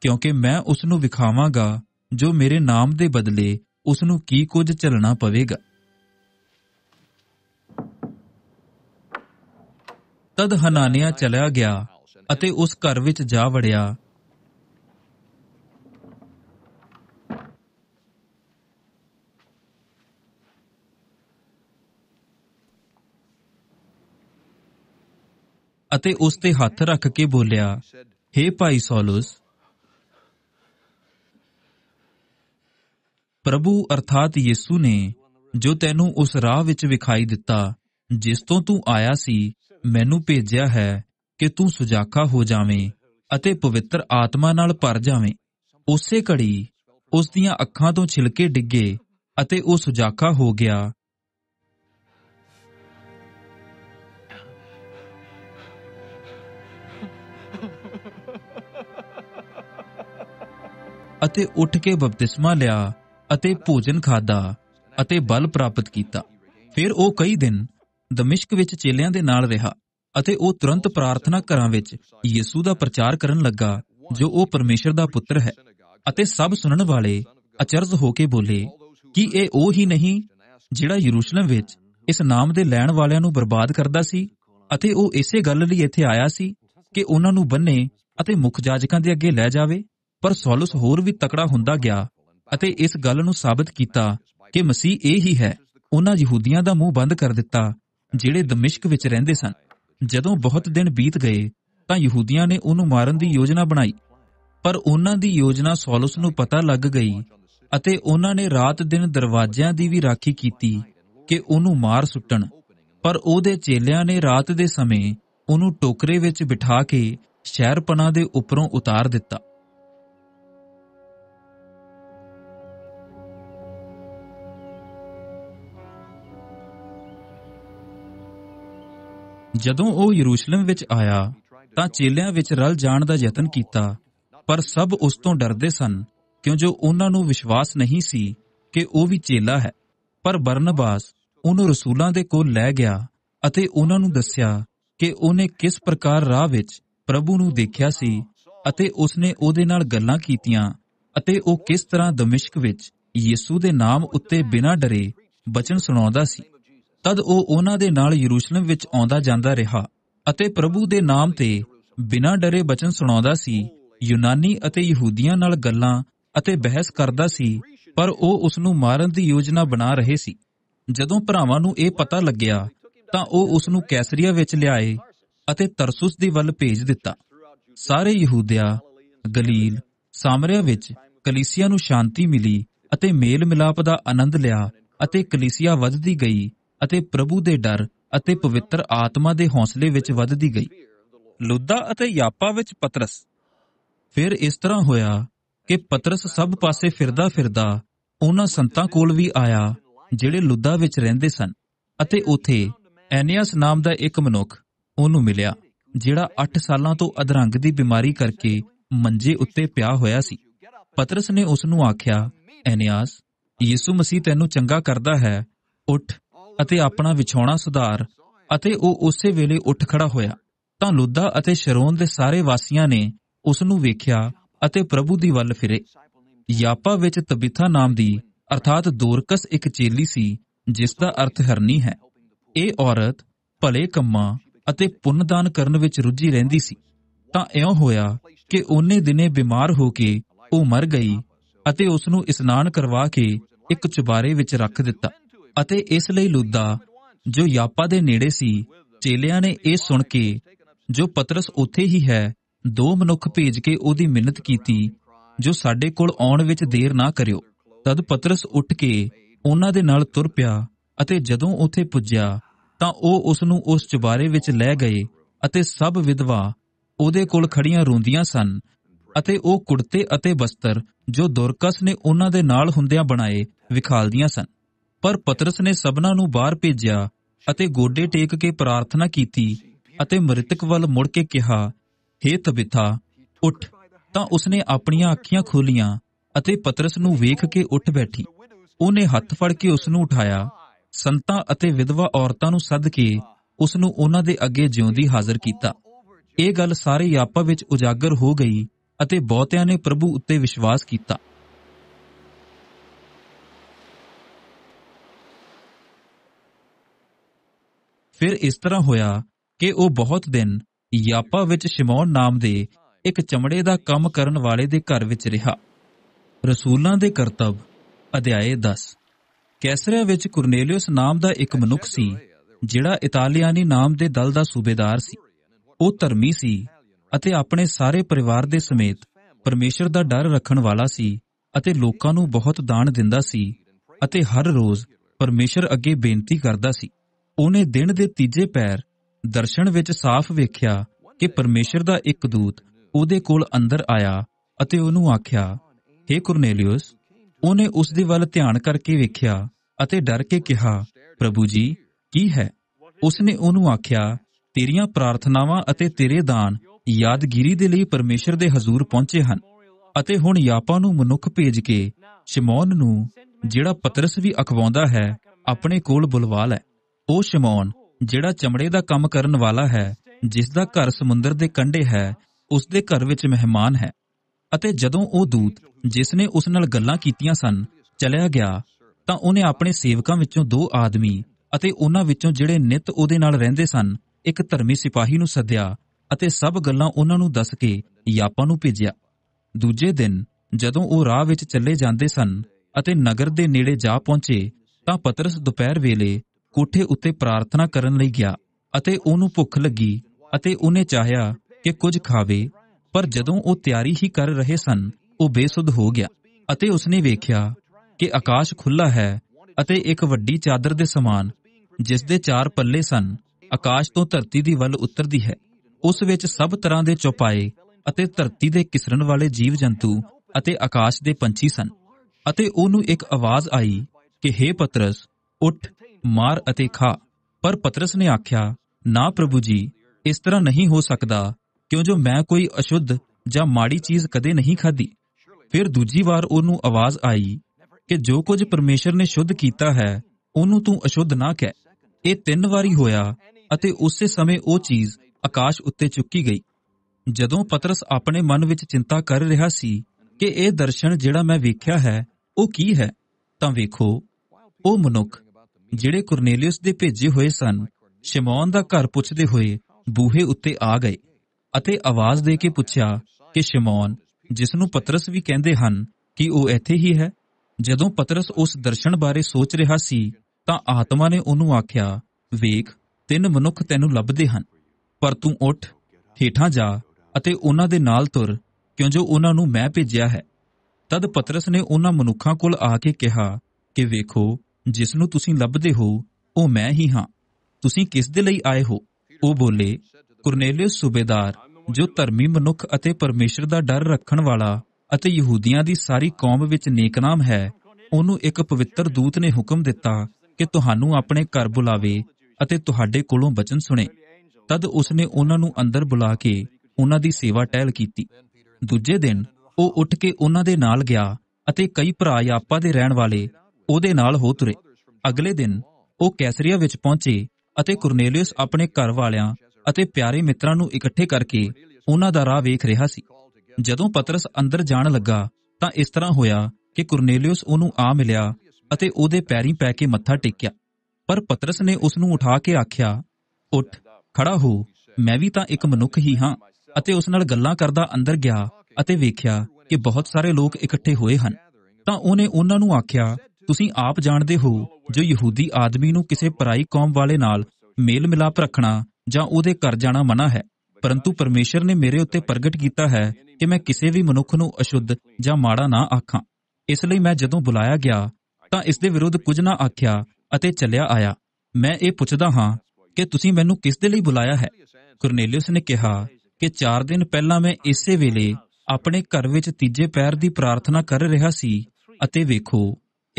ਕਿਉਂਕਿ ਮੈਂ ਉਸ ਨੂੰ ਵਿਖਾਵਾਂਗਾ ਜੋ ਮੇਰੇ ਨਾਮ ਦੇ ਬਦਲੇ ਉਸ ਨੂੰ ਕੀ ਕੁਝ ਚਲਣਾ ਪਵੇਗਾ ਤਦ ਹਨਾਨੀਆ ਚਲਿਆ ਗਿਆ ਅਤੇ ਉਸ ਘਰ ਵਿੱਚ ਜਾ ਵੜਿਆ ਅਤੇ ਉਸ ਤੇ ਹੱਥ ਰੱਖ ਕੇ ਬੋਲਿਆ ਹੇ ਭਾਈ ਸੌਲਸ ਪ੍ਰਭੂ ਅਰਥਾਤ ਯਿਸੂ ਨੇ ਜੋ ਤੈਨੂੰ ਉਸ ਰਾਹ ਵਿੱਚ ਵਿਖਾਈ ਦਿੱਤਾ ਜਿਸ ਤੋਂ ਤੂੰ ਆਇਆ ਸੀ ਮੈਨੂੰ ਭੇਜਿਆ ਹੈ ਕਿ ਤੂੰ ਸੁਜਾਖਾ ਹੋ ਜਾਵੇਂ ਅਤੇ ਪਵਿੱਤਰ ਆਤਮਾ ਨਾਲ ਭਰ ਜਾਵੇਂ ਉਸੇ ਘੜੀ ਉਸ ਦੀਆਂ ਅੱਖਾਂ ਤੋਂ ਛਿਲਕੇ ਡਿੱਗੇ ਅਤੇ ਉਹ ਸੁਜਾਖਾ ਹੋ ਗਿਆ ਅਤੇ ਉੱਠ ਕੇ ਬਪਤਿਸਮਾ ਲਿਆ ਅਤੇ ਭੋਜਨ ਖਾਦਾ ਅਤੇ ਬਲ ਪ੍ਰਾਪਤ ਕੀਤਾ ਫਿਰ ਉਹ ਕਈ ਦਿਨ ਦਮਿਸ਼ਕ ਵਿੱਚ ਚੇਲਿਆਂ ਦੇ ਨਾਲ ਰਿਹਾ ਅਤੇ ਉਹ ਤੁਰੰਤ ਪ੍ਰਾਰਥਨਾ ਘਰਾਂ ਵਿੱਚ ਯਿਸੂ ਦਾ ਪ੍ਰਚਾਰ ਕਰਨ ਲੱਗਾ ਜੋ ਉਹ ਪਰਮੇਸ਼ਰ ਦਾ ਪੁੱਤਰ ਹੈ ਅਤੇ ਸਭ ਸੁਣਨ ਵਾਲੇ ਅਚਰਜ ਹੋ ਕੇ ਬੋਲੇ ਕਿ ਇਹ ਉਹ ਹੀ ਨਹੀਂ ਜਿਹੜਾ ਯਰੂਸ਼ਲਮ ਵਿੱਚ ਇਸ ਨਾਮ ਦੇ ਲੈਣ ਵਾਲਿਆਂ ਨੂੰ ਬਰਬਾਦ ਕਰਦਾ ਸੀ ਅਤੇ ਉਹ ਇਸੇ ਗੱਲ ਲਈ ਇੱਥੇ ਆਇਆ ਸੀ ਕਿ ਉਹਨਾਂ ਨੂੰ ਬੰਨੇ ਅਤੇ ਮੁਖ ਜਾਜਕਾਂ ਦੇ ਅੱਗੇ ਲੈ ਜਾਵੇ ਪਰ ਸੌਲਸ ਹੋਰ ਵੀ ਤਕੜਾ ਹੁੰਦਾ ਗਿਆ ਅਤੇ ਇਸ ਗੱਲ ਨੂੰ ਸਾਬਤ ਕੀਤਾ ਕਿ ਮਸੀਹ ਇਹ ਹੀ ਹੈ ਉਹਨਾਂ ਯਹੂਦੀਆਂ ਦਾ ਮੂੰਹ ਬੰਦ ਕਰ ਦਿੱਤਾ ਜਿਹੜੇ ਦਮਿਸ਼ਕ ਵਿੱਚ ਰਹਿੰਦੇ ਸਨ ਜਦੋਂ ਬਹੁਤ ਦਿਨ ਬੀਤ ਗਏ ਤਾਂ ਯਹੂਦੀਆਂ ਨੇ ਉਹਨੂੰ ਮਾਰਨ ਦੀ ਯੋਜਨਾ ਬਣਾਈ ਪਰ ਉਹਨਾਂ ਦੀ ਯੋਜਨਾ ਸੌਲਸ ਨੂੰ ਪਤਾ ਲੱਗ ਗਈ ਅਤੇ ਉਹਨਾਂ ਨੇ ਰਾਤ ਦਿਨ ਦਰਵਾਜ਼ਿਆਂ ਦੀ ਵੀ ਰਾਖੀ ਕੀਤੀ ਕਿ ਉਹਨੂੰ ਮਾਰ ਸੁੱਟਣ ਪਰ ਉਹਦੇ ਚੇਲਿਆਂ ਨੇ ਰਾਤ ਦੇ ਸਮੇਂ ਉਹਨੂੰ ਟੋਕਰੇ ਵਿੱਚ ਬਿਠਾ ਕੇ ਸ਼ਹਿਰਪਨਾ ਦੇ ਉੱਪਰੋਂ ਉਤਾਰ ਦਿੱਤਾ ਜਦੋਂ ਉਹ ਯਰੂਸ਼ਲਮ ਵਿੱਚ ਆਇਆ ਤਾਂ ਚੇਲਿਆਂ ਵਿੱਚ ਰਲ ਜਾਣ ਦਾ ਯਤਨ ਕੀਤਾ ਪਰ ਸਭ ਉਸ ਤੋਂ ਡਰਦੇ ਸਨ ਕਿਉਂਕਿ ਉਹਨਾਂ ਨੂੰ ਵਿਸ਼ਵਾਸ ਨਹੀਂ ਸੀ ਕਿ ਉਹ ਵੀ ਚੇਲਾ ਹੈ ਪਰ ਬਰਨਬਾਸ ਉਹਨੂੰ ਰਸੂਲਾਂ ਦੇ ਕੋਲ ਲੈ ਗਿਆ ਅਤੇ ਉਹਨਾਂ ਨੂੰ ਦੱਸਿਆ ਕਿ ਉਹਨੇ ਕਿਸ ਪ੍ਰਕਾਰ ਰਾਹ ਵਿੱਚ ਪ੍ਰਭੂ ਨੂੰ ਦੇਖਿਆ ਸੀ ਅਤੇ ਉਸਨੇ ਉਹਦੇ ਨਾਲ ਗੱਲਾਂ ਕੀਤੀਆਂ ਅਤੇ ਉਹ ਕਿਸ ਤਰ੍ਹਾਂ ਦਮਿਸ਼ਕ ਵਿੱਚ ਯਿਸੂ ਦੇ ਨਾਮ ਉੱਤੇ ਬਿਨਾਂ ਡਰੇ ਬਚਨ ਸੁਣਾਉਂਦਾ ਸੀ ਤਦ ਉਹ ਉਹਨਾਂ ਦੇ ਨਾਲ ਯਰੂਸ਼ਲਮ ਵਿੱਚ ਆਉਂਦਾ ਜਾਂਦਾ ਰਿਹਾ ਅਤੇ ਪ੍ਰਭੂ ਦੇ ਨਾਮ ਤੇ ਬਿਨਾਂ ਡਰੇ ਬਚਨ ਸੁਣਾਉਂਦਾ ਸੀ ਯੂਨਾਨੀ ਅਤੇ ਯਹੂਦੀਆਂ ਨਾਲ ਗੱਲਾਂ ਅਤੇ ਬਹਿਸ ਕਰਦਾ ਸੀ ਪਰ ਉਹ ਉਸ ਨੂੰ ਮਾਰਨ ਦੀ ਯੋਜਨਾ ਬਣਾ ਰਹੇ ਸੀ ਜਦੋਂ ਭਰਾਵਾਂ ਨੂੰ ਇਹ ਪਤਾ ਲੱਗਿਆ ਤਾਂ ਉਹ ਉਸ ਨੂੰ ਕੈਸਰੀਆ ਵਿੱਚ ਲਿਆਏ ਅਤੇ ਤਰਸੁਸ ਦੀ ਵੱਲ ਭੇਜ ਦਿੱਤਾ ਸਾਰੇ ਯਹੂਦਿਆ ਗਲੀਲ ਸਾਮਰੀਆ ਵਿੱਚ ਕਲੀਸਿਆ ਨੂੰ ਸ਼ਾਂਤੀ ਮਿਲੀ ਅਤੇ ਮੇਲ ਮਿਲਾਪ ਦਾ ਆਨੰਦ ਲਿਆ ਅਤੇ ਕਲੀਸਿਆ ਵੱਧਦੀ ਗਈ ਅਤੇ ਪ੍ਰਭੂ ਦੇ ਡਰ ਅਤੇ ਪਵਿੱਤਰ ਆਤਮਾ ਦੇ ਹੌਸਲੇ ਵਿੱਚ ਵੱਧਦੀ ਗਈ ਲੁੱਦਾ ਅਤੇ ਯਾਪਾ ਵਿੱਚ ਪਤਰਸ ਫਿਰ ਇਸ ਤਰ੍ਹਾਂ ਹੋਇਆ ਕਿ ਪਤਰਸ ਸਭ ਪਾਸੇ ਫਿਰਦਾ ਫਿਰਦਾ ਉਹਨਾਂ ਸੰਤਾਂ ਕੋਲ ਵੀ ਆਇਆ ਜਿਹੜੇ ਲੁੱਦਾ ਵਿੱਚ ਰਹਿੰਦੇ ਸਨ ਅਤੇ ਉਥੇ ਐਨੀਅਸ ਨਾਮ ਦਾ ਇੱਕ ਮਨੁੱਖ ਉਹਨੂੰ ਮਿਲਿਆ ਜਿਹੜਾ 8 ਸਾਲਾਂ ਤੋਂ ਅਧਰੰਗ ਦੀ ਬਿਮਾਰੀ ਕਰਕੇ ਮੰਜੇ ਉੱਤੇ ਪਿਆ ਹੋਇਆ ਸੀ ਪਤਰਸ ਨੇ ਉਸ ਨੂੰ ਆਖਿਆ ਐਨੀਅਸ ਯਿਸੂ ਮਸੀਹ ਤੈਨੂੰ ਚੰਗਾ ਕਰਦਾ ਹੈ ਉੱਠ ਅਤੇ ਆਪਣਾ ਵਿਛੋਣਾ ਸੁਧਾਰ ਅਤੇ ਉਹ ਉਸੇ ਵੇਲੇ ਉੱਠ ਖੜਾ ਹੋਇਆ ਤਾਂ ਲੁੱਦਾ ਅਤੇ ਸ਼ਰੋਨ ਦੇ ਸਾਰੇ ਵਾਸੀਆਂ ਨੇ ਉਸ ਨੂੰ ਵੇਖਿਆ ਅਤੇ ਪ੍ਰਭੂ ਦੀ ਵੱਲ ਫਿਰੇ ਯਾਪਾ ਵਿੱਚ ਤਬਿਥਾ ਨਾਮ ਦੀ ਅਰਥਾਤ ਦੋਰਕਸ ਇੱਕ ਚੇਲੀ ਸੀ ਜਿਸ ਦਾ ਅਰਥ ਹਰਨੀ ਹੈ ਇਹ ਔਰਤ ਭਲੇ ਕੰਮਾਂ ਅਤੇ ਪੁੰਨਦਾਨ ਕਰਨ ਵਿੱਚ ਰੁੱਝੀ ਰਹਿੰਦੀ ਸੀ ਤਾਂ ਇਉਂ ਹੋਇਆ ਕਿ ਉਹਨੇ ਦਿਨੇ ਬਿਮਾਰ ਹੋ ਕੇ ਉਹ ਮਰ ਗਈ ਅਤੇ ਉਸ ਨੂੰ ਇਸ਼ਨਾਨ ਕਰਵਾ ਕੇ ਇੱਕ ਚੁਬਾਰੇ ਵਿੱਚ ਰੱਖ ਦਿੱਤਾ ਅਤੇ ਇਸ ਲਈ ਲੁੱਦਾ ਜੋ ਯਾਪਾ ਦੇ ਨੇੜੇ ਸੀ ਚੇਲਿਆਂ ਨੇ ਇਹ ਸੁਣ ਕੇ ਜੋ ਪਤਰਸ ਉੱਥੇ ਹੀ ਹੈ ਦੋ ਮਨੁੱਖ ਭੇਜ ਕੇ ਉਹਦੀ ਮਿੰਨਤ ਕੀਤੀ ਜੋ ਸਾਡੇ ਕੋਲ ਆਉਣ ਵਿੱਚ ਦੇਰ ਨਾ ਕਰਿਓ ਤਦ ਪਤਰਸ ਉੱਠ ਕੇ ਉਹਨਾਂ ਦੇ ਨਾਲ ਤੁਰ ਪਿਆ ਅਤੇ ਜਦੋਂ ਉੱਥੇ ਪੁੱਜਿਆ ਤਾਂ ਉਹ ਉਸ ਨੂੰ ਉਸ ਚੁਬਾਰੇ ਵਿੱਚ ਲੈ ਗਏ ਅਤੇ ਸਭ ਵਿਧਵਾ ਉਹਦੇ ਕੋਲ ਖੜੀਆਂ ਰੋਂਦੀਆਂ ਸਨ ਅਤੇ ਉਹ ਕੁੜਤੇ ਅਤੇ ਬਸਤਰ ਜੋ ਦੁਰਕਸ ਨੇ ਉਹਨਾਂ ਦੇ ਨਾਲ ਹੁੰਦਿਆਂ ਬਣਾਏ ਵਿਖਾਲਦੀਆਂ ਸਨ ਪਰ ਪਤਰਸ ਨੇ ਸਭਨਾਂ ਨੂੰ ਬਾਹਰ ਭੇਜਿਆ ਅਤੇ ਗੋਡੇ ਟੇਕ ਕੇ ਪ੍ਰਾਰਥਨਾ ਕੀਤੀ ਅਤੇ ਮ੍ਰਿਤਕ ਵੱਲ ਮੁੜ ਕੇ ਕਿਹਾ हे ਤਬਿਤਾ ਉੱਠ ਤਾਂ ਉਸਨੇ ਆਪਣੀਆਂ ਅੱਖੀਆਂ ਖੋਲੀਆਂ ਅਤੇ ਪਤਰਸ ਨੂੰ ਵੇਖ ਕੇ ਉੱਠ ਬੈਠੀ ਉਹਨੇ ਹੱਥ ਫੜ ਕੇ ਉਸ ਨੂੰ ਉਠਾਇਆ ਸੰਤਾਂ ਅਤੇ ਵਿਧਵਾ ਔਰਤਾਂ ਨੂੰ ਸੱਦ ਕੇ ਉਸ ਨੂੰ ਉਹਨਾਂ ਦੇ ਅੱਗੇ ਜਿਉਂਦੀ ਹਾਜ਼ਰ ਕੀਤਾ ਇਹ ਗੱਲ ਸਾਰੇ ਯਾਪਾ ਵਿੱਚ ਉਜਾਗਰ ਹੋ ਗਈ ਅਤੇ ਬਹੁਤਿਆਂ ਨੇ ਪ੍ਰਭੂ ਉੱਤੇ ਵਿਸ਼ਵਾਸ ਕੀਤਾ ਫਿਰ ਇਸ ਤਰ੍ਹਾਂ ਹੋਇਆ ਕਿ ਉਹ ਬਹੁਤ ਦਿਨ ਯਾਪਾ ਵਿੱਚ ਸ਼ਿਮੌਨ ਨਾਮ ਦੇ ਇੱਕ ਚਮੜੇ ਦਾ ਕੰਮ ਕਰਨ ਵਾਲੇ ਦੇ ਘਰ ਵਿੱਚ ਰਿਹਾ ਰਸੂਲਾਂ ਦੇ ਕਰਤੱਵ ਅਧਿਆਏ 10 ਕੈਸਰੀਆ ਵਿੱਚ ਕੁਰਨੇਲੀਅਸ ਨਾਮ ਦਾ ਇੱਕ ਮਨੁੱਖ ਸੀ ਜਿਹੜਾ ਇਤਾਲੀਆਨੀ ਨਾਮ ਦੇ ਦਲ ਦਾ ਸੂਬੇਦਾਰ ਸੀ ਉਹ ਧਰਮੀ ਸੀ ਅਤੇ ਆਪਣੇ ਸਾਰੇ ਪਰਿਵਾਰ ਦੇ ਸਮੇਤ ਪਰਮੇਸ਼ਰ ਦਾ ਡਰ ਰੱਖਣ ਵਾਲਾ ਸੀ ਅਤੇ ਲੋਕਾਂ ਨੂੰ ਬਹੁਤ ਦਾਨ ਦਿੰਦਾ ਸੀ ਅਤੇ ਹਰ ਰੋਜ਼ ਪਰਮੇਸ਼ਰ ਅੱਗੇ ਬੇਨਤੀ ਕਰਦਾ ਸੀ ਉਹਨੇ ਦਿਨ ਦੇ ਤੀਜੇ ਪੈਰ ਦਰਸ਼ਨ ਵਿੱਚ ਸਾਫ਼ ਵੇਖਿਆ ਕਿ ਪਰਮੇਸ਼ਰ ਦਾ ਇੱਕ ਦੂਤ ਉਹਦੇ ਕੋਲ ਅੰਦਰ ਆਇਆ ਅਤੇ ਉਹਨੂੰ ਆਖਿਆ हे ਕੁਰਨੇਲੀਅਸ ਉਹਨੇ ਉਸ ਦੇ ਵੱਲ ਧਿਆਨ ਕਰਕੇ ਵੇਖਿਆ ਅਤੇ ਡਰ ਕੇ ਕਿਹਾ ਪ੍ਰਭੂ ਜੀ ਕੀ ਹੈ ਉਸਨੇ ਉਹਨੂੰ ਆਖਿਆ ਤੇਰੀਆਂ ਪ੍ਰਾਰਥਨਾਵਾਂ ਅਤੇ ਤੇਰੇ ਦਾਨ ਯਾਦਗਿਰੀ ਦੇ ਲਈ ਪਰਮੇਸ਼ਰ ਦੇ ਹਜ਼ੂਰ ਪਹੁੰਚੇ ਹਨ ਅਤੇ ਹੁਣ ਯਾਪਾ ਨੂੰ ਮਨੁੱਖ ਭੇਜ ਕੇ ਸ਼ਿਮੌਨ ਨੂੰ ਜਿਹੜਾ ਪਤਰਸ ਵੀ ਅਖਵਾਉਂਦਾ ਹੈ ਆਪਣੇ ਕੋਲ ਬੁਲਵਾ ਲੈ ਉਹ ਸ਼ਿਮੋਨ ਜਿਹੜਾ ਚਮੜੇ ਦਾ ਕੰਮ ਕਰਨ ਵਾਲਾ ਹੈ ਜਿਸ ਦਾ ਘਰ ਸਮੁੰਦਰ ਦੇ ਕੰਢੇ ਹੈ ਉਸ ਦੇ ਘਰ ਵਿੱਚ ਮਹਿਮਾਨ ਹੈ ਅਤੇ ਜਦੋਂ ਉਹ ਦੂਤ ਜਿਸ ਨੇ ਉਸ ਨਾਲ ਗੱਲਾਂ ਕੀਤੀਆਂ ਸਨ ਚਲਿਆ ਗਿਆ ਤਾਂ ਉਹਨੇ ਆਪਣੇ ਸੇਵਕਾਂ ਵਿੱਚੋਂ ਦੋ ਆਦਮੀ ਅਤੇ ਉਹਨਾਂ ਵਿੱਚੋਂ ਜਿਹੜੇ ਨਿਤ ਉਹਦੇ ਨਾਲ ਰਹਿੰਦੇ ਸਨ ਇੱਕ ਧਰਮੀ ਸਿਪਾਹੀ ਨੂੰ ਸੱਦਿਆ ਅਤੇ ਸਭ ਗੱਲਾਂ ਉਹਨਾਂ ਨੂੰ ਦੱਸ ਕੇ ਯਾਪਾ ਨੂੰ ਭੇਜਿਆ ਦੂਜੇ ਦਿਨ ਜਦੋਂ ਉਹ ਰਾਹ ਵਿੱਚ ਚੱਲੇ ਜਾਂਦੇ ਸਨ ਅਤੇ ਨਗਰ ਦੇ ਨੇੜੇ ਜਾ ਪਹੁੰਚੇ ਤਾਂ ਪਤਰਸ ਦੁਪਹਿਰ ਵੇਲੇ ਕੋਠੇ ਉੱਤੇ ਪ੍ਰਾਰਥਨਾ ਕਰਨ ਲਈ ਗਿਆ ਅਤੇ ਉਹਨੂੰ ਭੁੱਖ ਲੱਗੀ ਅਤੇ ਉਹਨੇ ਚਾਹਿਆ ਕਿ ਕੁਝ ਖਾਵੇ ਪਰ ਜਦੋਂ ਉਹ ਤਿਆਰੀ ਹੀ ਕਰ ਰਹੇ ਸਨ ਉਹ ਬੇਸੁੱਧ ਹੋ ਗਿਆ ਅਤੇ ਉਸਨੇ ਵੇਖਿਆ ਕਿ ਆਕਾਸ਼ ਖੁੱਲਾ ਹੈ ਅਤੇ ਇੱਕ ਵੱਡੀ ਚਾਦਰ ਦੇ ਸਮਾਨ ਜਿਸ ਦੇ ਚਾਰ ਪੱਲੇ ਸਨ ਆਕਾਸ਼ ਤੋਂ ਧਰਤੀ ਦੀ ਵੱਲ ਉਤਰਦੀ ਹੈ ਉਸ ਵਿੱਚ ਸਭ ਤਰ੍ਹਾਂ ਦੇ ਚੁਪਾਏ ਅਤੇ ਧਰਤੀ ਦੇ ਕਿਸਰਨ ਵਾਲੇ ਜੀਵ ਜੰਤੂ ਅਤੇ ਆਕਾਸ਼ ਦੇ ਪੰਛੀ ਸਨ ਅਤੇ ਉਹਨੂੰ ਇੱਕ ਆਵਾਜ਼ ਆਈ ਕਿ हे ਪਤਰਸ ਉੱਠ ਮਾਰ ਅਤੇ ਖਾ ਪਰ ਪਤਰਸ ਨੇ ਆਖਿਆ ਨਾ ਪ੍ਰਭੂ ਜੀ ਇਸ ਤਰ੍ਹਾਂ ਨਹੀਂ ਹੋ ਸਕਦਾ ਕਿਉਂ ਜੋ ਮੈਂ ਕੋਈ ਅਸ਼ੁੱਧ ਜਾਂ ਮਾੜੀ ਚੀਜ਼ ਕਦੇ ਨਹੀਂ ਖਾਧੀ ਫਿਰ ਦੂਜੀ ਵਾਰ ਉਹਨੂੰ ਆਵਾਜ਼ ਆਈ ਕਿ ਜੋ ਕੁਝ ਪਰਮੇਸ਼ਰ ਨੇ ਸ਼ੁੱਧ ਕੀਤਾ ਹੈ ਉਹਨੂੰ ਤੂੰ ਅਸ਼ੁੱਧ ਨਾ ਕਹਿ ਇਹ ਤਿੰਨ ਵਾਰੀ ਹੋਇਆ ਅਤੇ ਉਸੇ ਸਮੇਂ ਉਹ ਚੀਜ਼ ਆਕਾਸ਼ ਉੱਤੇ ਚੁੱਕੀ ਗਈ ਜਦੋਂ ਪਤਰਸ ਆਪਣੇ ਮਨ ਵਿੱਚ ਚਿੰਤਾ ਕਰ ਰਿਹਾ ਸੀ ਕਿ ਇਹ ਦਰਸ਼ਨ ਜਿਹੜਾ ਮੈਂ ਵੇਖਿਆ ਹੈ ਉਹ ਕੀ ਹੈ ਤਾਂ ਵੇਖੋ ਉਹ ਮਨੁੱਖ ਜਿਹੜੇ ਕੁਰਨੇਲੀਅਸ ਦੇ ਭੇਜੇ ਹੋਏ ਸਨ ਸ਼ਿਮੌਨ ਦਾ ਘਰ ਪੁੱਛਦੇ ਹੋਏ ਬੂਹੇ ਉੱਤੇ ਆ ਗਏ ਅਤੇ ਆਵਾਜ਼ ਦੇ ਕੇ ਪੁੱਛਿਆ ਕਿ ਸ਼ਿਮੌਨ ਜਿਸ ਨੂੰ ਪਤਰਸ ਵੀ ਕਹਿੰਦੇ ਹਨ ਕਿ ਉਹ ਇੱਥੇ ਹੀ ਹੈ ਜਦੋਂ ਪਤਰਸ ਉਸ ਦਰਸ਼ਨ ਬਾਰੇ ਸੋਚ ਰਿਹਾ ਸੀ ਤਾਂ ਆਤਮਾ ਨੇ ਉਹਨੂੰ ਆਖਿਆ ਵੇਖ ਤਿੰਨ ਮਨੁੱਖ ਤੈਨੂੰ ਲੱਭਦੇ ਹਨ ਪਰ ਤੂੰ ਉੱਠ ਠੇਠਾਂ ਜਾ ਅਤੇ ਉਹਨਾਂ ਦੇ ਨਾਲ ਤੁਰ ਕਿਉਂ ਜੋ ਉਹਨਾਂ ਨੂੰ ਮੈਂ ਭੇਜਿਆ ਹੈ ਤਦ ਪਤਰਸ ਨੇ ਉਹਨਾਂ ਮਨੁੱਖਾਂ ਕੋਲ ਆ ਕੇ ਕਿਹਾ ਕਿ ਵੇਖੋ ਜਿਸ ਨੂੰ ਤੁਸੀਂ ਲੱਭਦੇ ਹੋ ਉਹ ਮੈਂ ਹੀ ਹਾਂ ਤੁਸੀਂ ਕਿਸ ਦੇ ਲਈ ਆਏ ਹੋ ਉਹ ਬੋਲੇ ਕੁਰਨੇਲਿਅਸ ਸੂਬੇਦਾਰ ਜੋ ਧਰਮੀ ਮਨੁੱਖ ਅਤੇ ਪਰਮੇਸ਼ਰ ਦਾ ਡਰ ਰੱਖਣ ਵਾਲਾ ਅਤੇ ਯਹੂਦੀਆਂ ਦੀ ਸਾਰੀ ਕੌਮ ਵਿੱਚ ਨੇਕਨਾਮ ਹੈ ਉਹਨੂੰ ਇੱਕ ਪਵਿੱਤਰ ਦੂਤ ਨੇ ਹੁਕਮ ਦਿੱਤਾ ਕਿ ਤੁਹਾਨੂੰ ਆਪਣੇ ਘਰ ਬੁਲਾਵੇ ਅਤੇ ਤੁਹਾਡੇ ਕੋਲੋਂ ਬਚਨ ਸੁਣੇ ਤਦ ਉਸਨੇ ਉਹਨਾਂ ਨੂੰ ਅੰਦਰ ਬੁਲਾ ਕੇ ਉਹਨਾਂ ਦੀ ਸੇਵਾ ਟਹਿਲ ਕੀਤੀ ਦੂਜੇ ਦਿਨ ਉਹ ਉੱਠ ਕੇ ਉਹਨਾਂ ਦੇ ਨਾਲ ਗਿਆ ਅਤੇ ਕਈ ਭਰਾ ਯਾਪਾ ਦੇ ਰਹਿਣ ਵਾਲੇ ਉਹਦੇ ਨਾਲ ਹੋ ਤੁਰੇ ਅਗਲੇ ਦਿਨ ਉਹ ਕੈਸਰੀਆ ਵਿੱਚ ਪਹੁੰਚੇ ਅਤੇ ਕੁਰਨੇਲੀਅਸ ਆਪਣੇ ਘਰ ਵਾਲਿਆਂ ਅਤੇ ਪਿਆਰੇ ਮਿੱਤਰਾਂ ਨੂੰ ਇਕੱਠੇ ਕਰਕੇ ਉਹਨਾਂ ਦਾ ਰਾਹ ਵੇਖ ਰਿਹਾ ਸੀ ਜਦੋਂ ਪਤਰਸ ਅੰਦਰ ਜਾਣ ਲੱਗਾ ਤਾਂ ਇਸ ਤਰ੍ਹਾਂ ਹੋਇਆ ਕਿ ਕੁਰਨੇਲੀਅਸ ਉਹਨੂੰ ਆ ਮਿਲਿਆ ਅਤੇ ਉਹਦੇ ਪੈਰੀਂ ਪੈ ਕੇ ਮੱਥਾ ਟੇਕਿਆ ਪਰ ਪਤਰਸ ਨੇ ਉਸ ਨੂੰ ਉਠਾ ਕੇ ਆਖਿਆ ਉੱਠ ਖੜਾ ਹੋ ਮੈਂ ਵੀ ਤਾਂ ਇੱਕ ਮਨੁੱਖ ਹੀ ਹਾਂ ਅਤੇ ਉਸ ਨਾਲ ਗੱਲਾਂ ਕਰਦਾ ਅੰਦਰ ਗਿਆ ਅਤੇ ਵੇਖਿਆ ਕਿ ਬਹੁਤ ਸਾਰੇ ਲੋਕ ਇਕੱਠੇ ਹੋਏ ਹਨ ਤਾਂ ਉਹਨੇ ਉਹਨਾਂ ਨੂੰ ਆਖਿਆ ਤੁਸੀਂ ਆਪ ਜਾਣਦੇ ਹੋ ਜੋ ਯਹੂਦੀ ਆਦਮੀ ਨੂੰ ਕਿਸੇ ਪਰਾਈ ਕੌਮ ਵਾਲੇ ਨਾਲ ਮੇਲ ਮਿਲਾਪ ਰੱਖਣਾ ਜਾਂ ਉਹਦੇ ਘਰ ਜਾਣਾ ਮਨਾ ਹੈ ਪਰੰਤੂ ਪਰਮੇਸ਼ਰ ਨੇ ਮੇਰੇ ਉੱਤੇ ਪ੍ਰਗਟ ਕੀਤਾ ਹੈ ਕਿ ਮੈਂ ਕਿਸੇ ਵੀ ਮਨੁੱਖ ਨੂੰ ਅਸ਼ੁੱਧ ਜਾਂ ਮਾੜਾ ਨਾ ਆਖਾਂ ਇਸ ਲਈ ਮੈਂ ਜਦੋਂ ਬੁਲਾਇਆ ਗਿਆ ਤਾਂ ਇਸ ਦੇ ਵਿਰੁੱਧ ਕੁਝ ਨਾ ਆਖਿਆ ਅਤੇ ਚੱਲਿਆ ਆਇਆ ਮੈਂ ਇਹ ਪੁੱਛਦਾ ਹਾਂ ਕਿ ਤੁਸੀਂ ਮੈਨੂੰ ਕਿਸ ਦੇ ਲਈ ਬੁਲਾਇਆ ਹੈ ਕੁਰਨੇਲੀਅਸ ਨੇ ਕਿਹਾ ਕਿ 4 ਦਿਨ ਪਹਿਲਾਂ ਮੈਂ ਇਸੇ ਵੇਲੇ ਆਪਣੇ ਘਰ ਵਿੱਚ ਤੀਜੇ ਪੈਰ ਦੀ ਪ੍ਰਾਰਥਨਾ ਕਰ ਰਿਹਾ ਸੀ ਅਤੇ ਵੇਖੋ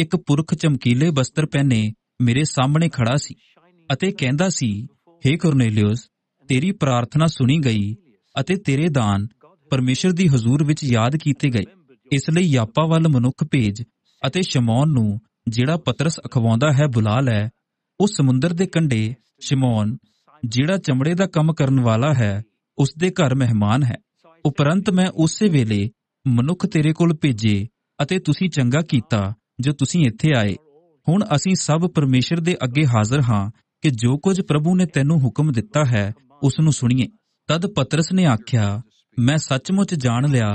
ਇੱਕ ਪੁਰਖ ਚਮਕੀਲੇ ਬਸਤਰ ਪਹਿਨੇ ਮੇਰੇ ਸਾਹਮਣੇ ਖੜਾ ਸੀ ਅਤੇ ਕਹਿੰਦਾ ਸੀ हे ਕੁਰਨੇਲੀਅਸ ਤੇਰੀ ਪ੍ਰਾਰਥਨਾ ਸੁਣੀ ਗਈ ਅਤੇ ਤੇਰੇ ਦਾਨ ਪਰਮੇਸ਼ਰ ਦੀ ਹਜ਼ੂਰ ਵਿੱਚ ਯਾਦ ਕੀਤੇ ਗਏ ਇਸ ਲਈ ਯਾਪਾ ਵੱਲ ਮਨੁੱਖ ਭੇਜ ਅਤੇ ਸ਼ਮੌਨ ਨੂੰ ਜਿਹੜਾ ਪਤਰਸ ਅਖਵਾਉਂਦਾ ਹੈ ਬੁਲਾ ਲੈ ਉਹ ਸਮੁੰਦਰ ਦੇ ਕੰਢੇ ਸ਼ਮੌਨ ਜਿਹੜਾ ਚਮੜੇ ਦਾ ਕੰਮ ਕਰਨ ਵਾਲਾ ਹੈ ਉਸ ਦੇ ਘਰ ਮਹਿਮਾਨ ਹੈ ਉਪਰੰਤ ਮੈਂ ਉਸੇ ਵੇਲੇ ਮਨੁੱਖ ਤੇਰੇ ਕੋਲ ਭੇਜੇ ਅਤੇ ਤੁਸੀਂ ਚੰਗਾ ਕੀਤਾ ਜੋ ਤੁਸੀਂ ਇੱਥੇ ਆਏ ਹੁਣ ਅਸੀਂ ਸਭ ਪਰਮੇਸ਼ਰ ਦੇ ਅੱਗੇ ਹਾਜ਼ਰ ਹਾਂ ਕਿ ਜੋ ਕੁਝ ਪ੍ਰਭੂ ਨੇ ਤੈਨੂੰ ਹੁਕਮ ਦਿੱਤਾ ਹੈ ਉਸ ਨੂੰ ਸੁਣੀਏ ਤਦ ਪਤਰਸ ਨੇ ਆਖਿਆ ਮੈਂ ਸੱਚਮੁੱਚ ਜਾਣ ਲਿਆ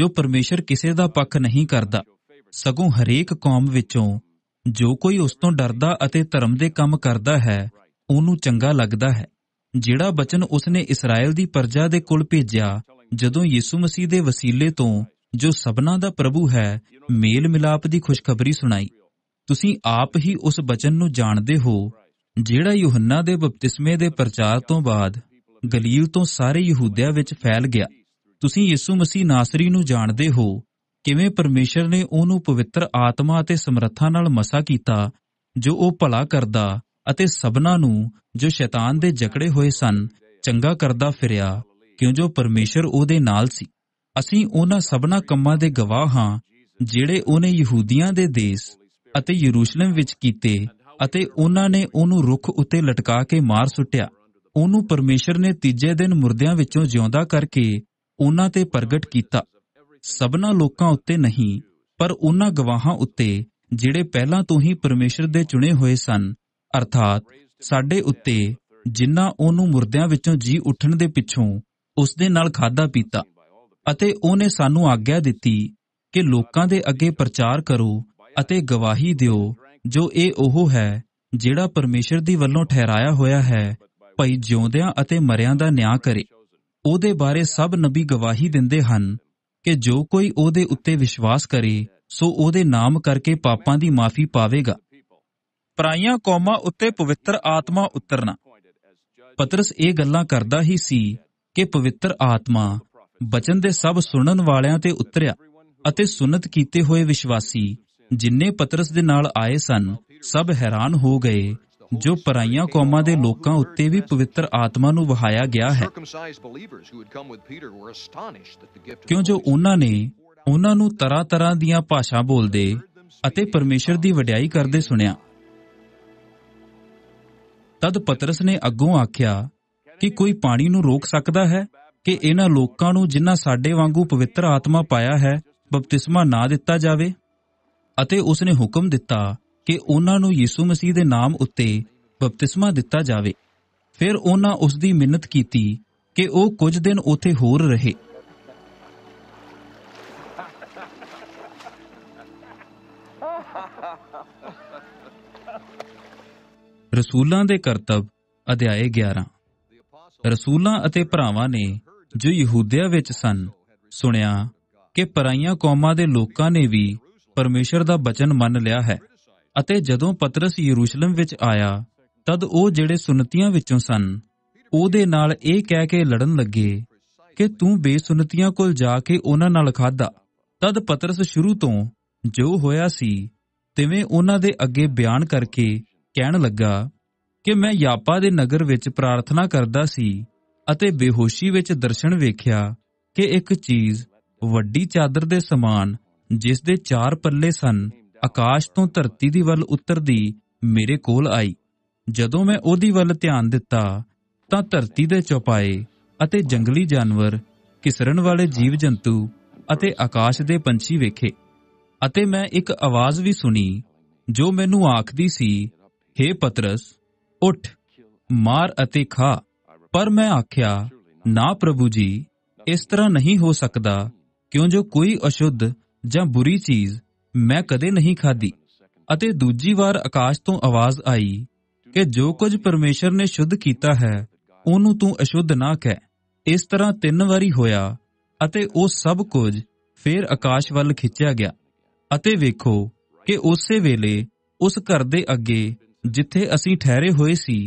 ਜੋ ਪਰਮੇਸ਼ਰ ਕਿਸੇ ਦਾ ਪੱਖ ਨਹੀਂ ਕਰਦਾ ਸਗੋਂ ਹਰੇਕ ਕੌਮ ਵਿੱਚੋਂ ਜੋ ਕੋਈ ਉਸ ਤੋਂ ਡਰਦਾ ਅਤੇ ਧਰਮ ਦੇ ਕੰਮ ਕਰਦਾ ਹੈ ਉਹਨੂੰ ਚੰਗਾ ਲੱਗਦਾ ਹੈ ਜਿਹੜਾ ਬਚਨ ਉਸਨੇ ਇਸਰਾਇਲ ਦੀ ਪਰਜਾ ਦੇ ਕੋਲ ਭੇਜਿਆ ਜਦੋਂ ਯਿਸੂ ਮਸੀਹ ਦੇ ਵਸੀਲੇ ਤੋਂ ਜੋ ਸਭਨਾ ਦਾ ਪ੍ਰਭੂ ਹੈ ਮੇਲ ਮਿਲਾਪ ਦੀ ਖੁਸ਼ਖਬਰੀ ਸੁਣਾਈ ਤੁਸੀਂ ਆਪ ਹੀ ਉਸ ਬਚਨ ਨੂੰ ਜਾਣਦੇ ਹੋ ਜਿਹੜਾ ਯੋਹੰਨਾ ਦੇ ਬਪਤਿਸਮੇ ਦੇ ਪ੍ਰਚਾਰ ਤੋਂ ਬਾਅਦ ਗਲੀਲ ਤੋਂ ਸਾਰੇ ਯਹੂਦਿਆ ਵਿੱਚ ਫੈਲ ਗਿਆ ਤੁਸੀਂ ਯਿਸੂ ਮਸੀਹ ਨਾਸਰੀ ਨੂੰ ਜਾਣਦੇ ਹੋ ਕਿਵੇਂ ਪਰਮੇਸ਼ਰ ਨੇ ਉਹਨੂੰ ਪਵਿੱਤਰ ਆਤਮਾ ਅਤੇ ਸਮਰੱਥਾ ਨਾਲ ਮਸਾ ਕੀਤਾ ਜੋ ਉਹ ਭਲਾ ਕਰਦਾ ਅਤੇ ਸਭਨਾ ਨੂੰ ਜੋ ਸ਼ੈਤਾਨ ਦੇ ਜਕੜੇ ਹੋਏ ਸਨ ਚੰਗਾ ਕਰਦਾ ਫਿਰਿਆ ਕਿਉਂ ਜੋ ਪਰਮੇਸ਼ਰ ਉਹਦੇ ਨਾਲ ਸੀ ਅਸੀਂ ਉਹਨਾਂ ਸਭਨਾ ਕੰਮਾਂ ਦੇ ਗਵਾਹ ਹਾਂ ਜਿਹੜੇ ਉਹਨੇ ਯਹੂਦੀਆਂ ਦੇ ਦੇਸ਼ ਅਤੇ ਯਰੂਸ਼ਲਮ ਵਿੱਚ ਕੀਤੇ ਅਤੇ ਉਹਨਾਂ ਨੇ ਉਹਨੂੰ ਰੁੱਖ ਉੱਤੇ ਲਟਕਾ ਕੇ ਮਾਰ ਸੁੱਟਿਆ ਉਹਨੂੰ ਪਰਮੇਸ਼ਰ ਨੇ ਤੀਜੇ ਦਿਨ ਮੁਰਦਿਆਂ ਵਿੱਚੋਂ ਜਿਉਂਦਾ ਕਰਕੇ ਉਹਨਾਂ ਤੇ ਪ੍ਰਗਟ ਕੀਤਾ ਸਭਨਾ ਲੋਕਾਂ ਉੱਤੇ ਨਹੀਂ ਪਰ ਉਹਨਾਂ ਗਵਾਹਾਂ ਉੱਤੇ ਜਿਹੜੇ ਪਹਿਲਾਂ ਤੋਂ ਹੀ ਪਰਮੇਸ਼ਰ ਦੇ ਚੁਣੇ ਹੋਏ ਸਨ ਅਰਥਾਤ ਸਾਡੇ ਉੱਤੇ ਜਿਨ੍ਹਾਂ ਉਹਨੂੰ ਮੁਰਦਿਆਂ ਵਿੱਚੋਂ ਜੀ ਉੱਠਣ ਦੇ ਪਿੱਛੋਂ ਉਸ ਦੇ ਨਾਲ ਖਾਦਾ ਪੀਤਾ ਅਤੇ ਉਹਨੇ ਸਾਨੂੰ ਆਗਿਆ ਦਿੱਤੀ ਕਿ ਲੋਕਾਂ ਦੇ ਅੱਗੇ ਪ੍ਰਚਾਰ ਕਰੋ ਅਤੇ ਗਵਾਹੀ ਦਿਓ ਜੋ ਇਹ ਉਹ ਹੈ ਜਿਹੜਾ ਪਰਮੇਸ਼ਰ ਦੀ ਵੱਲੋਂ ਠਹਿਰਾਇਆ ਹੋਇਆ ਹੈ ਭਈ ਜਿਉਂਦਿਆਂ ਅਤੇ ਮਰਿਆਂ ਦਾ ਨਿਆਂ ਕਰੇ ਉਹਦੇ ਬਾਰੇ ਸਭ ਨਬੀ ਗਵਾਹੀ ਦਿੰਦੇ ਹਨ ਕਿ ਜੋ ਕੋਈ ਉਹਦੇ ਉੱਤੇ ਵਿਸ਼ਵਾਸ ਕਰੇ ਸੋ ਉਹਦੇ ਨਾਮ ਕਰਕੇ ਪਾਪਾਂ ਦੀ ਮਾਫੀ ਪਾਵੇਗਾ ਪਰਾਈਆਂ ਕੌਮਾਂ ਉੱਤੇ ਪਵਿੱਤਰ ਆਤਮਾ ਉਤਰਨਾ ਪਤਰਸ ਇਹ ਗੱਲਾਂ ਕਰਦਾ ਹੀ ਸੀ ਕਿ ਪਵਿੱਤਰ ਆਤਮਾ ਬਚਨ ਦੇ ਸਭ ਸੁਣਨ ਵਾਲਿਆਂ ਤੇ ਉਤਰਿਆ ਅਤੇ ਸੁਨਤ ਕੀਤੇ ਹੋਏ ਵਿਸ਼ਵਾਸੀ ਜਿਨਨੇ ਪਤਰਸ ਦੇ ਨਾਲ ਆਏ ਸਨ ਸਭ ਹੈਰਾਨ ਹੋ ਗਏ ਜੋ ਪਰਾਈਆਂ ਕੌਮਾਂ ਦੇ ਲੋਕਾਂ ਉੱਤੇ ਵੀ ਪਵਿੱਤਰ ਆਤਮਾ ਨੂੰ ਵਹਾਇਆ ਗਿਆ ਹੈ ਕਿਉਂ ਜੋ ਉਹਨਾਂ ਨੇ ਉਹਨਾਂ ਨੂੰ ਤਰ੍ਹਾਂ-ਤਰ੍ਹਾਂ ਦੀਆਂ ਭਾਸ਼ਾ ਬੋਲਦੇ ਅਤੇ ਪਰਮੇਸ਼ਰ ਦੀ ਵਡਿਆਈ ਕਰਦੇ ਸੁਣਿਆ ਤਦ ਪਤਰਸ ਨੇ ਅੱਗੋਂ ਆਖਿਆ ਕਿ ਕੋਈ ਪਾਣੀ ਨੂੰ ਰੋਕ ਸਕਦਾ ਹੈ ਕਿ ਇਹਨਾਂ ਲੋਕਾਂ ਨੂੰ ਜਿਨ੍ਹਾਂ ਸਾਡੇ ਵਾਂਗੂ ਪਵਿੱਤਰ ਆਤਮਾ ਪਾਇਆ ਹੈ ਬਪਤਿਸਮਾ ਨਾ ਦਿੱਤਾ ਜਾਵੇ ਅਤੇ ਉਸ ਨੇ ਹੁਕਮ ਦਿੱਤਾ ਕਿ ਉਹਨਾਂ ਨੂੰ ਯਿਸੂ ਮਸੀਹ ਦੇ ਨਾਮ ਉੱਤੇ ਬਪਤਿਸਮਾ ਦਿੱਤਾ ਜਾਵੇ ਫਿਰ ਉਹਨਾਂ ਉਸ ਦੀ ਮਿੰਨਤ ਕੀਤੀ ਕਿ ਉਹ ਕੁਝ ਦਿਨ ਉੱਥੇ ਹੋਰ ਰਹੇ ਰਸੂਲਾਂ ਦੇ ਕਰਤੱਵ ਅਧਿਆਏ 11 ਰਸੂਲਾਂ ਅਤੇ ਭਰਾਵਾਂ ਨੇ ਜੋ ਯਹੂਦਿਆ ਵਿੱਚ ਸਨ ਸੁਣਿਆ ਕਿ ਪਰਾਈਆਂ ਕੌਮਾਂ ਦੇ ਲੋਕਾਂ ਨੇ ਵੀ ਪਰਮੇਸ਼ਰ ਦਾ ਬਚਨ ਮੰਨ ਲਿਆ ਹੈ ਅਤੇ ਜਦੋਂ ਪਤਰਸ ਯਰੂਸ਼ਲਮ ਵਿੱਚ ਆਇਆ ਤਦ ਉਹ ਜਿਹੜੇ ਸੁਨਤੀਆਂ ਵਿੱਚੋਂ ਸਨ ਉਹਦੇ ਨਾਲ ਇਹ ਕਹਿ ਕੇ ਲੜਨ ਲੱਗੇ ਕਿ ਤੂੰ ਬੇਸੁਨਤੀਆਂ ਕੋਲ ਜਾ ਕੇ ਉਹਨਾਂ ਨਾਲ ਖਾਦਾ ਤਦ ਪਤਰਸ ਸ਼ੁਰੂ ਤੋਂ ਜੋ ਹੋਇਆ ਸੀ ਤਿਵੇਂ ਉਹਨਾਂ ਦੇ ਅੱਗੇ ਬਿਆਨ ਕਰਕੇ ਕਹਿਣ ਲੱਗਾ ਕਿ ਮੈਂ ਯਾਪਾ ਦੇ ਨਗਰ ਵਿੱਚ ਪ੍ਰਾਰਥਨਾ ਕਰਦਾ ਸੀ ਅਤੇ ਬੇਹੋਸ਼ੀ ਵਿੱਚ ਦਰਸ਼ਨ ਵੇਖਿਆ ਕਿ ਇੱਕ ਚੀਜ਼ ਵੱਡੀ ਚਾਦਰ ਦੇ ਸਮਾਨ ਜਿਸ ਦੇ ਚਾਰ ਪੱਲੇ ਸਨ ਆਕਾਸ਼ ਤੋਂ ਧਰਤੀ ਦੀ ਵੱਲ ਉਤਰਦੀ ਮੇਰੇ ਕੋਲ ਆਈ ਜਦੋਂ ਮੈਂ ਉਹਦੀ ਵੱਲ ਧਿਆਨ ਦਿੱਤਾ ਤਾਂ ਧਰਤੀ ਦੇ ਚੁਪਾਏ ਅਤੇ ਜੰਗਲੀ ਜਾਨਵਰ ਕਿਸਰਨ ਵਾਲੇ ਜੀਵ ਜੰਤੂ ਅਤੇ ਆਕਾਸ਼ ਦੇ ਪੰਛੀ ਵੇਖੇ ਅਤੇ ਮੈਂ ਇੱਕ ਆਵਾਜ਼ ਵੀ ਸੁਣੀ ਜੋ ਮੈਨੂੰ ਆਖਦੀ ਸੀ हे ਪਤਰਸ ਉੱਠ ਮਾਰ ਅਤੇ ਖਾ ਪਰ ਮੈਂ ਆਖਿਆ ਨਾ ਪ੍ਰਭੂ ਜੀ ਇਸ ਤਰ੍ਹਾਂ ਨਹੀਂ ਹੋ ਸਕਦਾ ਕਿਉਂ ਜੋ ਕੋਈ ਅਸ਼ੁੱਧ ਜਾਂ ਬੁਰੀ ਚੀਜ਼ ਮੈਂ ਕਦੇ ਨਹੀਂ ਖਾਧੀ ਅਤੇ ਦੂਜੀ ਵਾਰ ਆਕਾਸ਼ ਤੋਂ ਆਵਾਜ਼ ਆਈ ਕਿ ਜੋ ਕੁਝ ਪਰਮੇਸ਼ਰ ਨੇ ਸ਼ੁੱਧ ਕੀਤਾ ਹੈ ਉਹਨੂੰ ਤੂੰ ਅਸ਼ੁੱਧ ਨਾ ਕਹਿ ਇਸ ਤਰ੍ਹਾਂ ਤਿੰਨ ਵਾਰੀ ਹੋਇਆ ਅਤੇ ਉਹ ਸਭ ਕੁਝ ਫੇਰ ਆਕਾਸ਼ ਵੱਲ ਖਿੱਚਿਆ ਗਿਆ ਅਤੇ ਵੇਖੋ ਕਿ ਉਸੇ ਵੇਲੇ ਉਸ ਘਰ ਦੇ ਅੱਗੇ ਜਿੱਥੇ ਅਸੀਂ ਠਹਿਰੇ ਹੋਏ ਸੀ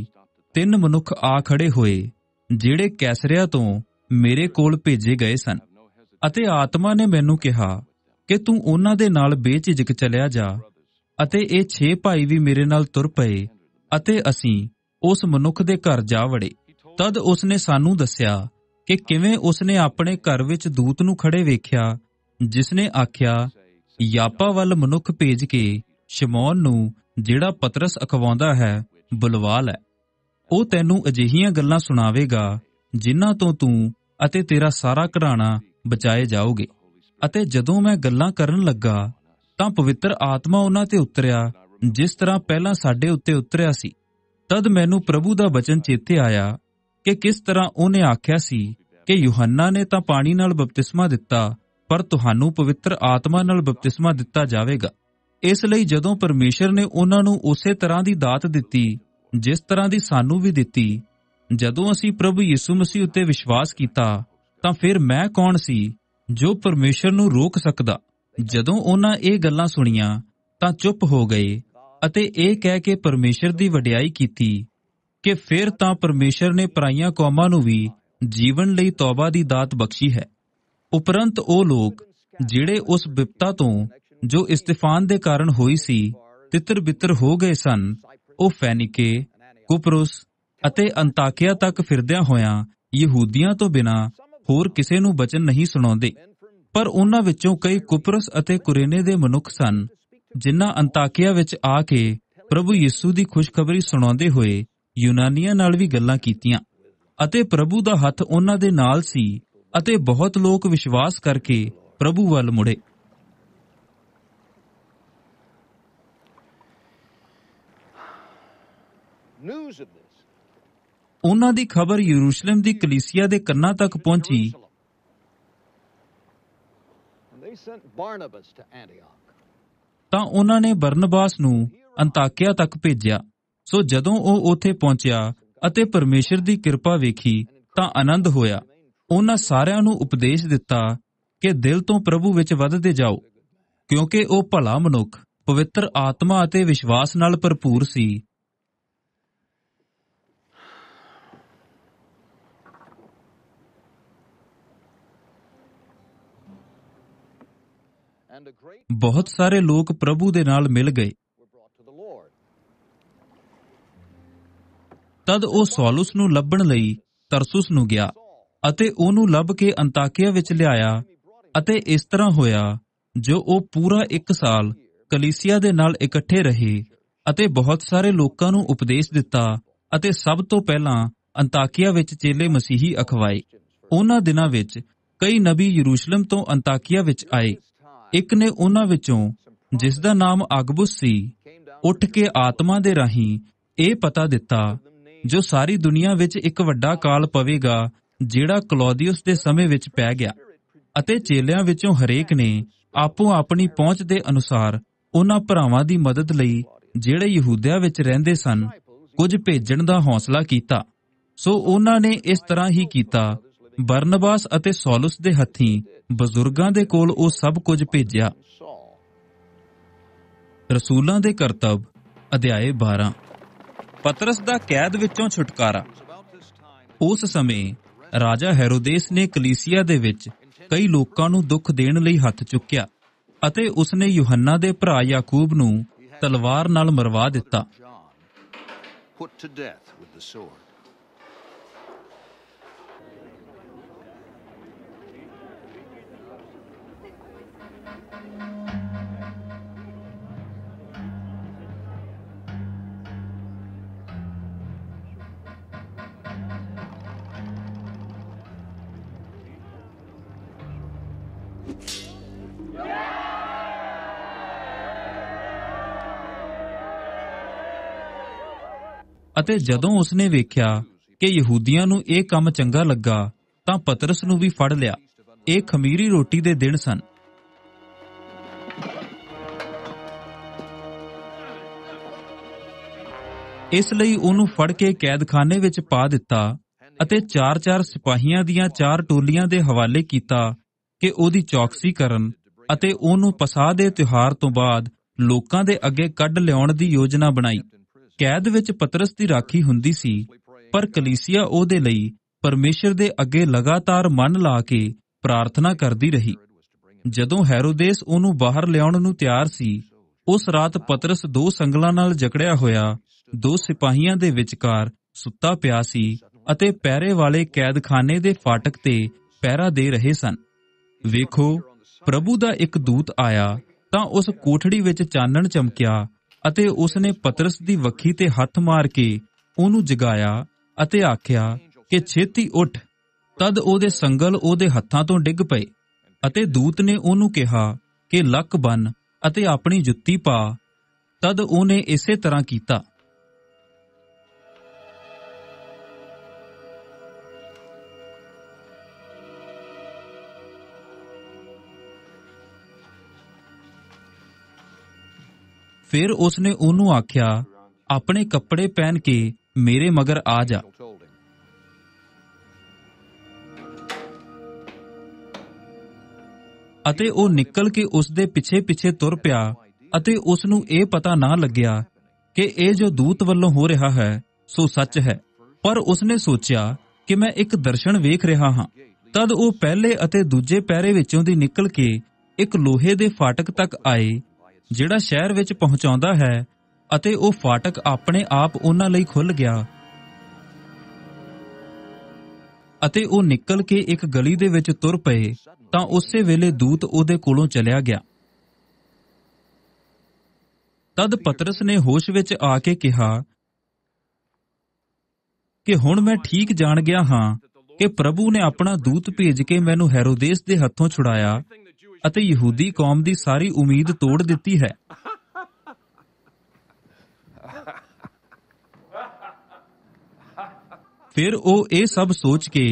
ਤਿੰਨ ਮਨੁੱਖ ਆ ਖੜੇ ਹੋਏ ਜਿਹੜੇ ਕੈਸਰਿਆ ਤੋਂ ਮੇਰੇ ਕੋਲ ਭੇਜੇ ਗਏ ਸਨ ਅਤੇ ਆਤਮਾ ਨੇ ਮੈਨੂੰ ਕਿਹਾ ਕਿ ਤੂੰ ਉਹਨਾਂ ਦੇ ਨਾਲ ਬੇਝਿਜਕ ਚਲਿਆ ਜਾ ਅਤੇ ਇਹ 6 ਭਾਈ ਵੀ ਮੇਰੇ ਨਾਲ ਤੁਰ ਪਏ ਅਤੇ ਅਸੀਂ ਉਸ ਮਨੁੱਖ ਦੇ ਘਰ ਜਾ ਵੜੇ ਤਦ ਉਸਨੇ ਸਾਨੂੰ ਦੱਸਿਆ ਕਿ ਕਿਵੇਂ ਉਸਨੇ ਆਪਣੇ ਘਰ ਵਿੱਚ ਦੂਤ ਨੂੰ ਖੜੇ ਵੇਖਿਆ ਜਿਸਨੇ ਆਖਿਆ ਯਾਪਾ ਵੱਲ ਮਨੁੱਖ ਭੇਜ ਕੇ ਸ਼ਮੌਨ ਨੂੰ ਜਿਹੜਾ ਪਤਰਸ ਅਖਵਾਉਂਦਾ ਹੈ ਬੁਲਵਾ ਲੈ ਉਹ ਤੈਨੂੰ ਅਜਿਹੀਆਂ ਗੱਲਾਂ ਸੁਣਾਵੇਗਾ ਜਿਨ੍ਹਾਂ ਤੋਂ ਤੂੰ ਅਤੇ ਤੇਰਾ ਸਾਰਾ ਘਰਾਣਾ ਬਚਾਏ ਜਾਓਗੇ ਅਤੇ ਜਦੋਂ ਮੈਂ ਗੱਲਾਂ ਕਰਨ ਲੱਗਾ ਤਾਂ ਪਵਿੱਤਰ ਆਤਮਾ ਉਹਨਾਂ ਤੇ ਉਤਰਿਆ ਜਿਸ ਤਰ੍ਹਾਂ ਪਹਿਲਾਂ ਸਾਡੇ ਉੱਤੇ ਉਤਰਿਆ ਸੀ ਤਦ ਮੈਨੂੰ ਪ੍ਰਭੂ ਦਾ ਬਚਨ ਚੇਤੇ ਆਇਆ ਕਿ ਕਿਸ ਤਰ੍ਹਾਂ ਉਹਨੇ ਆਖਿਆ ਸੀ ਕਿ ਯੋਹੰਨਾ ਨੇ ਤਾਂ ਪਾਣੀ ਨਾਲ ਬਪਤਿਸਮਾ ਦਿੱਤਾ ਪਰ ਤੁਹਾਨੂੰ ਪਵਿੱਤਰ ਆਤਮਾ ਨਾਲ ਬਪਤਿਸਮਾ ਦਿੱਤਾ ਜਾਵੇਗਾ ਇਸ ਲਈ ਜਦੋਂ ਪਰਮੇਸ਼ਰ ਨੇ ਉਹਨਾਂ ਨੂੰ ਉਸੇ ਤਰ੍ਹਾਂ ਦੀ ਦਾਤ ਦਿੱਤੀ ਜਿਸ ਤਰ੍ਹਾਂ ਦੀ ਸਾਨੂੰ ਵੀ ਦਿੱਤੀ ਜਦੋਂ ਅਸੀਂ ਪ੍ਰਭੂ ਯਿਸੂ ਮਸੀਹ ਉੱਤੇ ਵਿਸ਼ਵਾਸ ਕੀਤਾ ਤਾਂ ਫਿਰ ਮੈਂ ਕੌਣ ਸੀ ਜੋ ਪਰਮੇਸ਼ਰ ਨੂੰ ਰੋਕ ਸਕਦਾ ਜਦੋਂ ਉਹਨਾਂ ਇਹ ਗੱਲਾਂ ਸੁਣੀਆਂ ਤਾਂ ਚੁੱਪ ਹੋ ਗਏ ਅਤੇ ਇਹ ਕਹਿ ਕੇ ਪਰਮੇਸ਼ਰ ਦੀ ਵਡਿਆਈ ਕੀਤੀ ਕਿ ਫਿਰ ਤਾਂ ਪਰਮੇਸ਼ਰ ਨੇ ਪਰਾਈਆਂ ਕੌਮਾਂ ਨੂੰ ਵੀ ਜੀਵਨ ਲਈ ਤੌਬਾ ਦੀ ਦਾਤ ਬਖਸ਼ੀ ਹੈ ਉਪਰੰਤ ਉਹ ਲੋਕ ਜਿਹੜੇ ਉਸ ਵਿਪਤਾ ਤੋਂ ਜੋ ਇਸਤੀਫਾਨ ਦੇ ਕਾਰਨ ਹੋਈ ਸੀ ਤਿੱਤਰ-ਬਿੱਤਰ ਹੋ ਗਏ ਸਨ ਉਹ ਫੈਨਿਕੇ ਕੁਪਰਸ ਅਤੇ ਅੰਤਾਕਿਆ ਤੱਕ ਫਿਰਦਿਆਂ ਹੋਇਆਂ ਯਹੂਦੀਆਂ ਤੋਂ ਬਿਨਾ ਹੋਰ ਕਿਸੇ ਨੂੰ ਬਚਨ ਨਹੀਂ ਸੁਣਾਉਂਦੇ ਪਰ ਉਹਨਾਂ ਵਿੱਚੋਂ ਕਈ ਕੁਪਰਸ ਅਤੇ ਕੁਰੇਨੇ ਦੇ ਮਨੁੱਖ ਸਨ ਜਿਨ੍ਹਾਂ ਅੰਤਾਕਿਆ ਵਿੱਚ ਆ ਕੇ ਪ੍ਰਭੂ ਯਿਸੂ ਦੀ ਖੁਸ਼ਖਬਰੀ ਸੁਣਾਉਂਦੇ ਹੋਏ ਯੂਨਾਨੀਆਂ ਨਾਲ ਵੀ ਗੱਲਾਂ ਕੀਤੀਆਂ ਅਤੇ ਪ੍ਰਭੂ ਦਾ ਹੱਥ ਉਹਨਾਂ ਦੇ ਨਾਲ ਸੀ ਅਤੇ ਬਹੁਤ ਲੋਕ ਵਿਸ਼ਵਾਸ ਕਰਕੇ ਪ੍ਰਭੂ ਵੱਲ ਮੁੜੇ ਉਹਨਾਂ ਦੀ ਖਬਰ ਯਰੂਸ਼ਲਮ ਦੀ ਕਲੀਸਿਆ ਦੇ ਕੰਨਾਂ ਤੱਕ ਪਹੁੰਚੀ ਤਾਂ ਉਹਨਾਂ ਨੇ ਬਰਨਬਾਸ ਨੂੰ ਅੰਤਾਕਿਆ ਤੱਕ ਭੇਜਿਆ ਸੋ ਜਦੋਂ ਉਹ ਉੱਥੇ ਪਹੁੰਚਿਆ ਅਤੇ ਪਰਮੇਸ਼ਰ ਦੀ ਕਿਰਪਾ ਵੇਖੀ ਤਾਂ ਆਨੰਦ ਹੋਇਆ ਉਹਨਾਂ ਸਾਰਿਆਂ ਨੂੰ ਉਪਦੇਸ਼ ਦਿੱਤਾ ਕਿ ਦਿਲ ਤੋਂ ਪ੍ਰਭੂ ਵਿੱਚ ਵੱਧਦੇ ਜਾਓ ਕਿਉਂਕਿ ਉਹ ਭਲਾ ਮਨੁੱਖ ਪਵਿੱਤਰ ਆਤਮਾ ਅਤੇ ਵਿਸ਼ਵਾਸ ਨਾਲ ਭਰਪੂਰ ਸੀ ਬਹੁਤ ਸਾਰੇ ਲੋਕ ਪ੍ਰਭੂ ਦੇ ਨਾਲ ਮਿਲ ਗਏ ਤਦ ਉਹ ਸੌਲਸ ਨੂੰ ਲੱਭਣ ਲਈ ਤਰਸੁਸ ਨੂੰ ਗਿਆ ਅਤੇ ਉਹਨੂੰ ਲੱਭ ਕੇ ਅੰਤਾਕਿਆ ਵਿੱਚ ਲਿਆਇਆ ਅਤੇ ਇਸ ਤਰ੍ਹਾਂ ਹੋਇਆ ਜੋ ਉਹ ਪੂਰਾ 1 ਸਾਲ ਕਲੀਸਿਆ ਦੇ ਨਾਲ ਇਕੱਠੇ ਰਹੇ ਅਤੇ ਬਹੁਤ ਸਾਰੇ ਲੋਕਾਂ ਨੂੰ ਉਪਦੇਸ਼ ਦਿੱਤਾ ਅਤੇ ਸਭ ਤੋਂ ਪਹਿਲਾਂ ਅੰਤਾਕਿਆ ਵਿੱਚ ਚੇਲੇ ਮਸੀਹੀ ਅਖਵਾਏ ਉਹਨਾਂ ਦਿਨਾਂ ਵਿੱਚ ਕਈ ਨਬੀ ਯਰੂਸ਼ਲਮ ਤੋਂ ਅੰਤਾਕਿਆ ਵਿੱਚ ਆਏ ਇੱਕ ਨੇ ਉਹਨਾਂ ਵਿੱਚੋਂ ਜਿਸ ਦਾ ਨਾਮ ਅਗਬੁਸ ਸੀ ਉੱਠ ਕੇ ਆਤਮਾ ਦੇ ਰਾਹੀਂ ਇਹ ਪਤਾ ਦਿੱਤਾ ਜੋ ਸਾਰੀ ਦੁਨੀਆ ਵਿੱਚ ਇੱਕ ਵੱਡਾ ਕਾਲ ਪਵੇਗਾ ਜਿਹੜਾ ਕਲੌਡੀਅਸ ਦੇ ਸਮੇਂ ਵਿੱਚ ਪੈ ਗਿਆ ਅਤੇ ਚੇਲਿਆਂ ਵਿੱਚੋਂ ਹਰੇਕ ਨੇ ਆਪੋ ਆਪਣੀ ਪਹੁੰਚ ਦੇ ਅਨੁਸਾਰ ਉਹਨਾਂ ਭਰਾਵਾਂ ਦੀ ਮਦਦ ਲਈ ਜਿਹੜੇ ਯਹੂਦਿਆ ਵਿੱਚ ਰਹਿੰਦੇ ਸਨ ਕੁਝ ਭੇਜਣ ਦਾ ਹੌਸਲਾ ਕੀਤਾ ਸੋ ਉਹਨਾਂ ਨੇ ਇਸ ਤਰ੍ਹਾਂ ਹੀ ਕੀਤਾ ਬਰਨਬਾਸ ਅਤੇ ਸੌਲਸ ਦੇ ਹੱਥੀਂ ਬਜ਼ੁਰਗਾਂ ਦੇ ਕੋਲ ਉਹ ਸਭ ਕੁਝ ਭੇਜਿਆ ਰਸੂਲਾਂ ਦੇ ਕਰਤੱਵ ਅਧਿਆਏ 12 ਪਤਰਸ ਦਾ ਕੈਦ ਵਿੱਚੋਂ ਛੁਟਕਾਰਾ ਉਸ ਸਮੇਂ ਰਾਜਾ ਹੈਰੋਦੇਸ ਨੇ ਕਲੀਸਿਆ ਦੇ ਵਿੱਚ ਕਈ ਲੋਕਾਂ ਨੂੰ ਦੁੱਖ ਦੇਣ ਲਈ ਹੱਥ ਚੁੱਕਿਆ ਅਤੇ ਉਸ ਨੇ ਯੋਹੰਨਾ ਦੇ ਭਰਾ ਯਾਕੂਬ ਨੂੰ ਤਲਵਾਰ ਨਾਲ ਮਰਵਾ ਦਿੱਤਾ ਅਤੇ ਜਦੋਂ ਉਸਨੇ ਵੇਖਿਆ ਕਿ ਯਹੂਦੀਆਂ ਨੂੰ ਇਹ ਕੰਮ ਚੰਗਾ ਲੱਗਾ ਤਾਂ ਪਤਰਸ ਨੂੰ ਵੀ ਫੜ ਲਿਆ ਇਹ ਖਮੀਰੀ ਰੋਟੀ ਦੇ ਦਿਨ ਸਨ ਇਸ ਲਈ ਉਹਨੂੰ ਫੜ ਕੇ ਕੈਦਖਾਨੇ ਵਿੱਚ ਪਾ ਦਿੱਤਾ ਅਤੇ ਚਾਰ-ਚਾਰ ਸਿਪਾਹੀਆਂ ਦੀਆਂ ਚਾਰ ਟੋਲੀਆਂ ਦੇ ਹਵਾਲੇ ਕੀਤਾ ਕਿ ਉਹਦੀ ਚੌਕਸੀ ਕਰਨ ਅਤੇ ਉਹਨੂੰ ਪਸਾਹ ਦੇ ਤਿਉਹਾਰ ਤੋਂ ਬਾਅਦ ਲੋਕਾਂ ਦੇ ਅੱਗੇ ਕੱਢ ਲਿਆਉਣ ਦੀ ਯੋਜਨਾ ਬਣਾਈ ਕੈਦ ਵਿੱਚ ਪਤਰਸ ਦੀ ਰਾਖੀ ਹੁੰਦੀ ਸੀ ਪਰ ਕਲੀਸਿਆ ਉਹਦੇ ਲਈ ਪਰਮੇਸ਼ਰ ਦੇ ਅੱਗੇ ਲਗਾਤਾਰ ਮਨ ਲਾ ਕੇ ਪ੍ਰਾਰਥਨਾ ਕਰਦੀ ਰਹੀ ਜਦੋਂ ਹੈਰੋਦੇਸ ਉਹਨੂੰ ਬਾਹਰ ਲਿਆਉਣ ਨੂੰ ਤਿਆਰ ਸੀ ਉਸ ਰਾਤ ਪਤਰਸ ਦੋ ਸੰਗਲਾਂ ਨਾਲ ਜਕੜਿਆ ਹੋਇਆ ਦੋ ਸਿਪਾਹੀਆਂ ਦੇ ਵਿਚਕਾਰ ਸੁੱਤਾ ਪਿਆ ਸੀ ਅਤੇ ਪਹਿਰੇ ਵਾਲੇ ਕੈਦਖਾਨੇ ਦੇ ਫਾਟਕ ਤੇ ਪਹਿਰਾ ਦੇ ਰਹੇ ਸਨ ਵੇਖੋ ਪ੍ਰਭੂ ਦਾ ਇੱਕ ਦੂਤ ਆਇਆ ਤਾਂ ਉਸ ਕੋਠੜੀ ਵਿੱਚ ਚਾਨਣ ਚਮਕਿਆ ਅਤੇ ਉਸ ਨੇ ਪਤਰਸ ਦੀ ਵੱਖੀ ਤੇ ਹੱਥ ਮਾਰ ਕੇ ਉਹਨੂੰ ਜਗਾਇਆ ਅਤੇ ਆਖਿਆ ਕਿ ਛੇਤੀ ਉੱਠ ਤਦ ਉਹਦੇ ਸੰਗਲ ਉਹਦੇ ਹੱਥਾਂ ਤੋਂ ਡਿੱਗ ਪਏ ਅਤੇ ਦੂਤ ਨੇ ਉਹਨੂੰ ਕਿਹਾ ਕਿ ਲੱਕ ਬੰਨ ਅਤੇ ਆਪਣੀ ਜੁੱਤੀ ਪਾ ਤਦ ਉਹਨੇ ਇਸੇ ਤਰ੍ਹਾਂ ਕੀਤਾ ਫਿਰ ਉਸਨੇ ਉਹਨੂੰ ਆਖਿਆ ਆਪਣੇ ਕੱਪੜੇ ਪਹਿਨ ਕੇ ਮੇਰੇ ਮਗਰ ਆ ਜਾ ਅਤੇ ਉਹ ਨਿਕਲ ਕੇ ਉਸ ਦੇ ਪਿੱਛੇ-ਪਿੱਛੇ ਤੁਰ ਪਿਆ ਅਤੇ ਉਸ ਨੂੰ ਇਹ ਪਤਾ ਨਾ ਲੱਗਿਆ ਕਿ ਇਹ ਜੋ ਦੂਤ ਵੱਲੋਂ ਹੋ ਰਿਹਾ ਹੈ ਸੋ ਸੱਚ ਹੈ ਪਰ ਉਸਨੇ ਸੋਚਿਆ ਕਿ ਮੈਂ ਇੱਕ ਦਰਸ਼ਨ ਵੇਖ ਰਿਹਾ ਹਾਂ ਤਦ ਉਹ ਪਹਿਲੇ ਅਤੇ ਦੂਜੇ ਪੈਰੇ ਵਿੱਚੋਂ ਦੀ ਨਿਕਲ ਕੇ ਇੱਕ ਲੋਹੇ ਦੇ ਫਾਟਕ ਤੱਕ ਆਏ ਜਿਹੜਾ ਸ਼ਹਿਰ ਵਿੱਚ ਪਹੁੰਚਾਉਂਦਾ ਹੈ ਅਤੇ ਉਹ ਫਾਟਕ ਆਪਣੇ ਆਪ ਉਹਨਾਂ ਲਈ ਖੁੱਲ ਗਿਆ ਅਤੇ ਉਹ ਨਿਕਲ ਕੇ ਇੱਕ ਗਲੀ ਦੇ ਵਿੱਚ ਤੁਰ ਪਏ ਤਾਂ ਉਸੇ ਵੇਲੇ ਦੂਤ ਉਹਦੇ ਕੋਲੋਂ ਚਲਿਆ ਗਿਆ ਤਦ ਪਤਰਸ ਨੇ ਹੋਸ਼ ਵਿੱਚ ਆ ਕੇ ਕਿਹਾ ਕਿ ਹੁਣ ਮੈਂ ਠੀਕ ਜਾਣ ਗਿਆ ਹਾਂ ਕਿ ਪ੍ਰਭੂ ਨੇ ਆਪਣਾ ਦੂਤ ਭੇਜ ਕੇ ਮੈਨੂੰ ਹੈਰੋਦੇਸ ਦੇ ਹੱਥੋਂ ਛੁਡਾਇਆ ਅਤੇ ਯਹੂਦੀ ਕੌਮ ਦੀ ਸਾਰੀ ਉਮੀਦ ਤੋੜ ਦਿੱਤੀ ਹੈ ਫਿਰ ਉਹ ਇਹ ਸਭ ਸੋਚ ਕੇ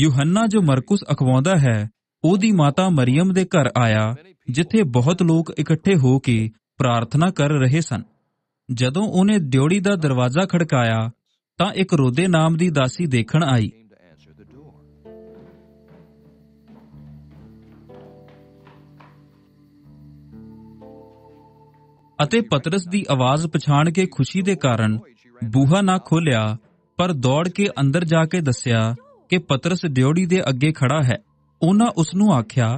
ਯੋਹੰਨਾ ਜੋ ਮਰਕਸ ਅਖਵਾਉਂਦਾ ਹੈ ਉਹਦੀ ਮਾਤਾ ਮਰੀਮ ਦੇ ਘਰ ਆਇਆ ਜਿੱਥੇ ਬਹੁਤ ਲੋਕ ਇਕੱਠੇ ਹੋ ਕੇ ਪ੍ਰਾਰਥਨਾ ਕਰ ਰਹੇ ਸਨ ਜਦੋਂ ਉਹਨੇ ਦਿਉੜੀ ਦਾ ਦਰਵਾਜ਼ਾ ਖੜਕਾਇਆ ਤਾਂ ਇੱਕ ਰੋਦੇ ਨਾਮ ਦੀ ਦਾਸੀ ਦੇਖਣ ਆਈ ਅਤੇ ਪਤਰਸ ਦੀ ਆਵਾਜ਼ ਪਛਾਣ ਕੇ ਖੁਸ਼ੀ ਦੇ ਕਾਰਨ ਬੂਹਾ ਨਾ ਖੋਲਿਆ ਪਰ ਦੌੜ ਕੇ ਅੰਦਰ ਜਾ ਕੇ ਦੱਸਿਆ ਕਿ ਪਤਰਸ ਡਿਉੜੀ ਦੇ ਅੱਗੇ ਖੜਾ ਹੈ ਉਹਨਾਂ ਉਸ ਨੂੰ ਆਖਿਆ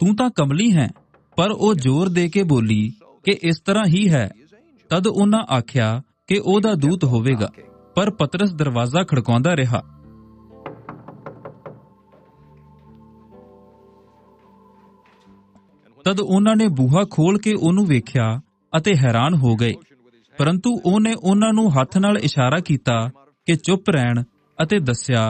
ਤੂੰ ਤਾਂ ਕਮਲੀ ਹੈ ਪਰ ਉਹ ਜ਼ੋਰ ਦੇ ਕੇ ਬੋਲੀ ਕਿ ਇਸ ਤਰ੍ਹਾਂ ਹੀ ਹੈ ਤਦ ਉਹਨਾਂ ਆਖਿਆ ਕਿ ਉਹਦਾ ਦੂਤ ਹੋਵੇਗਾ ਪਰ ਪਤਰਸ ਦਰਵਾਜ਼ਾ ਖੜਕਾਉਂਦਾ ਰਿਹਾ ਤਦ ਉਹਨਾਂ ਨੇ ਬੂਹਾ ਖੋਲ ਕੇ ਉਹਨੂੰ ਵੇਖਿਆ ਅਤੇ ਹੈਰਾਨ ਹੋ ਗਏ ਪਰੰਤੂ ਉਹਨੇ ਉਹਨਾਂ ਨੂੰ ਹੱਥ ਨਾਲ ਇਸ਼ਾਰਾ ਕੀਤਾ ਕਿ ਚੁੱਪ ਰਹਿਣ ਅਤੇ ਦੱਸਿਆ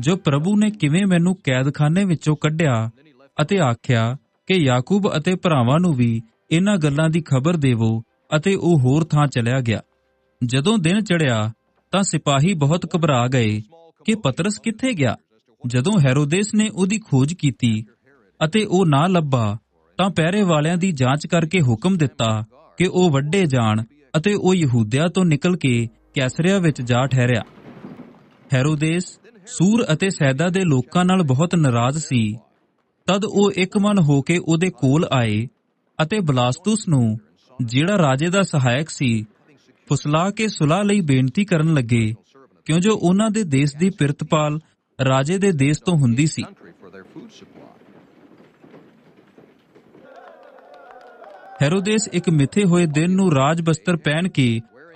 ਜੋ ਪ੍ਰਭੂ ਨੇ ਕਿਵੇਂ ਮੈਨੂੰ ਕੈਦਖਾਨੇ ਵਿੱਚੋਂ ਕੱਢਿਆ ਅਤੇ ਆਖਿਆ ਕਿ ਯਾਕੂਬ ਅਤੇ ਭਰਾਵਾਂ ਨੂੰ ਵੀ ਇਹਨਾਂ ਗੱਲਾਂ ਦੀ ਖਬਰ ਦੇਵੋ ਅਤੇ ਉਹ ਹੋਰ ਥਾਂ ਚਲਿਆ ਗਿਆ ਜਦੋਂ ਦਿਨ ਚੜਿਆ ਤਾਂ ਸਿਪਾਹੀ ਬਹੁਤ ਘਬਰਾ ਗਏ ਕਿ ਪਤਰਸ ਕਿੱਥੇ ਗਿਆ ਜਦੋਂ ਹੈਰੋਦੇਸ ਨੇ ਉਹਦੀ ਖੋਜ ਕੀਤੀ ਅਤੇ ਉਹ ਨਾ ਲੱਭਾ ਤਾਂ ਪਹਿਰੇ ਵਾਲਿਆਂ ਦੀ ਜਾਂਚ ਕਰਕੇ ਹੁਕਮ ਦਿੱਤਾ ਕਿ ਉਹ ਵੱਡੇ ਜਾਣ ਅਤੇ ਉਹ ਯਹੂਦਿਆ ਤੋਂ ਨਿਕਲ ਕੇ ਕੈਸਰੀਆ ਵਿੱਚ ਜਾ ਠਹਿਰਿਆ ਹੈਰੋਦੇਸ ਸੂਰ ਅਤੇ ਸੈਦਾ ਦੇ ਲੋਕਾਂ ਨਾਲ ਬਹੁਤ ਨਾਰਾਜ਼ ਸੀ ਤਦ ਉਹ ਇੱਕ ਮਨ ਹੋ ਕੇ ਉਹਦੇ ਕੋਲ ਆਏ ਅਤੇ ਬਲਾਸਤੂਸ ਨੂੰ ਜਿਹੜਾ ਰਾਜੇ ਦਾ ਸਹਾਇਕ ਸੀ ਫੁਸਲਾ ਕੇ ਸੁਲਾ ਲਈ ਬੇਨਤੀ ਕਰਨ ਲੱਗੇ ਕਿਉਂਕਿ ਉਹਨਾਂ ਦੇ ਦੇਸ਼ ਦੀ ਪਿਰਤਪਾਲ ਰਾਜੇ ਦੇ ਦੇਸ਼ ਤੋਂ ਹੁੰਦੀ ਸੀ ਹੈਰੋਦੇਸ ਇੱਕ ਮਿੱਥੇ ਹੋਏ ਦਿਨ ਨੂੰ ਰਾਜ ਬਸਤਰ ਪਹਿਨ ਕੇ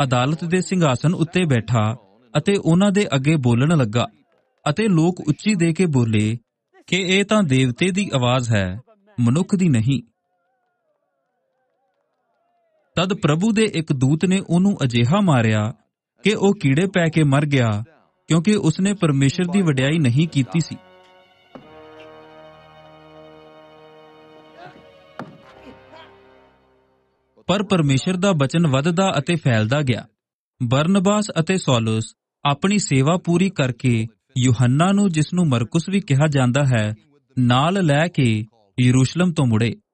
ਅਦਾਲਤ ਦੇ ਸਿੰਘਾਸਨ ਉੱਤੇ ਬੈਠਾ ਅਤੇ ਉਹਨਾਂ ਦੇ ਅੱਗੇ ਬੋਲਣ ਲੱਗਾ ਅਤੇ ਲੋਕ ਉੱਚੀ ਦੇ ਕੇ ਬੋਲੇ ਕਿ ਇਹ ਤਾਂ ਦੇਵਤੇ ਦੀ ਆਵਾਜ਼ ਹੈ ਮਨੁੱਖ ਦੀ ਨਹੀਂ ਤਦ ਪ੍ਰਭੂ ਦੇ ਇੱਕ ਦੂਤ ਨੇ ਉਹਨੂੰ ਅਜੇਹਾ ਮਾਰਿਆ ਕਿ ਉਹ ਕੀੜੇ ਪੈ ਕੇ ਮਰ ਗਿਆ ਕਿਉਂਕਿ ਉਸਨੇ ਪਰਮੇਸ਼ਰ ਦੀ ਵਡਿਆਈ ਨਹੀਂ ਕੀਤੀ ਸੀ ਪਰ ਪਰਮੇਸ਼ਰ ਦਾ ਬਚਨ ਵੱਧਦਾ ਅਤੇ ਫੈਲਦਾ ਗਿਆ ਬਰਨਬਾਸ ਅਤੇ ਸੌਲਸ ਆਪਣੀ ਸੇਵਾ ਪੂਰੀ ਕਰਕੇ ਯੋਹੰਨਾ ਨੂੰ ਜਿਸ ਨੂੰ ਮਰਕਸ ਵੀ ਕਿਹਾ ਜਾਂਦਾ ਹੈ ਨਾਲ ਲੈ ਕੇ ਯਰੂਸ਼ਲਮ ਤੋਂ ਮੁੜੇ